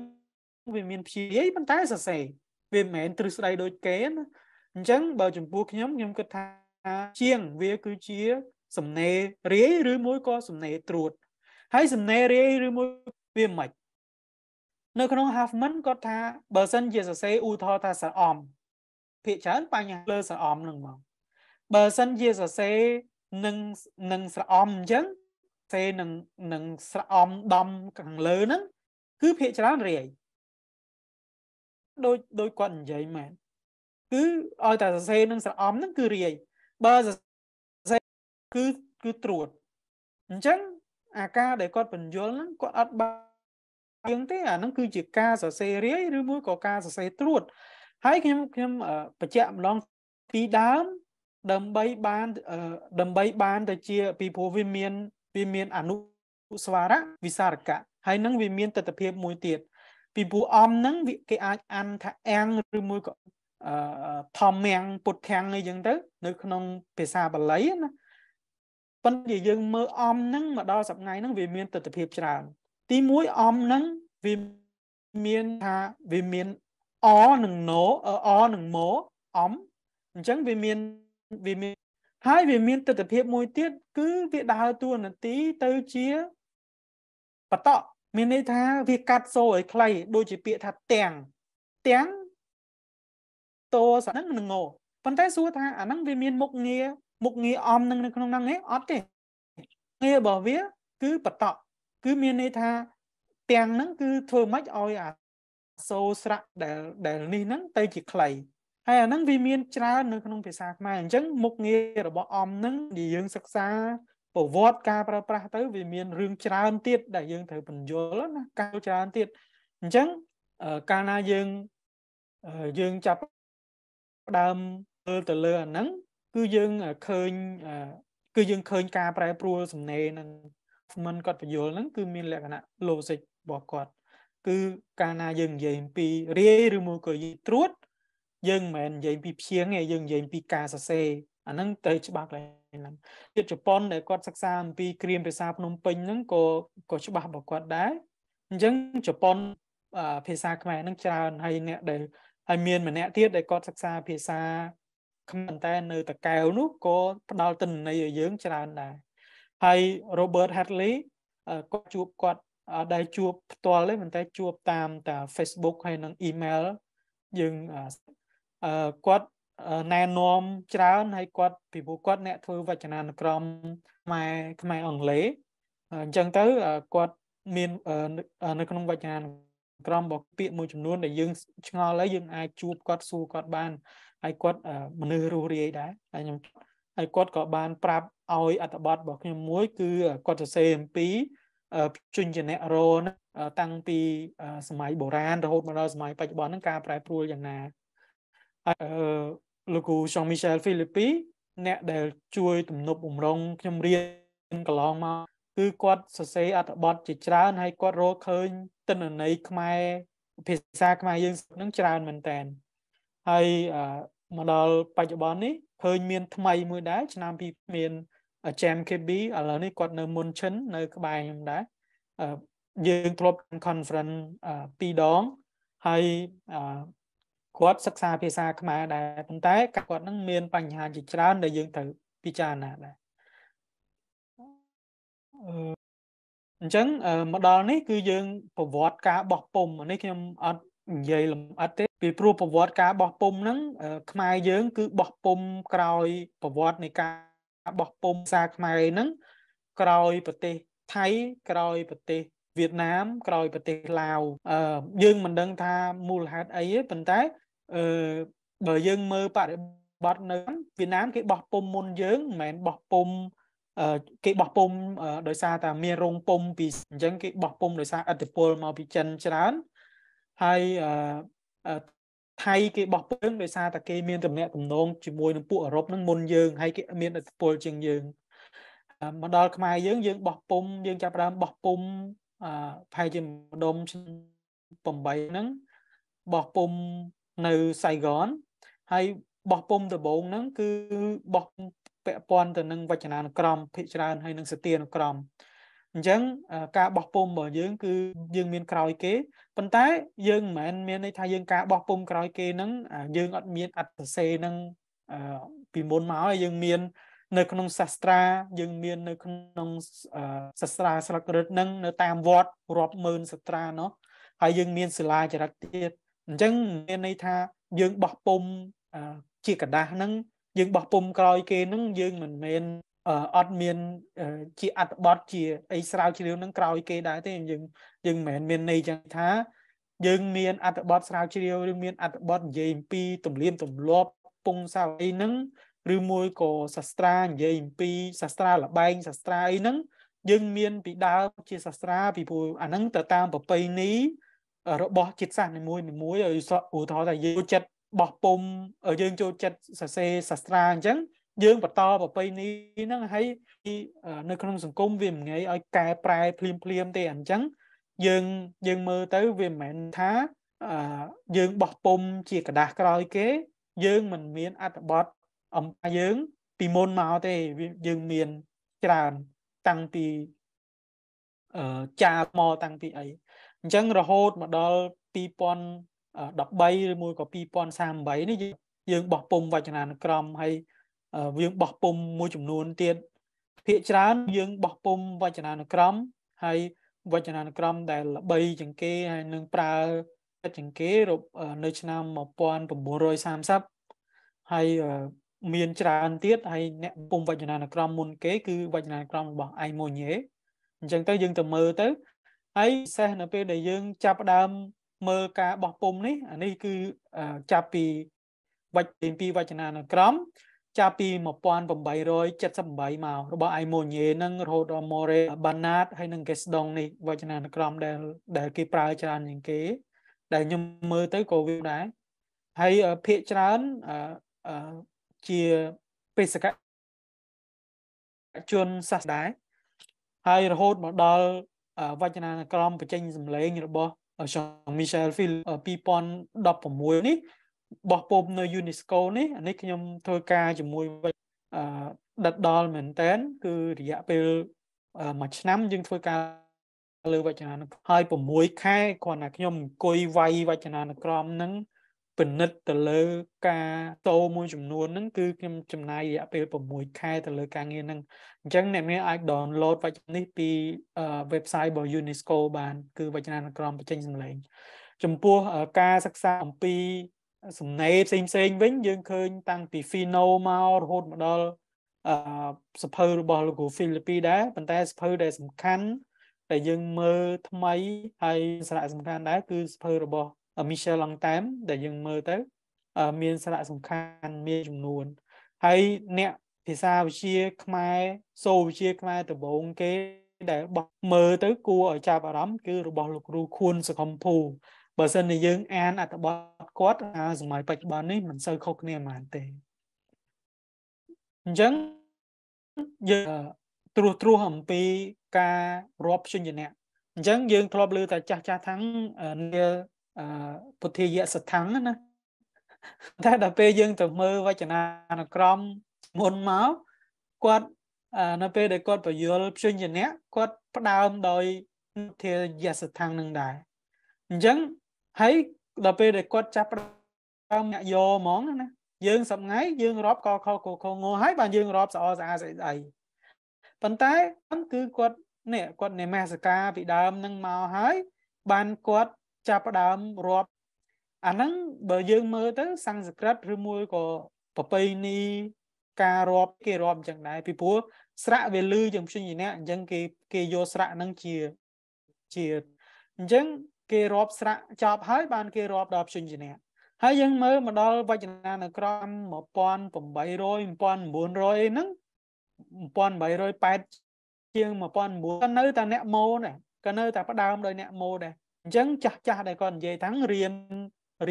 វាមានព្យាយប៉ុន្តែសរសេរវាមិនមែនទ្រឹស្ដីដូចគេណាអញ្ចឹងបើចំពោះខ្ញុំខ្ញុំគិតថាជាងវាគឺជាសំណេររាយឬមួយក៏សំណេរត្រួត ហើយសំណេររាយឬមួយវាមិននៅ ក្នុង Huffman គាត់ថាបើសិនជាសរសេរឧទោថាសរអំភាគច្រើនបញ្ហាលើសរអំនឹងមកបើសិនជាសរសេរនឹងនឹងស្រអំអញ្ចឹងសេនឹងនឹងស្រអំដំខាងលើហ្នឹងគឺភាកច្រើនរាយដូចដូចគាត់និយាយមែនគឺឲ្យតែសរសេរនឹងស្រអំហ្នឹងគឺរាយបើសរសេរគឺគឺត្រួតអញ្ចឹងអាការដែលគាត់បញ្យល់ហ្នឹងគាត់ អត់បានយើងទេអាហ្នឹងគឺជាការសរសេររាយ ឬមួយក៏ការសរសេរត្រួតហើយខ្ញុំខ្ញុំបញ្ជាក់ម្ដងពីដើមដើម្បីបានដើម្បីបានទៅជាពីព្រោះវាមានវាមានអនុស្វារៈវិសារកៈហើយនឹងវាមានទស្សនភាពមួយទៀតពីព្រោះអំនឹងវាគេអាចអានថាអាំងឬមួយក៏អឺធម្មំពុទ្ធាំងអីចឹងទៅ នៅ ក្នុងភាសាបាលីណាប៉ុន្តែយើងមើលអំនឹងមកដល់សប្ងៃនឹងវាមានទស្សនភាពច្រើនទី1អំនឹងវាមានថាវាមានអនិងណូអនិងម៉ូអំអញ្ចឹងវាមានវាមានហើយវាមានទស្សនវិជ្ជាមួយទៀតគឺវាដើរតួនាទីទៅជាបតកមានន័យថាវាកាត់សូរឲ្យខ្លីដូចជាពាក្យថាទាំងទាំងតោសហ្នឹងនឹងងប៉ុន្តែសួរថាអាហ្នឹងវាមានមុខងារមុខងារអំនឹងនៅក្នុងហ្នឹងទេអត់ទេងាររបស់វា គឺបតកគឺមានន័យថាទាំងហ្នឹងគឺធ្វើម៉េចឲ្យអាសូរស្រៈដែលដែលនេះហ្នឹងទៅជាខ្លីហើយអាហ្នឹងវាមានច្រើននៅក្នុងភាសាខ្មែរអញ្ចឹងមុខងាររបស់អំហ្នឹងដែលយើងសិក្សាប្រវត្តិការប្រើប្រាស់ ទៅវាមានរឿងច្រើនទៀតដែលយើងត្រូវបញ្យល់ណាកាលច្រើនទៀតអញ្ចឹងកាលណាយើងយើងចាប់ដើមទៅលើអាហ្នឹងគឺយើងឃើញគឺយើងឃើញ ការប្រែប្រួលសំណេរនឹងមិនគាត់បញ្យល់ហ្នឹងគឺ មាន លក្ខណៈ logic របស់គាត់ គឺកាលណាយើងនិយាយអំពីរាយឬមួយក៏យីត្រួតអឺយើងមិនមែននិយាយពីភៀងទេយើងនិយាយពីការសរសេរអាហ្នឹងត្រូវច្បាស់កន្លែងហ្នឹងទៀតជប៉ុនដែលគាត់សិក្សាអំពីគ្រាមភាសាភ្នំពេញហ្នឹងក៏ក៏ច្បាស់របស់គាត់ដែរអញ្ចឹងជប៉ុនភាសាខ្មែរហ្នឹងច្រើនហើយអ្នកដែលហើយមានម្នាក់ទៀតដែលគាត់សិក្សាភាសាខ្មែរតែនៅតកែវនោះក៏ផ្ដល់ទិន្នន័យឲ្យយើងច្រើនដែរហើយ Robert Hadley គាត់ជួបគាត់ដែលជួបផ្ទាល់ទេមិនតែ ជួបតាមតា Facebook ហើយនិង email យើងគាត់ណែនាំច្រើនហើយគាត់ពីព្រោះគាត់អ្នកធ្វើវចនានុក្រមខ្មែរខ្មែរអង់គ្លេសអញ្ចឹងទៅគាត់មាននៅក្នុងវចនានុក្រមរបស់ពាក្យមួយចំនួនដែលយើងឆ្ងល់ហើយយើងអាចជួបគាត់សួរគាត់បានហើយគាត់មនុស្សរស់រាយដែរហើយខ្ញុំហើយគាត់ក៏បានប្រាប់ឲ្យអត្ថបទរបស់ខ្ញុំមួយគឺគាត់សរសេរអំពីជំនជនៈរោតាំងពីសម័យបុរាណរហូតមកដល់សម័យបច្ចុប្បន្នហ្នឹងការប្រែប្រួលយ៉ាងណាលោកគ្រូ Jean Michel Philippi អ្នកដែលជួយទំនប់បំរុងខ្ញុំរៀនកន្លងមកគឺគាត់សរសេរអត្ថបទជាច្រើនហើយគាត់រកឃើញទិន្នន័យខ្មែរភាសាខ្មែរយើងនឹងច្រើនមែនតែនហើយមកដល់បច្ចុប្បន្ននេះឃើញមានថ្មីមួយដែរឆ្នាំពីមាន Jam KB ឥឡូវនេះគាត់នៅមុនឈិននៅក្បែរខ្ញុំដែរយើងធ្លាប់ conference ពីរដងហើយគាត់សិក្សាភាសាខ្មែរដែរប៉ុន្តែគាត់នឹងមានបញ្ហាជាច្រើនដែលយើងត្រូវពិចារណាដែរអញ្ចឹងមកដល់នេះគឺយើងប្រវត្តិការបោះពុំនេះខ្ញុំអត់និយាយលម្អិតទេពីព្រោះប្រវត្តិការបោះពុំហ្នឹងខ្មែរយើង គឺបោះពុំក្រោយប្រវត្តិនៃការបោះពុំសាខ្មែរហ្នឹងក្រោយប្រទេសថៃក្រោយប្រទេសវៀតណាមក្រោយប្រទេសឡាវយើងមិនដឹងថាមូលហេតុអីទេប៉ុន្តែអឺបើយើងមើលបរិបត្តិនៅវៀតណាមគេបោះពុំមុនយើងមិនមែនបោះពុំគេបោះពុំដោយសារតែមានរោងពុំពីអញ្ចឹងគេបោះពុំដោយសារឥទ្ធិពលមកពីចិនច្រើនហើយថៃគេបោះពើងដោយសារតែគេមានទំនាក់ទំនងជាមួយនឹងពួកអឺរ៉ុបហ្នឹងមុនយើង ហើយគេមានឥទ្ធិពល ជាងយើងមកដល់ខ្មែរយើងយើងបោះពុំយើងចាប់ដើមបោះពុំប្រហែលជាម្ដុំឆ្នាំ8ហ្នឹងបោះពុំនៅសៃហ្គនហើយបោះពុំដំបងហ្នឹងគឺបោះពាក់ព័ន្ធទៅនឹងវចនានុក្រមភិកច្រើនហើយនឹងសទានុក្រមអញ្ចឹងការបោះពុំរបស់យើង គឺយើង មាន ក្រោយគេប៉ុន្តែ យើងមិនមែនមានន័យថាយើងការបោះពុំក្រោយគេហ្នឹងយើងអត់មានអត្តសេនឹងពីមុនមកហើយយើងមាន នៅក្នុងសាស្ត្រា យើងមាន នៅក្នុងសាស្ត្រាស្លឹករឹតនឹងនៅតាមវត្តរាប់ម៉ឺនសាស្ត្រាណោះហើយយើង មានសិលាចារឹកទៀតអញ្ចឹងមានន័យថាយើងបោះពុំជាกระดาษហ្នឹង យើងបោះពុំក្រោយគេហ្នឹងយើងមិនមែនអត់មានជាអត្តបទជាអីស្រាវជ្រាវនឹងក្រោយគេដែរទេយើងយើងមិនមែនមានន័យចឹងថាយើងមាន អត្តបទស្រាវជ្រាវឬមាន អត្តបទនិយាយអំពីទំលៀមទម្លាប់ពងសាវអីហ្នឹងឬមួយក៏សាស្ត្រានិយាយអំពីសាស្ត្រាលបែងសាស្ត្រាអីហ្នឹងយើងមានពីដើមជាសាស្ត្រាពីព្រោះអាហ្នឹងទៅតាមប្រពៃណីរបស់ចិត្តសាស្ត្រនីមួយនីមួយឲ្យឧទាហរណ៍ថាយើងចិត្តបោះពុំយើងចូលចិត្តសរសេរសាស្ត្រាអញ្ចឹងយើងបន្តប្រពៃណីហ្នឹងហើយនៅក្នុងសង្គមវាមិនងាយឲ្យកែប្រែភ្លាមភ្លាមទេអញ្ចឹងយើងយើងមើលទៅវាមិនមែនថាយើងបោះពុំជាกระดาษក្រោយគេ យើងមិនមានអត្ថបទអំពីយើងពីមុនមកទេយើងមានច្រើនតាំងពីអឺចាមកតាំងពីអីអញ្ចឹងរហូតមកដល់2013ឬមួយក៏2038នេះយើងបោះពុំវចនានុក្រមហើយយើងបោះពុំមួយចំនួនទៀតភាកច្រើន យើងបោះពុំវចនានុក្រមហើយវចនានុក្រម ដែលល្បីជាងគេហើយនឹងប្រើចិត្តជាងគេនៅឆ្នាំ1930ហើយមានច្រើនទៀតហើយអ្នកពុំវចនានុក្រមមុនគេគឺវចនានុក្រមរបស់អៃម៉ូញេអញ្ចឹងទៅយើងទៅមើលទៅហើយពិសេសនៅពេលដែលយើង ចាប់ដើមមើលការបោះពុំនេះអានេះគឺចាប់ពីវចទី2វចនានុក្រមចាប់ពី1878មករបស់អៃម៉ូញេនឹងរហូតដល់ម៉ូរេបាណាតហើយនឹងកេសដងនេះវចនានុក្រមដែលដែលគេប្រើច្រើនជាងគេ ដែលខ្ញុំមើលទៅក៏វាដែរហើយភាកច្រើនជាបេសកជនសាសដែរហើយរហូតមកដល់វចនានុក្រមបញ្ចេញសម្លេងរបស់ Jean-Michel Phil 2016នេះបោះពុំនៅ UNESCO នេះអានេះខ្ញុំធ្វើការជាមួយអឺដិតដល់មែនតែន គឺរយៈពេលមួយឆ្នាំយើង ធ្វើការលើវចនានុក្រមហើយ6ខែគ្រាន់តែខ្ញុំអង្គុយវាយវចនានុក្រមនឹងពិនិត្យទៅលើ ការតោមួយចំនួនហ្នឹងគឺខ្ញុំចំណាយរយៈពេល6ខែទៅលើការងារហ្នឹងអញ្ចឹងអ្នកមានអាច download វចនានេះពី website របស់ UNESCO បានគឺវចនានុក្រមបញ្ចេញសម្លេង ចំពោះការសិក្សាអំពីសំណេរផ្សេងផ្សេងវិញយើងឃើញ តាំងពី Fino មករហូតមកដល់អឺសភៅរបស់លោកគ្រូហ្វីលីពីដែរប៉ុន្តែសភៅដែលសំខាន់ដែលយើងមើលថ្មីហើយសារៈសំខាន់ដែរគឺសភៅរបស់ Michel Long Tam ដែលយើងមើលទៅមានសារៈសំខាន់មានចំនួនហើយអ្នកភាសាវិជាខ្មែរសូវវិជាខ្មែរដំបូងគេ ដែលបោះមើលទៅគួរឲ្យចាប់អារម្មណ៍គឺរបស់លោកគ្រូខួនសកំភូបើសិនជាយើង អានអត្ថបទគាត់អាសម័យបច្ចុប្បន្ននេះមិនសូវខុសគ្នាប៉ុន្មានទេអញ្ចឹងយើងត្រួសត្រាសអំពីការរាប់ជញ្ជនៈអញ្ចឹងយើងធ្លាប់លើតែចាស់ចាស់ថាំងនាពុទ្ធិយៈសថੰណាតែដល់ពេលយើងទៅមើលវចនានុក្រមមុនមកគាត់នៅពេលដែលគាត់ពយលព្យញ្ញៈគាត់ផ្ដើមដោយពុទ្ធិយៈសថੰនឹងដែរអញ្ចឹងហើយដល់ពេលដែលគាត់ចាប់ផ្ដើមអ្នកយកហ្មងណាយើងសប្ងៃយើងរាប់កខកខងហើយបានយើងរាប់ស្អស្អាស្អីស្អីប៉ុន្តែគឺគាត់នេះគាត់នេមាសកាពីដើមនឹងមកហើយបានគាត់ចាប់ផ្ដើមរាប់អាហ្នឹងបើយើងមើលទៅសំស្ក្រឹតឬមួយក៏ប្រពៃណីការរាប់គេរាប់អញ្ចឹងដែរពីព្រោះស្រៈវាលឺជាមជ្ឈញ្ញៈអញ្ចឹងគេគេយកស្រៈហ្នឹងជាជាអញ្ចឹងគេរាប់ស្រៈចប់ ហើយបានគេរាប់ដល់ព្យញ្ញៈហើយយើងមើលមកដល់វចនានុក្រម1800 1900ហ្នឹង1808ជាង1900ក៏នៅតែអ្នកម៉ូដែរក៏នៅតែផ្ដើមដោយអ្នកម៉ូដែរអញ្ចឹងចាស់ចាស់ដែលគាត់និយាយថារៀន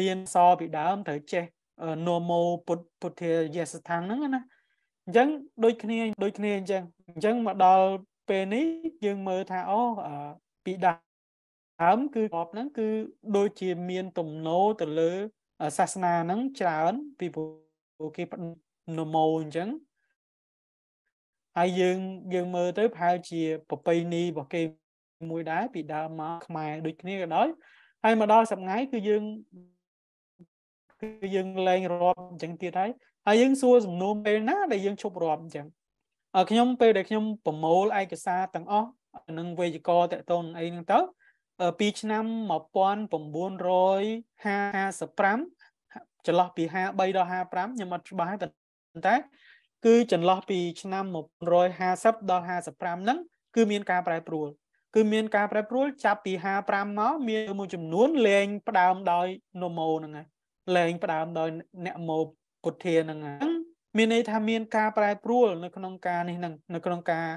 រៀនសពីដើមត្រូវចេះ normal ពុទ្ធពុទ្ធយសថាហ្នឹងណាអញ្ចឹងដូចគ្នាដូចគ្នាអញ្ចឹងអញ្ចឹងមកដល់ពេលនេះយើងមើលថាអូពីដើមគឺក្របហ្នឹង គឺដូចជាមានទំនោរទៅលើ សាសនាហ្នឹងច្រើន ពីព្រោះគេនមោអញ្ចឹងហើយយើង យើងមើលទៅប្រហែលជាប្រពៃណីរបស់គេមួយដែរពីដើមមកខ្មែរដូចគ្នាក៏ដោយហើយមកដល់សប្ងៃគឺយើងគឺយើងលែងរាប់អញ្ចឹងទៀតហើយហើយយើងសួរសំណួរពេលណាដែលយើងឈប់រាប់អញ្ចឹងខ្ញុំពេលដែលខ្ញុំប្រមូលឯកសារទាំងអស់នឹងវេយ្យាករណ៍តកតូនអីហ្នឹងទៅពីឆ្នាំ1955ចន្លោះពី53ដល់55ខ្ញុំអត់ច្បាស់ទេប៉ុន្តែគឺ ចន្លោះពី ឆ្នាំ1950ដល់55ហ្នឹងគឺ មាន ការប្រែប្រួលគឺមានការប្រែប្រួលចាប់ពី55មកមានមួយចំនួនលែងផ្ដើមដោយណូម៉ូហ្នឹងលែងផ្ដើមដោយអ្នកម៉ូពុទ្ធាហ្នឹងមានន័យថាមានការប្រែប្រួលនៅក្នុងការនេះហ្នឹងនៅក្នុងការ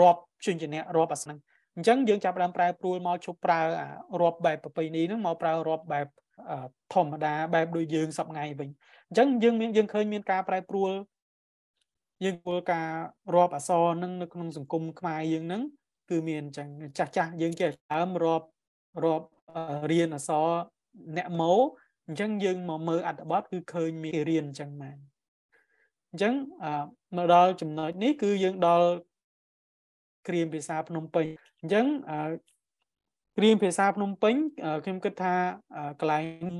រាប់ជញ្ជនៈរាប់អាហ្នឹងអញ្ចឹងយើងចាប់ផ្ដើមប្រែប្រួលមកជប់ប្រើរាប់បែបប្រពៃណីហ្នឹងមកប្រើរាប់បែបធម្មតាបែប ដូចយើងសពថ្ងៃវិញអញ្ចឹងយើងមានយើងឃើញមានការប្រែប្រួលយើងគួរការរាប់អសរនឹងនៅក្នុងសង្គមខ្មែរយើងនឹងគឺមានអញ្ចឹងចាស់ចាស់យើងគេដើមរាប់រាប់រៀនអសរអ្នកម៉ូអញ្ចឹងយើងមកមើលអត្ថបទគឺឃើញមានរៀនអញ្ចឹងមកអញ្ចឹងមកដល់ចំណុចនេះ គឺយើងដល់គ្រាមភាសាភ្នំពេញអញ្ចឹងគ្រាមភាសាភ្នំពេញខ្ញុំគិតថាកន្លែង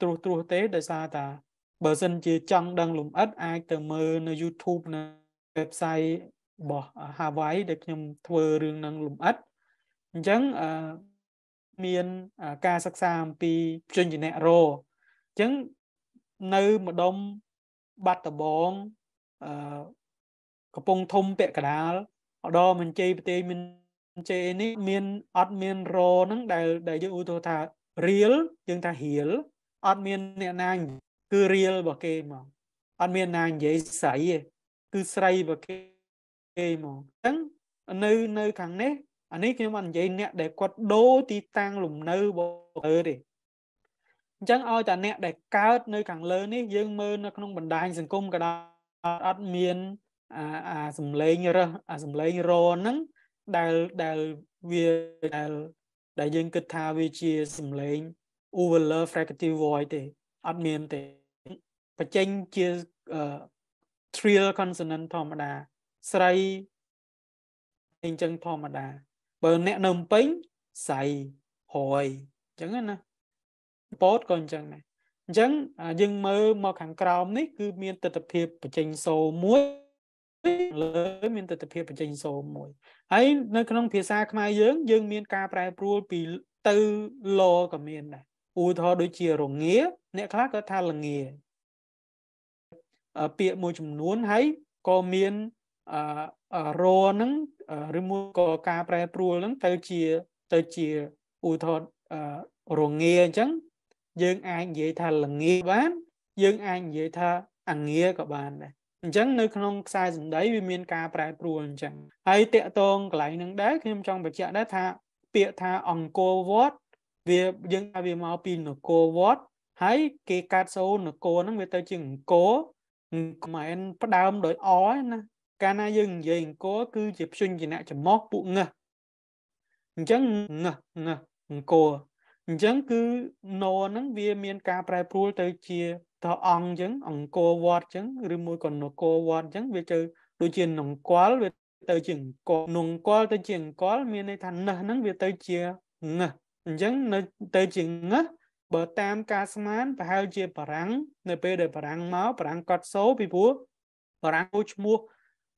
ត្រួសត្រាសទេដោយសារតាបើសិនជាចង់ដឹងលំអិតអាចទៅមើលនៅ YouTube នៅ website របស់ Hawaii ដែលខ្ញុំធ្វើរឿងនឹងលំអិតអញ្ចឹងមានការសិក្សាអំពីជនជាអ្នករអញ្ចឹងនៅម្ដុំបាត់ដបងអឺកំពង់ធំពាក់កដាលអដមិនជ័យប្រទេសមានជ័យនេះ មានអត់មានរហ្នឹងដែលដែលយើងឧទាហរណ៍ថា real យើងថា real អត់មានអ្នកណាគឺ real របស់គេហ្មងអត់មានណានិយាយស្រីទេគឺស្រីរបស់គេគេហ្មងអញ្ចឹងនៅនៅខាងនេះអានេះខ្ញុំអត់និយាយអ្នកដែលគាត់ដូរទីតាំងលំនៅបើទេអញ្ចឹងឲ្យតែអ្នក ដែលកើតនៅខាងលើនេះយើងមើលនៅក្នុងបណ្ដាញសង្គមក៏ដោយអត់មានអាសំឡេងរើសអាសំឡេងរហ្នឹងដែលដែលវាដែលដែលយើងគិតថាវាជាសំឡេង overlap fricative void ទេអត់មានទេបញ្ចេញជា trill consonant ធម្មតាស្រីអីចឹងធម្មតា បើអ្នកនៅពេញស្រីហយអញ្ចឹងណាប៉ូតក៏អញ្ចឹងដែរអញ្ចឹងយើងមើលមកខាងក្រោមនេះ គឺមានទស្សនវិជ្ជាបច្ចេកសូមួយលើ មានទស្សនវិជ្ជាបច្ចេកសូមួយហើយនៅក្នុងភាសាខ្មែរយើងយើងមានការប្រែប្រួលពីទៅលក៏មានដែរឧទាហរណ៍ដូចជារងាអ្នកខ្លះក៏ថាលងាពាក្យមួយចំនួនហើយក៏មានរោហ្នឹងឬមួយក៏ការប្រែប្រួលហ្នឹងទៅជាទៅជាឧទាហរណ៍រងាអញ្ចឹងយើងអាចនិយាយថាល្ងាបានយើងអាចនិយាយថាអងាក៏បានដែរអញ្ចឹងនៅក្នុងខ្សែសំដីវាមានការប្រែប្រួលអញ្ចឹងហើយតកតងកន្លែងហ្នឹងដែរខ្ញុំចង់បញ្ជាក់ដែរថាពាក្យថាអង្គរវត្តវាយើងថាវាមកពីនគរវត្តហើយគេកាត់សូនគរហ្នឹងវាទៅជាអង្គរមិនមែនផ្ដើមដោយអទេណាកាលណាយើងនិយាយអង្គរគឺជាព្យញ្ជនៈចំមកពួកងើសអញ្ចឹងងើសងើសអង្គរអញ្ចឹងគឺណហ្នឹងវាមាន ការប្រែប្រួលទៅជាតអង្គអញ្ចឹងអង្គរវត្តអញ្ចឹងឬមួយក៏នគរវត្តអញ្ចឹងវាទៅដូចជានង្គ័លវាទៅជាអង្គរនង្គ័លទៅជាអង្គលមានន័យថាណឹសហ្នឹងវាទៅជាងើសអញ្ចឹងនៅទៅជាងើសបើតាម ការស្មានប្រហែលជាបារាំង នៅពេលដែលបារាំងមកបារាំងកត់សូពីព្រោះបារាំងឈ្មោះ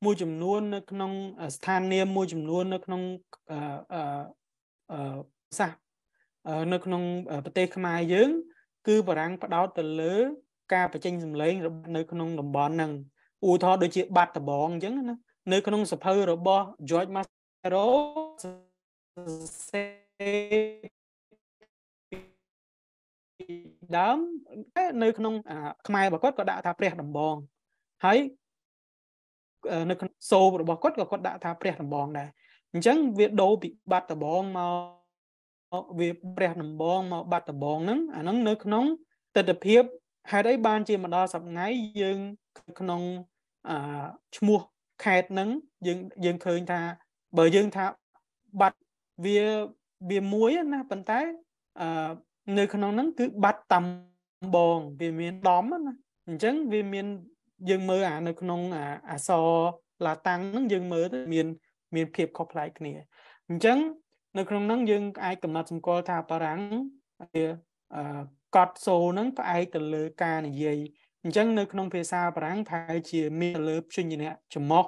មួយចំនួន នៅ ក្នុងស្ថាននាមមួយ ចំនួននៅ ក្នុងអឺសាសនៅ ក្នុងប្រទេសខ្មែរយើង គឺបារាំងផ្ដោតទៅលើ ការបញ្ចេញសម្លេងនៅ ក្នុងតំបន់ហ្នឹងឧទាហរណ៍ដូចជាបាត់ដបងអញ្ចឹងណានៅ ក្នុងសភៅរបស់ George Massaro ដើមនៅ ក្នុង ខ្មែររបស់គាត់ក៏ដាក់ថា ព្រះ ដំបងហើយនៅក្នុងសូបរបស់គាត់ក៏គាត់ដាក់ថាព្រះដំបងដែរអញ្ចឹងវាដូរពីបាត់ដំបងមកវា ព្រះដំបងមកបាត់ដំបងហ្នឹងអាហ្នឹងនៅក្នុងទស្សនភាពហេតុអីបានជាមកដល់សប្ងៃយើងក្នុងអឺឈ្មោះខេតហ្នឹងយើងយើងឃើញថា បើយើងថាបាត់វាវាមួយណាប៉ុន្តែអឺនៅ ក្នុងហ្នឹងគឺបាត់តំបងវាមានដំណាអញ្ចឹងវាមានយើងមើលអានៅក្នុងអសរឡាតាំងហ្នឹងយើងមើលទៅមាន មានភាពខុសប្លែក គ្នាអញ្ចឹងនៅក្នុងហ្នឹងយើងអាចកំណត់សម្គាល់ថាបារាំងវាកត់សូហ្នឹងផ្អែកទៅលើ ការនិយាយអញ្ចឹងនៅ ក្នុងភាសាបារាំងប្រហែលជា មានលើព្យញ្ជនៈចំោះ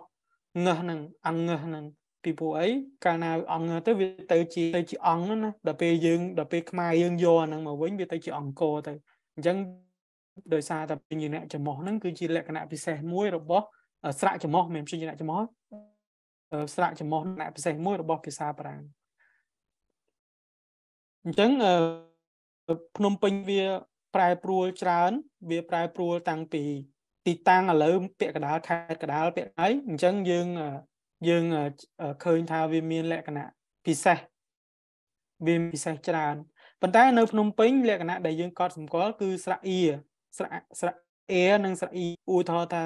ងើសហ្នឹងអង្ើសហ្នឹងពីព្រោះអីកាលណាអង្ើសទៅវាទៅជាទៅជាអង្គណាដល់ពេលយើងដល់ពេលខ្មែរយើងយកហ្នឹងមកវិញវាទៅជាអង្គទៅអញ្ចឹងដោយសារតែពេញអ្នកចំោះហ្នឹងគឺជាលក្ខណៈពិសេសមួយរបស់ស្រៈចំោះមិនមែនជាអ្នកចំោះស្រៈចំោះលក្ខណៈពិសេសមួយរបស់ភាសាបារាំងអញ្ចឹងភ្នំពេញវាប្រែប្រួលច្រើន វាប្រែប្រួលតាំងពី ទីតាំងឥឡូវពាក់កណ្ដាលខេត្តកណ្ដាលពាក់ហើយអញ្ចឹងយើងយើងឃើញថាវាមាន លក្ខណៈពិសេសវាពិសេសច្រើនប៉ុន្តែនៅភ្នំពេញលក្ខណៈដែលយើងកត់សម្គាល់គឺស្រៈអៀស្រៈស្រៈ A និងស្រៈ E ឧទាហរណ៍ថា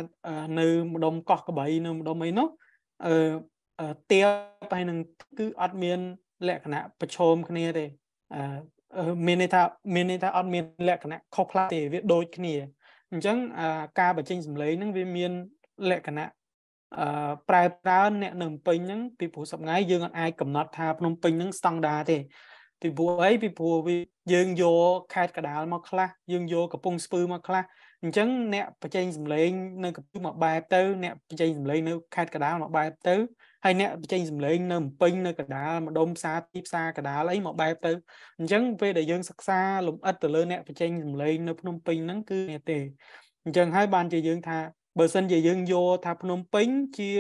នៅម្ដុំកោះកបីនៅម្ដុំអីនោះអឺទៀបហើយនឹងគឺអត់មានលក្ខណៈប្រឈមគ្នាទេអឺមានន័យថាមានន័យថាអត់មានលក្ខណៈខុសផ្លាស់ទេវាដូចគ្នាអញ្ចឹងការបញ្ចេញសម្លេងហ្នឹងវាមាន លក្ខណៈអឺប្រែប្រើអ្នកនៅពេញហ្នឹងពីព្រោះសប្ងៃយើងអត់អាចកំណត់ថាភ្នំពេញហ្នឹងស្តង់ដារទេពីព្រោះអីពីព្រោះវាយើងយកខេតកដាលមកខ្លះយើងយកកំពង់ស្ពឺមកខ្លះអញ្ចឹងអ្នកបញ្ចេញសម្លេងនៅកំពង់មួយបែបទៅអ្នកបញ្ចេញសម្លេងនៅខេតកដាលមួយបែបទៅហើយអ្នកបញ្ចេញសម្លេងនៅម្ពិញនៅកដាលម្ដុំផ្សារទីផ្សារកដាលអីមួយបែបទៅអញ្ចឹងពេលដែលយើងសិក្សាលំអិតទៅលើអ្នកបញ្ចេញសម្លេងនៅភ្នំពេញហ្នឹងគឺនេះទេអញ្ចឹងហើយបានជាយើងថាបើសិនជាយើងយកថាភ្នំពេញជា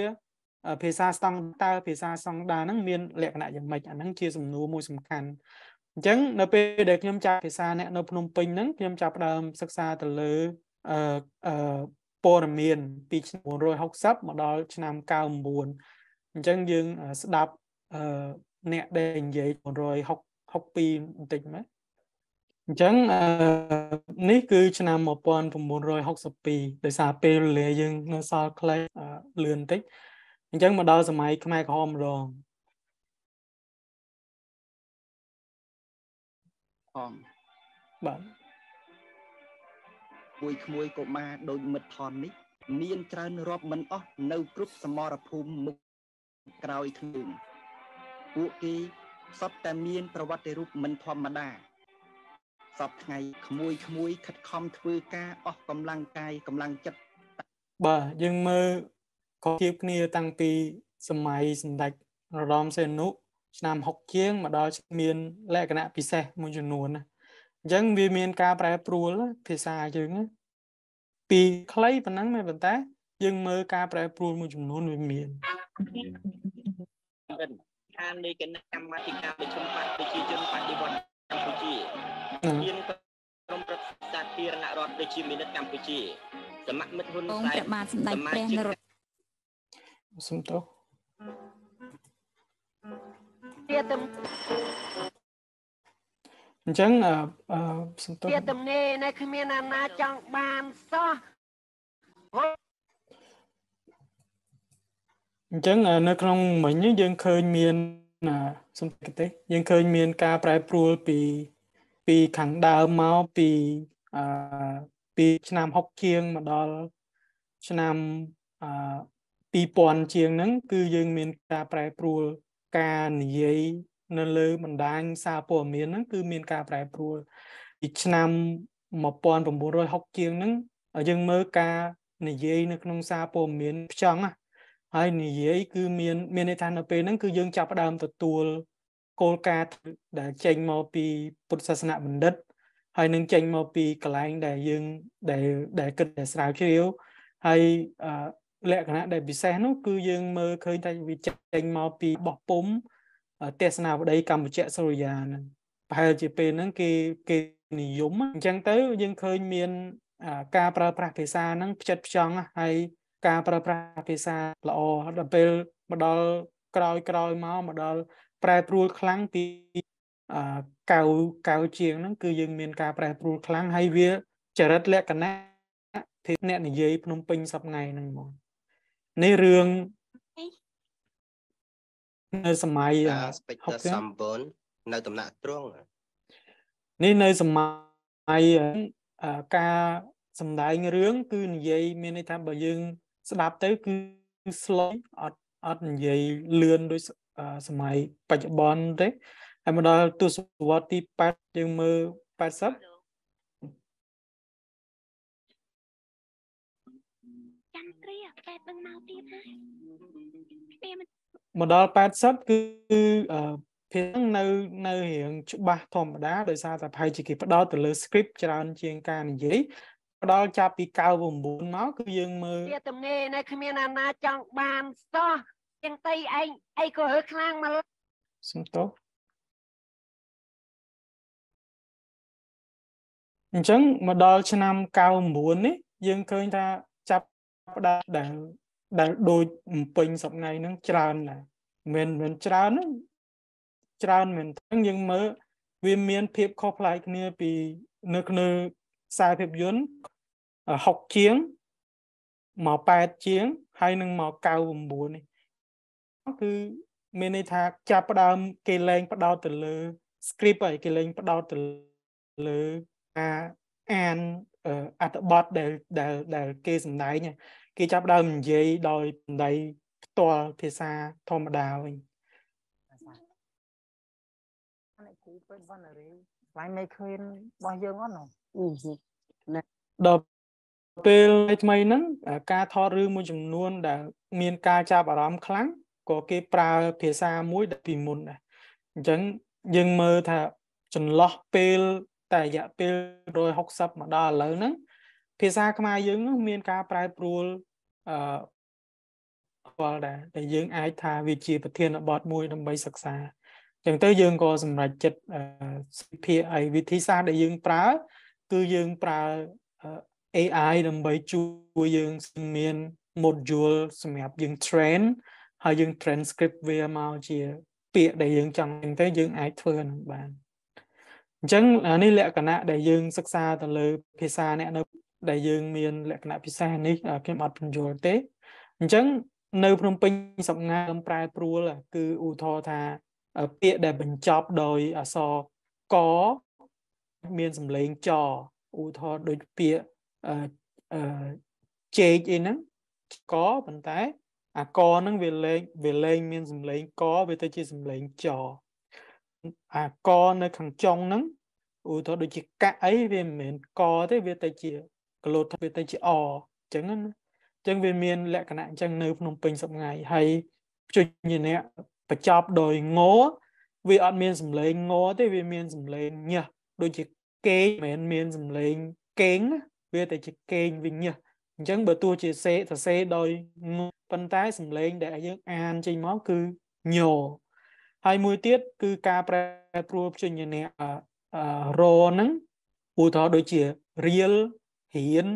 ភាសាស្តង់ដារភាសាស្តង់ដារហ្នឹងមានលក្ខណៈយ៉ាងម៉េចអាហ្នឹងជាសំណួរមួយសំខាន់អញ្ចឹងនៅពេលដែលខ្ញុំចាប់ភាសាអ្នក នៅភ្នំពេញហ្នឹងខ្ញុំចាប់ផ្ដើមសិក្សាទៅលើអឺអឺព័ត៌មានពីឆ្នាំ960មកដល់ឆ្នាំ99អញ្ចឹងយើងស្ដាប់អឺអ្នកដែលនិយាយ962បន្តិចមើលអញ្ចឹងនេះគឺឆ្នាំ1962ដោយសារពេលវេលាយើងនៅសល់ខ្លីលឿនបន្តិចអញ្ចឹងមកដល់សម័យខ្មែរក្រហមម្ដងអមបាទមួយក្មួយកុមារដូចមិត្តថននេះមាន ច្រើនរាប់មិនអស់ នៅគ្រប់សមរភូមិមុខក្រោយខ្លួនពួកគេសពតែមានប្រវត្តិរូបមិនធម្មតាសពថ្ងៃក្មួយក្មួយខិតខំធ្វើការអស់កម្លាំងកាយកម្លាំងចិត្តបាទយើងមើលក៏ធៀបគ្នាតាំងពីសម័យសម្ដេចររមសេនុឆ្នាំ6ជាងមកដល់មានលក្ខណៈពិសេសមួយចំនួនណាអញ្ចឹងវាមានការប្រែប្រួលភាសាយើងពីខ្លីប៉ុណ្ណឹងមែនប៉ុន្តែយើងមើលការប្រែប្រួលមួយចំនួនវាមានខាងនៃគណៈកម្មាធិការប្រជុំបកប្រជាជនបដិវត្តកម្ពុជាមានក្រុមប្រឹក្សាធិរណរដ្ឋប្រជាមានិតកម្ពុជាសមមិត្តហ៊ុនសែនព្រះបាទសម្ដេចព្រះនរោត្តម Jsem to? Pětem. អញ្ចឹងអឺសំទោសជាតំណេនៅគ្មានអាណាចង់បានសោះអញ្ចឹងនៅ ក្នុង មិញយើង ឃើញមានសំតិកទេសយើងឃើញមាន ការប្រែប្រួល ពីពីខាងដើមមកពីអឺពីឆ្នាំ60ជាងមកដល់ឆ្នាំអឺ2000ជាងហ្នឹងគឺយើង មាន ការប្រែប្រួលការនិយាយនៅលើបណ្ដាញសារព័ត៌មានហ្នឹងគឺមានការប្រែប្រួលពីឆ្នាំ1960ជាងហ្នឹងយើងមើលការនិយាយនៅក្នុងសារព័ត៌មានផ្ចង់ណាហើយនិយាយគឺមាន មានន័យថានៅពេលហ្នឹងគឺយើងចាប់ផ្ដើមទទួលគោលការណ៍ដែលចេញមកពី ពុទ្ធសាសនបណ្ឌិត ហើយនឹងចេញមកពីកន្លែងដែលយើងដែលដែលគិតតែស្រាវជ្រាវហើយលក្ខណៈដែលពិសេសនោះគឺយើងមើលឃើញថាវាចេញមកពីបោះពុំទេសនាវដ្ដីកម្ពុជាសូរិយាហ្នឹងប្រហែលជាពេលហ្នឹងគេគេនិយមអញ្ចឹងទៅ យើងឃើញមានការប្រើប្រាស់ភាសាហ្នឹងផ្ចិតផ្ចង់ហើយការប្រើប្រាស់ភាសាល្អដល់ពេលមកដល់ក្រោយក្រោយមកមកដល់ប្រែប្រួលខ្លាំងពីកៅកៅជាងហ្នឹងគឺយើងមានការប្រែប្រួលខ្លាំងហើយវា ចរិតលក្ខណៈភាពអ្នកនិយាយភ្នំពេញសប្ងៃហ្នឹងហ្មងនៃរឿងនៅសម័យ69នៅដំណាក់ទ្រង់នេះនៅសម័យការសម្ដែងរឿងគឺនិយាយមានន័យថាបើយើងស្ដាប់ទៅគឺ slow អត់អត់និយាយលឿនដូចសម័យបច្ចុប្បន្នទេហើយមកដល់ទសវត្សទី8យើងមើល80 80នឹងមកទៀតហើយគ្នាមិនមកដល់80គឺភាសានៅ នៅរៀងច្បាស់ធម្មតាដោយសារតែប្រហែលជាគេផ្ដោតទៅលើ script ច្រើនជាងការនិយាយផ្ដល់ចាប់ពី99មកគឺយើងមើលវាតងេណាគ្មានអាណាចង់បានសោះទាំងទីឯងអីក៏ហឺខ្លាំងមកសុំទោសអញ្ចឹងមកដល់ឆ្នាំ99នេះ យើងឃើញថាផ្ដាច់ដែលដែលដូចបំពេញសប្ងៃហ្នឹងច្រើនដែរមិនមិនច្រើនច្រើនមែនទាំងយើងមើលវាមានភាពខុសប្លែកគ្នាពីនៅក្នុងខ្សែភាពយន្ត6ជាងមក8ជាង ហើយនឹងមក99នេះគឺមានន័យថាចាប់ផ្ដើម គេលែងផ្ដោតទៅលើ script ហើយគេលែងផ្ដោតទៅលើការអានអត្ថបទដែលដែលដែលគេសម្ដែងគេចាប់ដើមនិយាយដោយបណ្ដៃផ្ទាល់ភាសាធម្មតាវិញឡាញមិនឃើញរបស់យើងអត់ណាដល់ពេលថ្មីហ្នឹងការថតរឿងមួយចំនួនដែលមានការចាប់អារម្មណ៍ខ្លាំងក៏គេប្រើ ភាសាមួយ ដែលពីមុនដែរអញ្ចឹងយើងមើលថាចន្លោះពេលតែរយៈពេល160មកដល់ឥឡូវហ្នឹងភាសាខ្មែរយើងហ្នឹងមានការប្រែប្រួលអឺផលដែរដែលយើង អាចថាវាជាប្រធានបទមួយដើម្បីសិក្សាអញ្ចឹងទៅយើងក៏សម្រេចចិត្តសិភាអីវិធីសាស្ត្រដែលយើងប្រើគឺយើងប្រើ AI ដើម្បីជួយយើងមាន module សម្រាប់យើង train ហើយយើង transcript វាមកជា ពាក្យដែលយើងចង់ទៅយើងអាចធ្វើនឹងបានអញ្ចឹងនេះលក្ខណៈដែលយើងសិក្សាទៅលើ ភាសាអ្នកនៅដែលយើង មានលក្ខណៈពិសេសនេះខ្ញុំអត់បញ្យល់ទេអញ្ចឹងនៅភ្នំពេញសប្ងាមប្រែប្រួលគឺឧទាហរណ៍ថាពាក្យដែលបញ្ចប់ដោយអក្សរកមានសំឡេងចឧទាហរណ៍ដូចពាក្យអឺជេកអីហ្នឹងកប៉ុន្តែអាកហ្នឹងវាលេងវាលេងមានសំឡេងកវាទៅជាសំឡេងចអាកនៅខាងចុងហ្នឹងឧទាហរណ៍ដូចជាកាក់អីវាមិនមែនកទេវាទៅជាក្លូតវាទៅជាអអញ្ចឹងណាអញ្ចឹងវាមានលក្ខណៈអញ្ចឹងនៅភ្នំពេញសប្ងៃហើយជញ្ញៈបញ្ចប់ដោយងវាអត់មានសម្លេងងទេវាមានសម្លេងញើសដូចជាកេងមិនមែនមានសម្លេងកេងវាតែជាកេងវិញញើសអញ្ចឹងបើទោះជាសេសរសេរដោយប៉ុន្តែសម្លេងដែលយើងអានចេញមកគឺញោហើយមួយទៀតគឺការប្រែប្រួលជាញ្ញារហ្នឹងឧទាហរណ៍ដូចជា real រៀន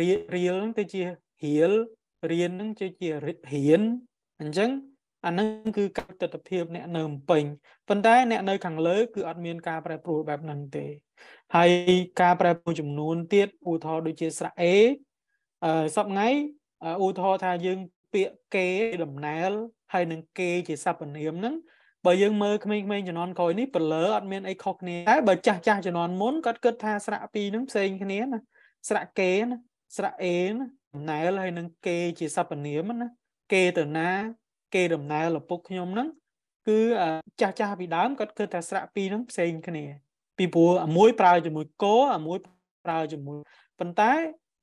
រៀលរៀលទៅជារៀលរៀនហ្នឹងជាជារៀនអញ្ចឹងអាហ្នឹងគឺកតតភាពអ្នកនៅពេញប៉ុន្តែអ្នកនៅខាងលើ គឺអត់មានការប្រែប្រួលបែបហ្នឹងទេហើយការប្រែប្រួលចំនួនទៀតឧទាហរណ៍ដូចជាស្រៈ A អឺសប្ងៃឧទាហរណ៍ថាយើងពាក្យគេដំណែលហើយនឹងគេជាសព្វនាមហ្នឹងបើយើងមើលក្មេងៗជំនាន់ក្រោយនេះប្រលើអត់មានអីខុសគ្នាតែបើចាស់ចាស់ជំនាន់មុនគាត់គិតថាស្រៈពីរហ្នឹងផ្សេងគ្នាណាស្រៈគេណាស្រៈអេណាដំណើរហើយនឹងគេជាសព្វនាមណាគេទៅណាគេដំណើរលពុកខ្ញុំហ្នឹងគឺចាស់ចាស់ពីដើមគាត់គិតថាស្រៈពីរហ្នឹងផ្សេងគ្នា ពីព្រោះមួយប្រើជាមួយគោមួយប្រើជាមួយប៉ុន្តែ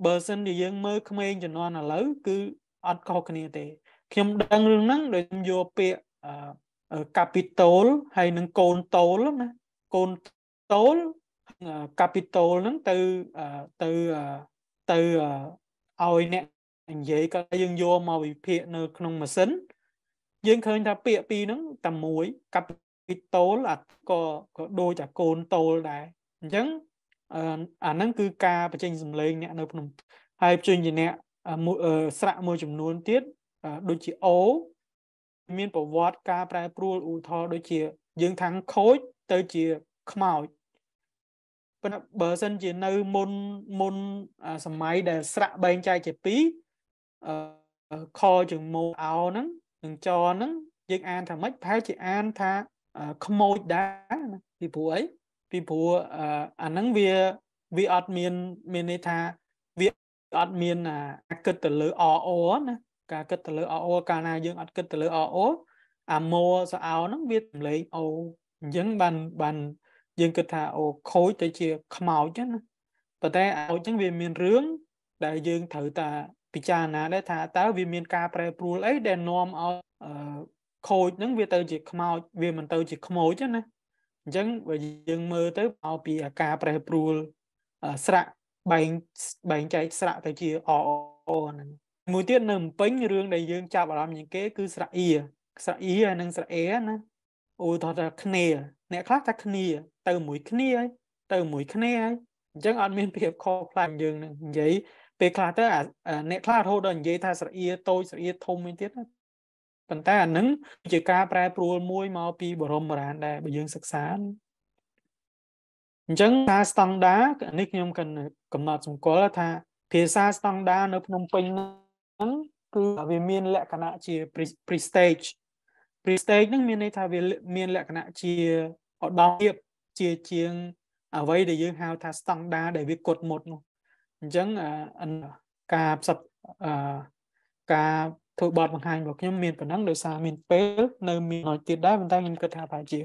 បើសិនជាយើងមើលក្មេងជំនាន់ឥឡូវគឺអត់ខុសគ្នាទេខ្ញុំដឹងរឿងហ្នឹងដោយខ្ញុំយកពាក្យ capital ហើយនឹងកូនតូលណាកូនតូល capital ហ្នឹងទៅទៅទៅឲ្យអ្នកនិយាយក៏យើងយកមកវិភាគនៅក្នុងម៉ាស៊ីនយើងឃើញថាពាក្យពីរហ្នឹងតែមួយ capital អាក៏ក៏ដូចអាកូនតូលដែរអញ្ចឹងអាហ្នឹងគឺការបញ្ចេញសម្លេងអ្នកនៅក្នុងហើយជួយជាអ្នកស្រាក់មួយចំនួនទៀតដូចជាអូ មានប្រវត្តិការប្រែប្រួលឧទាហរណ៍ដូចជា យើងថាងខូចទៅជាខ្មោចប៉ុន្តែបើសិនជានៅមុនមុនសម័យដែលស្រាក់បែងចែកជា2ខជាងម៉ូអោហ្នឹងនឹងចហ្នឹង យើងអានថាម៉េចប្រហែលជាអានថាខ្មោចដែរពីព្រោះអីពីព្រោះអាហ្នឹងវាវាអត់មានមានន័យថាវាអត់មានអាគិតទៅលើអអណាការគិតទៅលើ RO កាលណាយើងអត់គិតទៅលើ RO អា more សអោហ្នឹងវាទម្លេង O អញ្ចឹងបានបានយើងគិតថាអូខូចទៅជាខ្មោចណាប៉ុន្តែអោចហ្នឹងវាមានរឿងដែលយើងត្រូវតាពិចារណា ដែរថាតើវាមានការប្រែប្រួលអីដែលនាំឲ្យខូចហ្នឹងវាទៅជាខ្មោចវាមិនទៅជាខ្មោចណាអញ្ចឹងបើយើងមើលទៅមកពីអាការប្រែប្រួលស្រៈបែងបែងចែកស្រៈទៅជាអអហ្នឹងមួយទៀតនៅពេញរឿងដែលយើងចាប់អារម្មណ៍ជាងគេគឺស្រៈអ៊ីស្រៈអ៊ីនិងស្រៈអេណាអូថាថាគ្នាអ្នកខ្លះថាគ្នា ទៅមួយគ្នាហើយទៅមួយគ្នាហើយអញ្ចឹងអត់មានភាពខុសខ្លាំងយើងនឹងនិយាយពេលខ្លះទៅអ្នកខ្លះរហូតដល់និយាយថាស្រៈអ៊ីតូចស្រៈអ៊ីធំវិញទៀតប៉ុន្តែអានឹងជាការប្រែប្រួលមួយមកពី បរមបុរាណដែរបើយើងសិក្សាអញ្ចឹងថាស្តង់ដានេះខ្ញុំក៏កំណត់សម្គាល់ថាភាសាស្តង់ដានៅភ្នំពេញហ្នឹងគឺវាមានលក្ខណៈជា pre stage pre stage ហ្នឹងមានន័យថាវាមានលក្ខណៈជាឧត្តមភាពជាជាង អ្វីដែលយើងហៅថាស្តង់ដាដែលវាកត់មុតនោះអញ្ចឹងការផ្សព្វការធ្វើបទបង្ហាញរបស់ខ្ញុំមានប៉ុណ្ណឹងដោយសារមានពេល នៅមានអត់ទៀតដែរប៉ុន្តែខ្ញុំគិតថាប្រហែលជា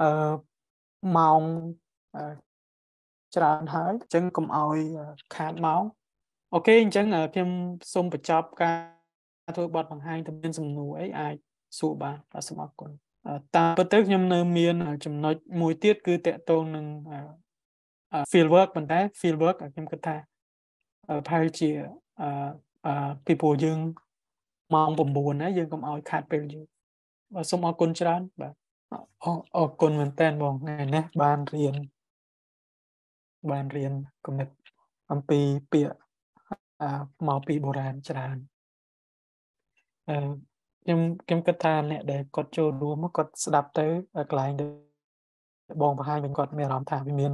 អឺម៉ោងច្រើនហើយអញ្ចឹងកុំឲ្យខាតម៉ោងអូខេអញ្ចឹងខ្ញុំសូមបញ្ចប់ការធ្វើបទបង្ហាញទៅមាន សំណួរអីអាចសួរបានបាទសូមអរគុណតាមពិតទៅខ្ញុំនៅមាន ចំណុចមួយទៀតគឺតកតងនឹង field work ប៉ុន្តែ field work ខ្ញុំគិតថាប្រហែលជាអឺពីព្រោះយើងម៉ោង9ណាយើងកុំឲ្យ ខាត់ពេលយូរបាទសូមអរគុណច្រើន បាទអរគុណមែនតើបងថ្ងៃនេះបានរៀនបានរៀនគំនិតអំពីពាក្យមកពីបុរាណច្រើនអឺខ្ញុំខ្ញុំគិតថាអ្នក ដែលគាត់ចូលរួមគាត់ស្ដាប់ទៅកន្លែងបងបង្ហាញវិញគាត់មានអារម្មណ៍ថាវាមាន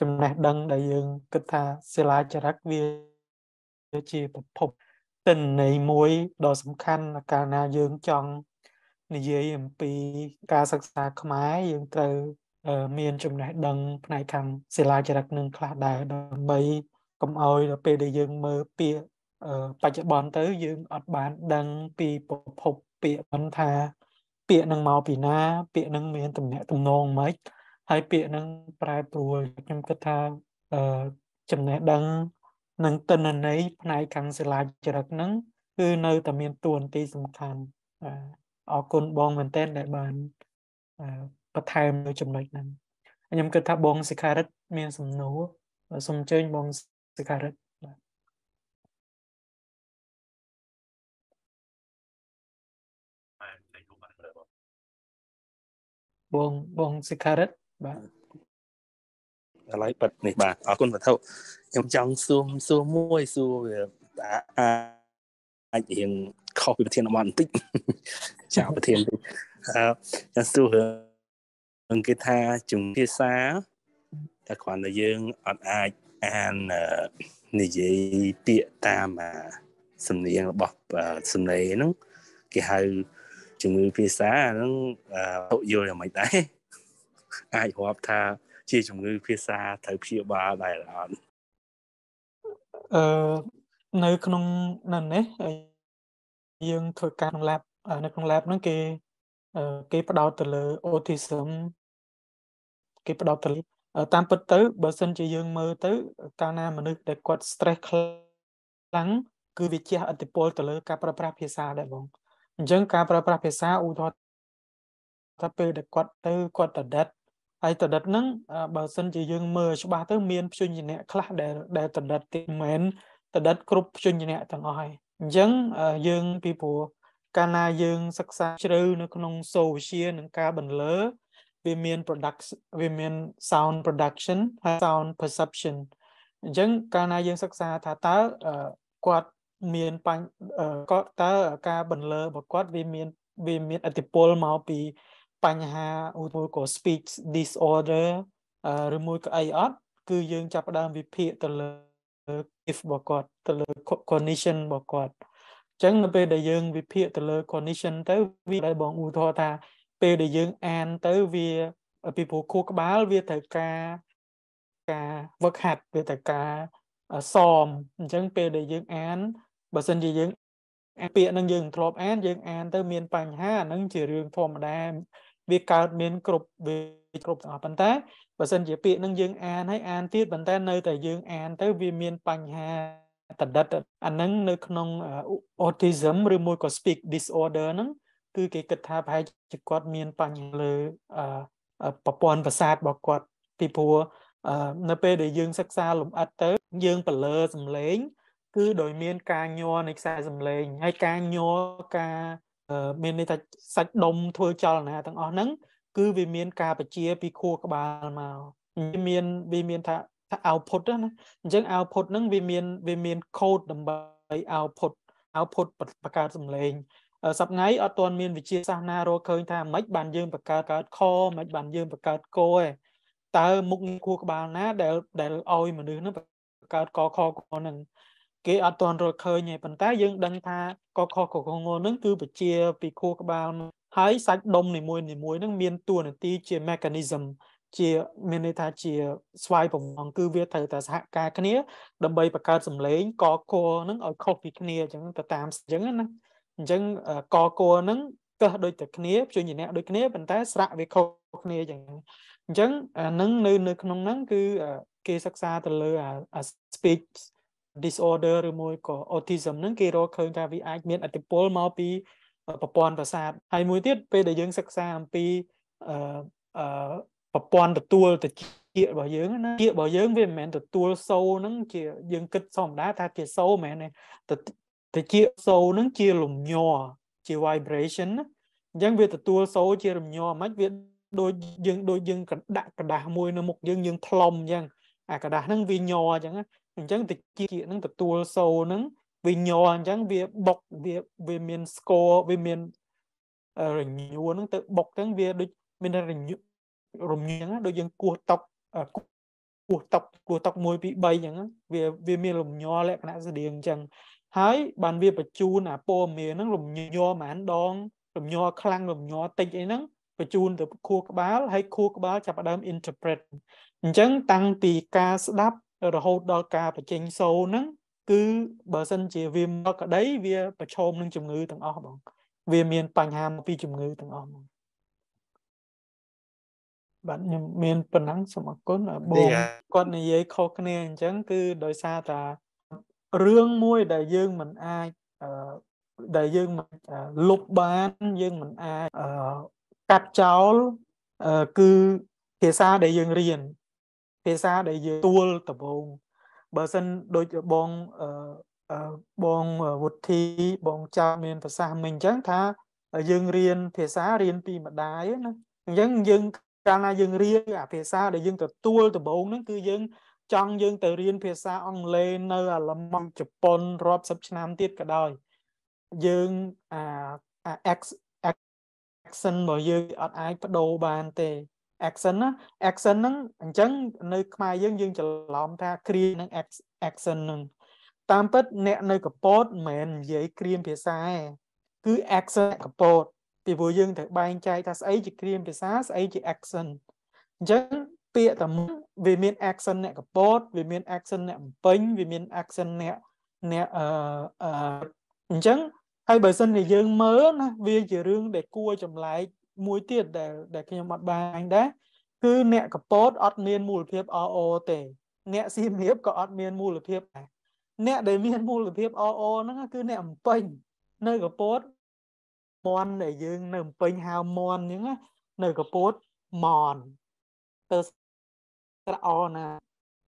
ចំណេះដឹងដែលយើងគិតថាសិលាចារឹកវាជាប្រភពទិន្នន័យមួយដ៏សំខាន់កាលណាយើងចង់និយាយអំពីការសិក្សាខ្មែរយើងត្រូវមានចំណេះដឹង ផ្នែកខាងសិលាចារឹកនឹងខ្លះដែរដើម្បីកុំឲ្យដល់ពេលដែលយើងមើលពាក្យបច្ចុប្បន្នទៅ យើងអត់បានដឹងពីប្រភពពាក្យមិនថា ពាក្យនឹងមកពីណា ពាក្យនឹងមានតំណែងតំណងម៉េចហើយពាក្យនឹងប្រែប្រួលខ្ញុំគិតថាចំណេះដឹងនិងតិន្នន័យផ្នែកខាងសិលាចារឹកហ្នឹងគឺនៅតែមានតួនាទីសំខាន់អរគុណបងមែនទែនដែលបានបន្ថែមនៅចំណុចហ្នឹងខ្ញុំគិតថាបងសិខារិត មានសំណួរសូមអញ្ជើញបង sekarang បាទបងបងសិការ៉ិតបាទឥឡូវប៉ិតនេះបាទអរគុណវត្ថុខ្ញុំចង់សួរសួរមួយសួរវាអាចរៀងខុសពីប្រធានបទបន្តិចចាប្រធានតិចអឺចង់សួរគេថាជំនាសាតែគ្រាន់តែយើងអត់អាចអាននិយាយពាក្យតាមសំនៀងរបស់សំឡេងហ្នឹងគេហៅជំងឺភាសាហ្នឹងពុកយល់យ៉ាងម៉េចដែរអាចរាប់ថាជាជំងឺភាសាត្រូវព្យាបាលដែរអត់អឺនៅក្នុងនៅនេះយើងធ្វើការក្នុង lab នៅក្នុង lab ហ្នឹងគេគេផ្ដោតទៅលើ autism គេផ្ដោតទៅលើតាមពិតទៅបើសិនជាយើងមើលទៅកាលណាមនុស្សដែលគាត់ stress ខ្លាំងគឺវាជះឥទ្ធិពលទៅលើការប្រើប្រាស់ភាសាដែរបងអញ្ចឹងការប្រើប្រាស់ភាសាឧទាហរណ៍ថាពេលដែលគាត់ទៅគាត់ទៅដិតហើយទៅដិតហ្នឹងបើសិនជាយើងមើលច្បាស់ទៅមានព្យញ្ញៈខ្លះដែលដែលទៅដិតទីមែនទៅដិតគ្រប់ព្យញ្ញៈទាំងអស់ហើយអញ្ចឹងយើងពីព្រោះកាលណាយើងសិក្សាជ្រៅនៅក្នុងសូវវិទ្យានិងការបន្លឺវាមាន production វាមាន sound production ហើយ sound perception អញ្ចឹងកាលណាយើងសិក្សាថាតើគាត់មានបញ្គាត់តើការបន្លឺរបស់គាត់វាមានវាមានអតិពលមកពីបញ្ហាឧទាហរណ៍ក៏ speech disorder ឬមួយក៏អីអត់គឺយើងចាប់ផ្ដើមវិភាគទៅលើ if របស់គាត់ ទៅលើ condition របស់គាត់អញ្ចឹងនៅពេលដែលយើងវិភាគទៅលើ condition ទៅវាដែលបងឧទាហរណ៍ថាពេលដែលយើងអានទៅវាពីព្រោះខួរក្បាលវាត្រូវការការវឹកហាត់វាត្រូវការសមអញ្ចឹងពេលដែលយើងអានបើសិនជាយើងពាក្យនឹងយើងធ្លាប់អានយើងអាន ទៅ មាន បញ្ហាហ្នឹងជារឿងធម្មតាវាកើតមានគ្រប់វាគ្រប់ទាំងអស់ប៉ុន្តែបើសិនជាពាក្យនឹងយើងអានហើយអានទៀតប៉ុន្តែនៅតែយើងអាន ទៅវាមាន បញ្ហាតដិតអាហ្នឹងនៅក្នុង autism ឬមួយក៏ speak disorder ហ្នឹងគឺគេគិតថាប្រហែលជាគាត់មានបញ្ហាលើប្រព័ន្ធប្រសាទរបស់គាត់ពីព្រោះនៅពេលដែលយើងសិក្សាលំអិតទៅយើងបលើសំឡេង គឺដោយមានការញ័រនៃខ្សែសំឡេងហើយការញ័រការមានន័យថាសាច់ដុំធ្វើចលនាទាំងអស់ហ្នឹងគឺវាមានការបញ្ជាពីខួរក្បាលមកវាមានវាមានថាថា output ណាអញ្ចឹង output ហ្នឹងវាមានវាមាន code ដើម្បី output output បង្កើតសំឡេងសប្ងៃអត់ទាន់មានវិជាសាស្ត្រណារកឃើញថាមិនបានយើងបង្កើតកើតខមិនបានយើងបង្កើតគោឯងតើមុខងារខួរក្បាលណាដែលដែលឲ្យមនុស្សនឹងបង្កើតកខខនឹងគេអត់ទាន់រកឃើញទេប៉ុន្តែ យើង ដឹងថាកខខខងនឹងគឺវិជាពីខួរក្បាលហើយសាច់ដុំនីមួយនីមួយនឹង មានតួនាទីជា mechanism ជាមានន័យថាជា ស្វ័យប្រវងគឺវាត្រូវតែសហការគ្នា ដើម្បីបង្កើតសម្លេងកកគនឹងឲ្យខុសពីគ្នាអញ្ចឹងទៅតាមអញ្ចឹងណាអញ្ចឹងកគោហ្នឹងកឹះដូចតែគ្នាព្យញ្ញៈដូចគ្នាប៉ុន្តែស្រៈវាខុសគ្នាអញ្ចឹងអញ្ចឹងអានឹងនៅនៅក្នុងហ្នឹងគឺគេសិក្សាទៅលើអា speech disorder ឬមួយក៏ autism ហ្នឹងគេរកឃើញថាវាអាច មានអតិពលមកពីប្រព័ន្ធប្រសាទហើយមួយទៀតពេលដែលយើងសិក្សាអំពីអឺប្រព័ន្ធទទួលតិចរបស់យើងណាជារបស់យើងវាមិនមែនទទួលសូហ្នឹងជាយើងគិតធម្មតាថាជាសូមែនទេតែជាសូរហ្នឹងជាលំញ័រជា vibration ណាអញ្ចឹងវាទទួលសូរជាលំញ័រមិនវាដូចយើងដូចយើងកដាក់กระดาษមួយនៅមុខយើងយើងផ្លុំអញ្ចឹងអាกระดาษហ្នឹងវាញ័រអញ្ចឹងអញ្ចឹងតិចហ្នឹងទទួលសូរហ្នឹងវាញ័រអញ្ចឹងវាបុកវាវាមាន score វាមានរញួរហ្នឹងទៅបុកអញ្ចឹងវាដូចមានរញួររំញឹងដូចយើងគោះតុកគោះតុកគោះតុក1 2 3អញ្ចឹងវាវាមានលំញ័រលក្ខណៈស្តៀងអញ្ចឹងហើយបានវាបញ្ជូនអាពលមានហ្នឹងរំញ័រប្រហែលដងរំញ័រខ្លាំងរំញ័រតិចអីហ្នឹងបញ្ជូនទៅ ខួរក្បាលហើយខួរក្បាលចាប់ផ្ដើម interpret អញ្ចឹងតាំងពីការស្ដាប់រហូតដល់ការបញ្ចេញសូរហ្នឹងគឺបើសិនជាវាមកក្តីវាប្រឈមនឹងជំងឺទាំងអស់បង វាមានបញ្ហាមកពីជំងឺទាំងអស់បងបាទខ្ញុំមានប៉ុណ្ណឹងសូមអរគុណបងគាត់និយាយខុសគ្នាអញ្ចឹងគឺដោយសារតារឿងមួយដែលយើងមិនអាចដែលយើងលុបបានយើងមិនអាចកាត់ចោលគឺភាសាដែលយើងរៀនភាសាដែលយើងទួលដំបូង បើសិនដូចបងបងវុទ្ធីបងចៅមានប្រសាសន៍មិញអញ្ចឹងថា យើងរៀនភាសារៀនពីម្ដាយណាអញ្ចឹងយើងកាលណាយើងរៀនអាភាសាដែលយើងទទួលដំបូងហ្នឹងគឺយើងចង់យើង ទៅរៀនភាសាអង់គ្លេសនៅអាល្លឺម៉ង់ជប៉ុនរាប់សិបឆ្នាំទៀតក៏ដោយយើងអា action របស់យើងអត់អាចបដូរបានទេ action ណា action ហ្នឹងអញ្ចឹងនៅខ្មែរយើងយើងច្រឡំថាគ្រានឹង action ហ្នឹងតាមពិតអ្នកនៅកពតមិនមែននិយាយគ្រាមភាសាទេគឺ action កពតពីព្រោះយើងត្រូវបែងចែកថាស្អីជាគ្រាម ភាសាស្អីជា action អញ្ចឹងពាក្យតែវាមាន action អ្នកកពតវាមាន action អ្នកបំពេញវាមាន action អ្នកអ្នកអឺអញ្ចឹងហើយបើសិនជាយើងមើលណាវាជារឿងដែលគួរចម្លែកមួយទៀតដែលដែលខ្ញុំអត់បានដែរគឺអ្នកកពតអត់មានមូលភាព RO ទេអ្នកសៀមរាបក៏អត់មានមូលភាពដែរអ្នកដែលមានមូលភាព RO ហ្នឹងគឺអ្នកអំពេញនៅកពតមន់ដែលយើងនៅអំពេញហៅមន់អញ្ចឹងណានៅកពតមន់ទៅត្រអណា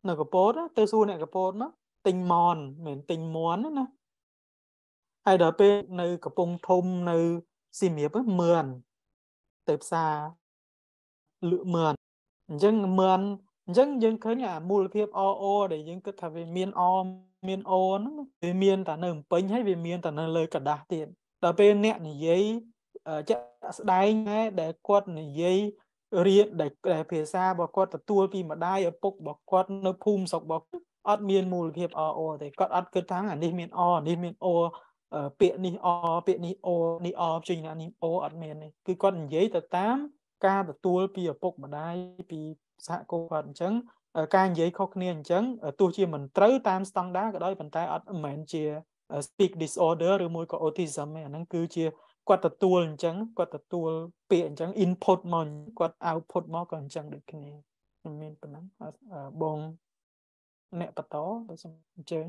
នៅ កពតទៅសួរអ្នកកពតមកទិញមនមិនទិញមនណាហើយដល់ពេលនៅកំពង់ធំនៅសៀមរាបមឿនទៅផ្សារលក់មឿនអញ្ចឹងមឿនអញ្ចឹងយើងឃើញអាមូលភាពអអដែលយើងគិតថាវាមានអ មានអហ្នឹងវាមានតែនៅពេញហើយវាមានតែនៅលើกระดาษទៀតដល់ពេលអ្នកនិយាយជាក់ស្ដែងដែរដែល គាត់និយាយរៀនដែលភាសារបស់គាត់ទទួលពីម្ដាយឪពុករបស់គាត់នៅភូមិស្រុករបស់អត់មានមូលភាពអអទេគាត់អត់គិតថាអានេះមានអនេះមានអពាក្យនេះអពាក្យនេះអនេះអជិញណានេះអអត់មានទេគឺគាត់និយាយទៅតាមការទទួលពីឪពុកម្ដាយពីសហគមន៍គាត់អញ្ចឹង ការនិយាយខុសគ្នាអញ្ចឹងទោះជាមិនត្រូវតាមស្តង់ដារក៏ដោយប៉ុន្តែអត់មិនមែនជា speak disorder ឬមួយក៏ autism ទេអាហ្នឹងគឺជាគាត់ទទួលអញ្ចឹងគាត់ទទួលពាក្យអញ្ចឹង input មកគាត់ output មកក៏អញ្ចឹងដូចគ្នាខ្ញុំមានប៉ុណ្ណឹងបងអ្នកបន្តសូមអញ្ជើញ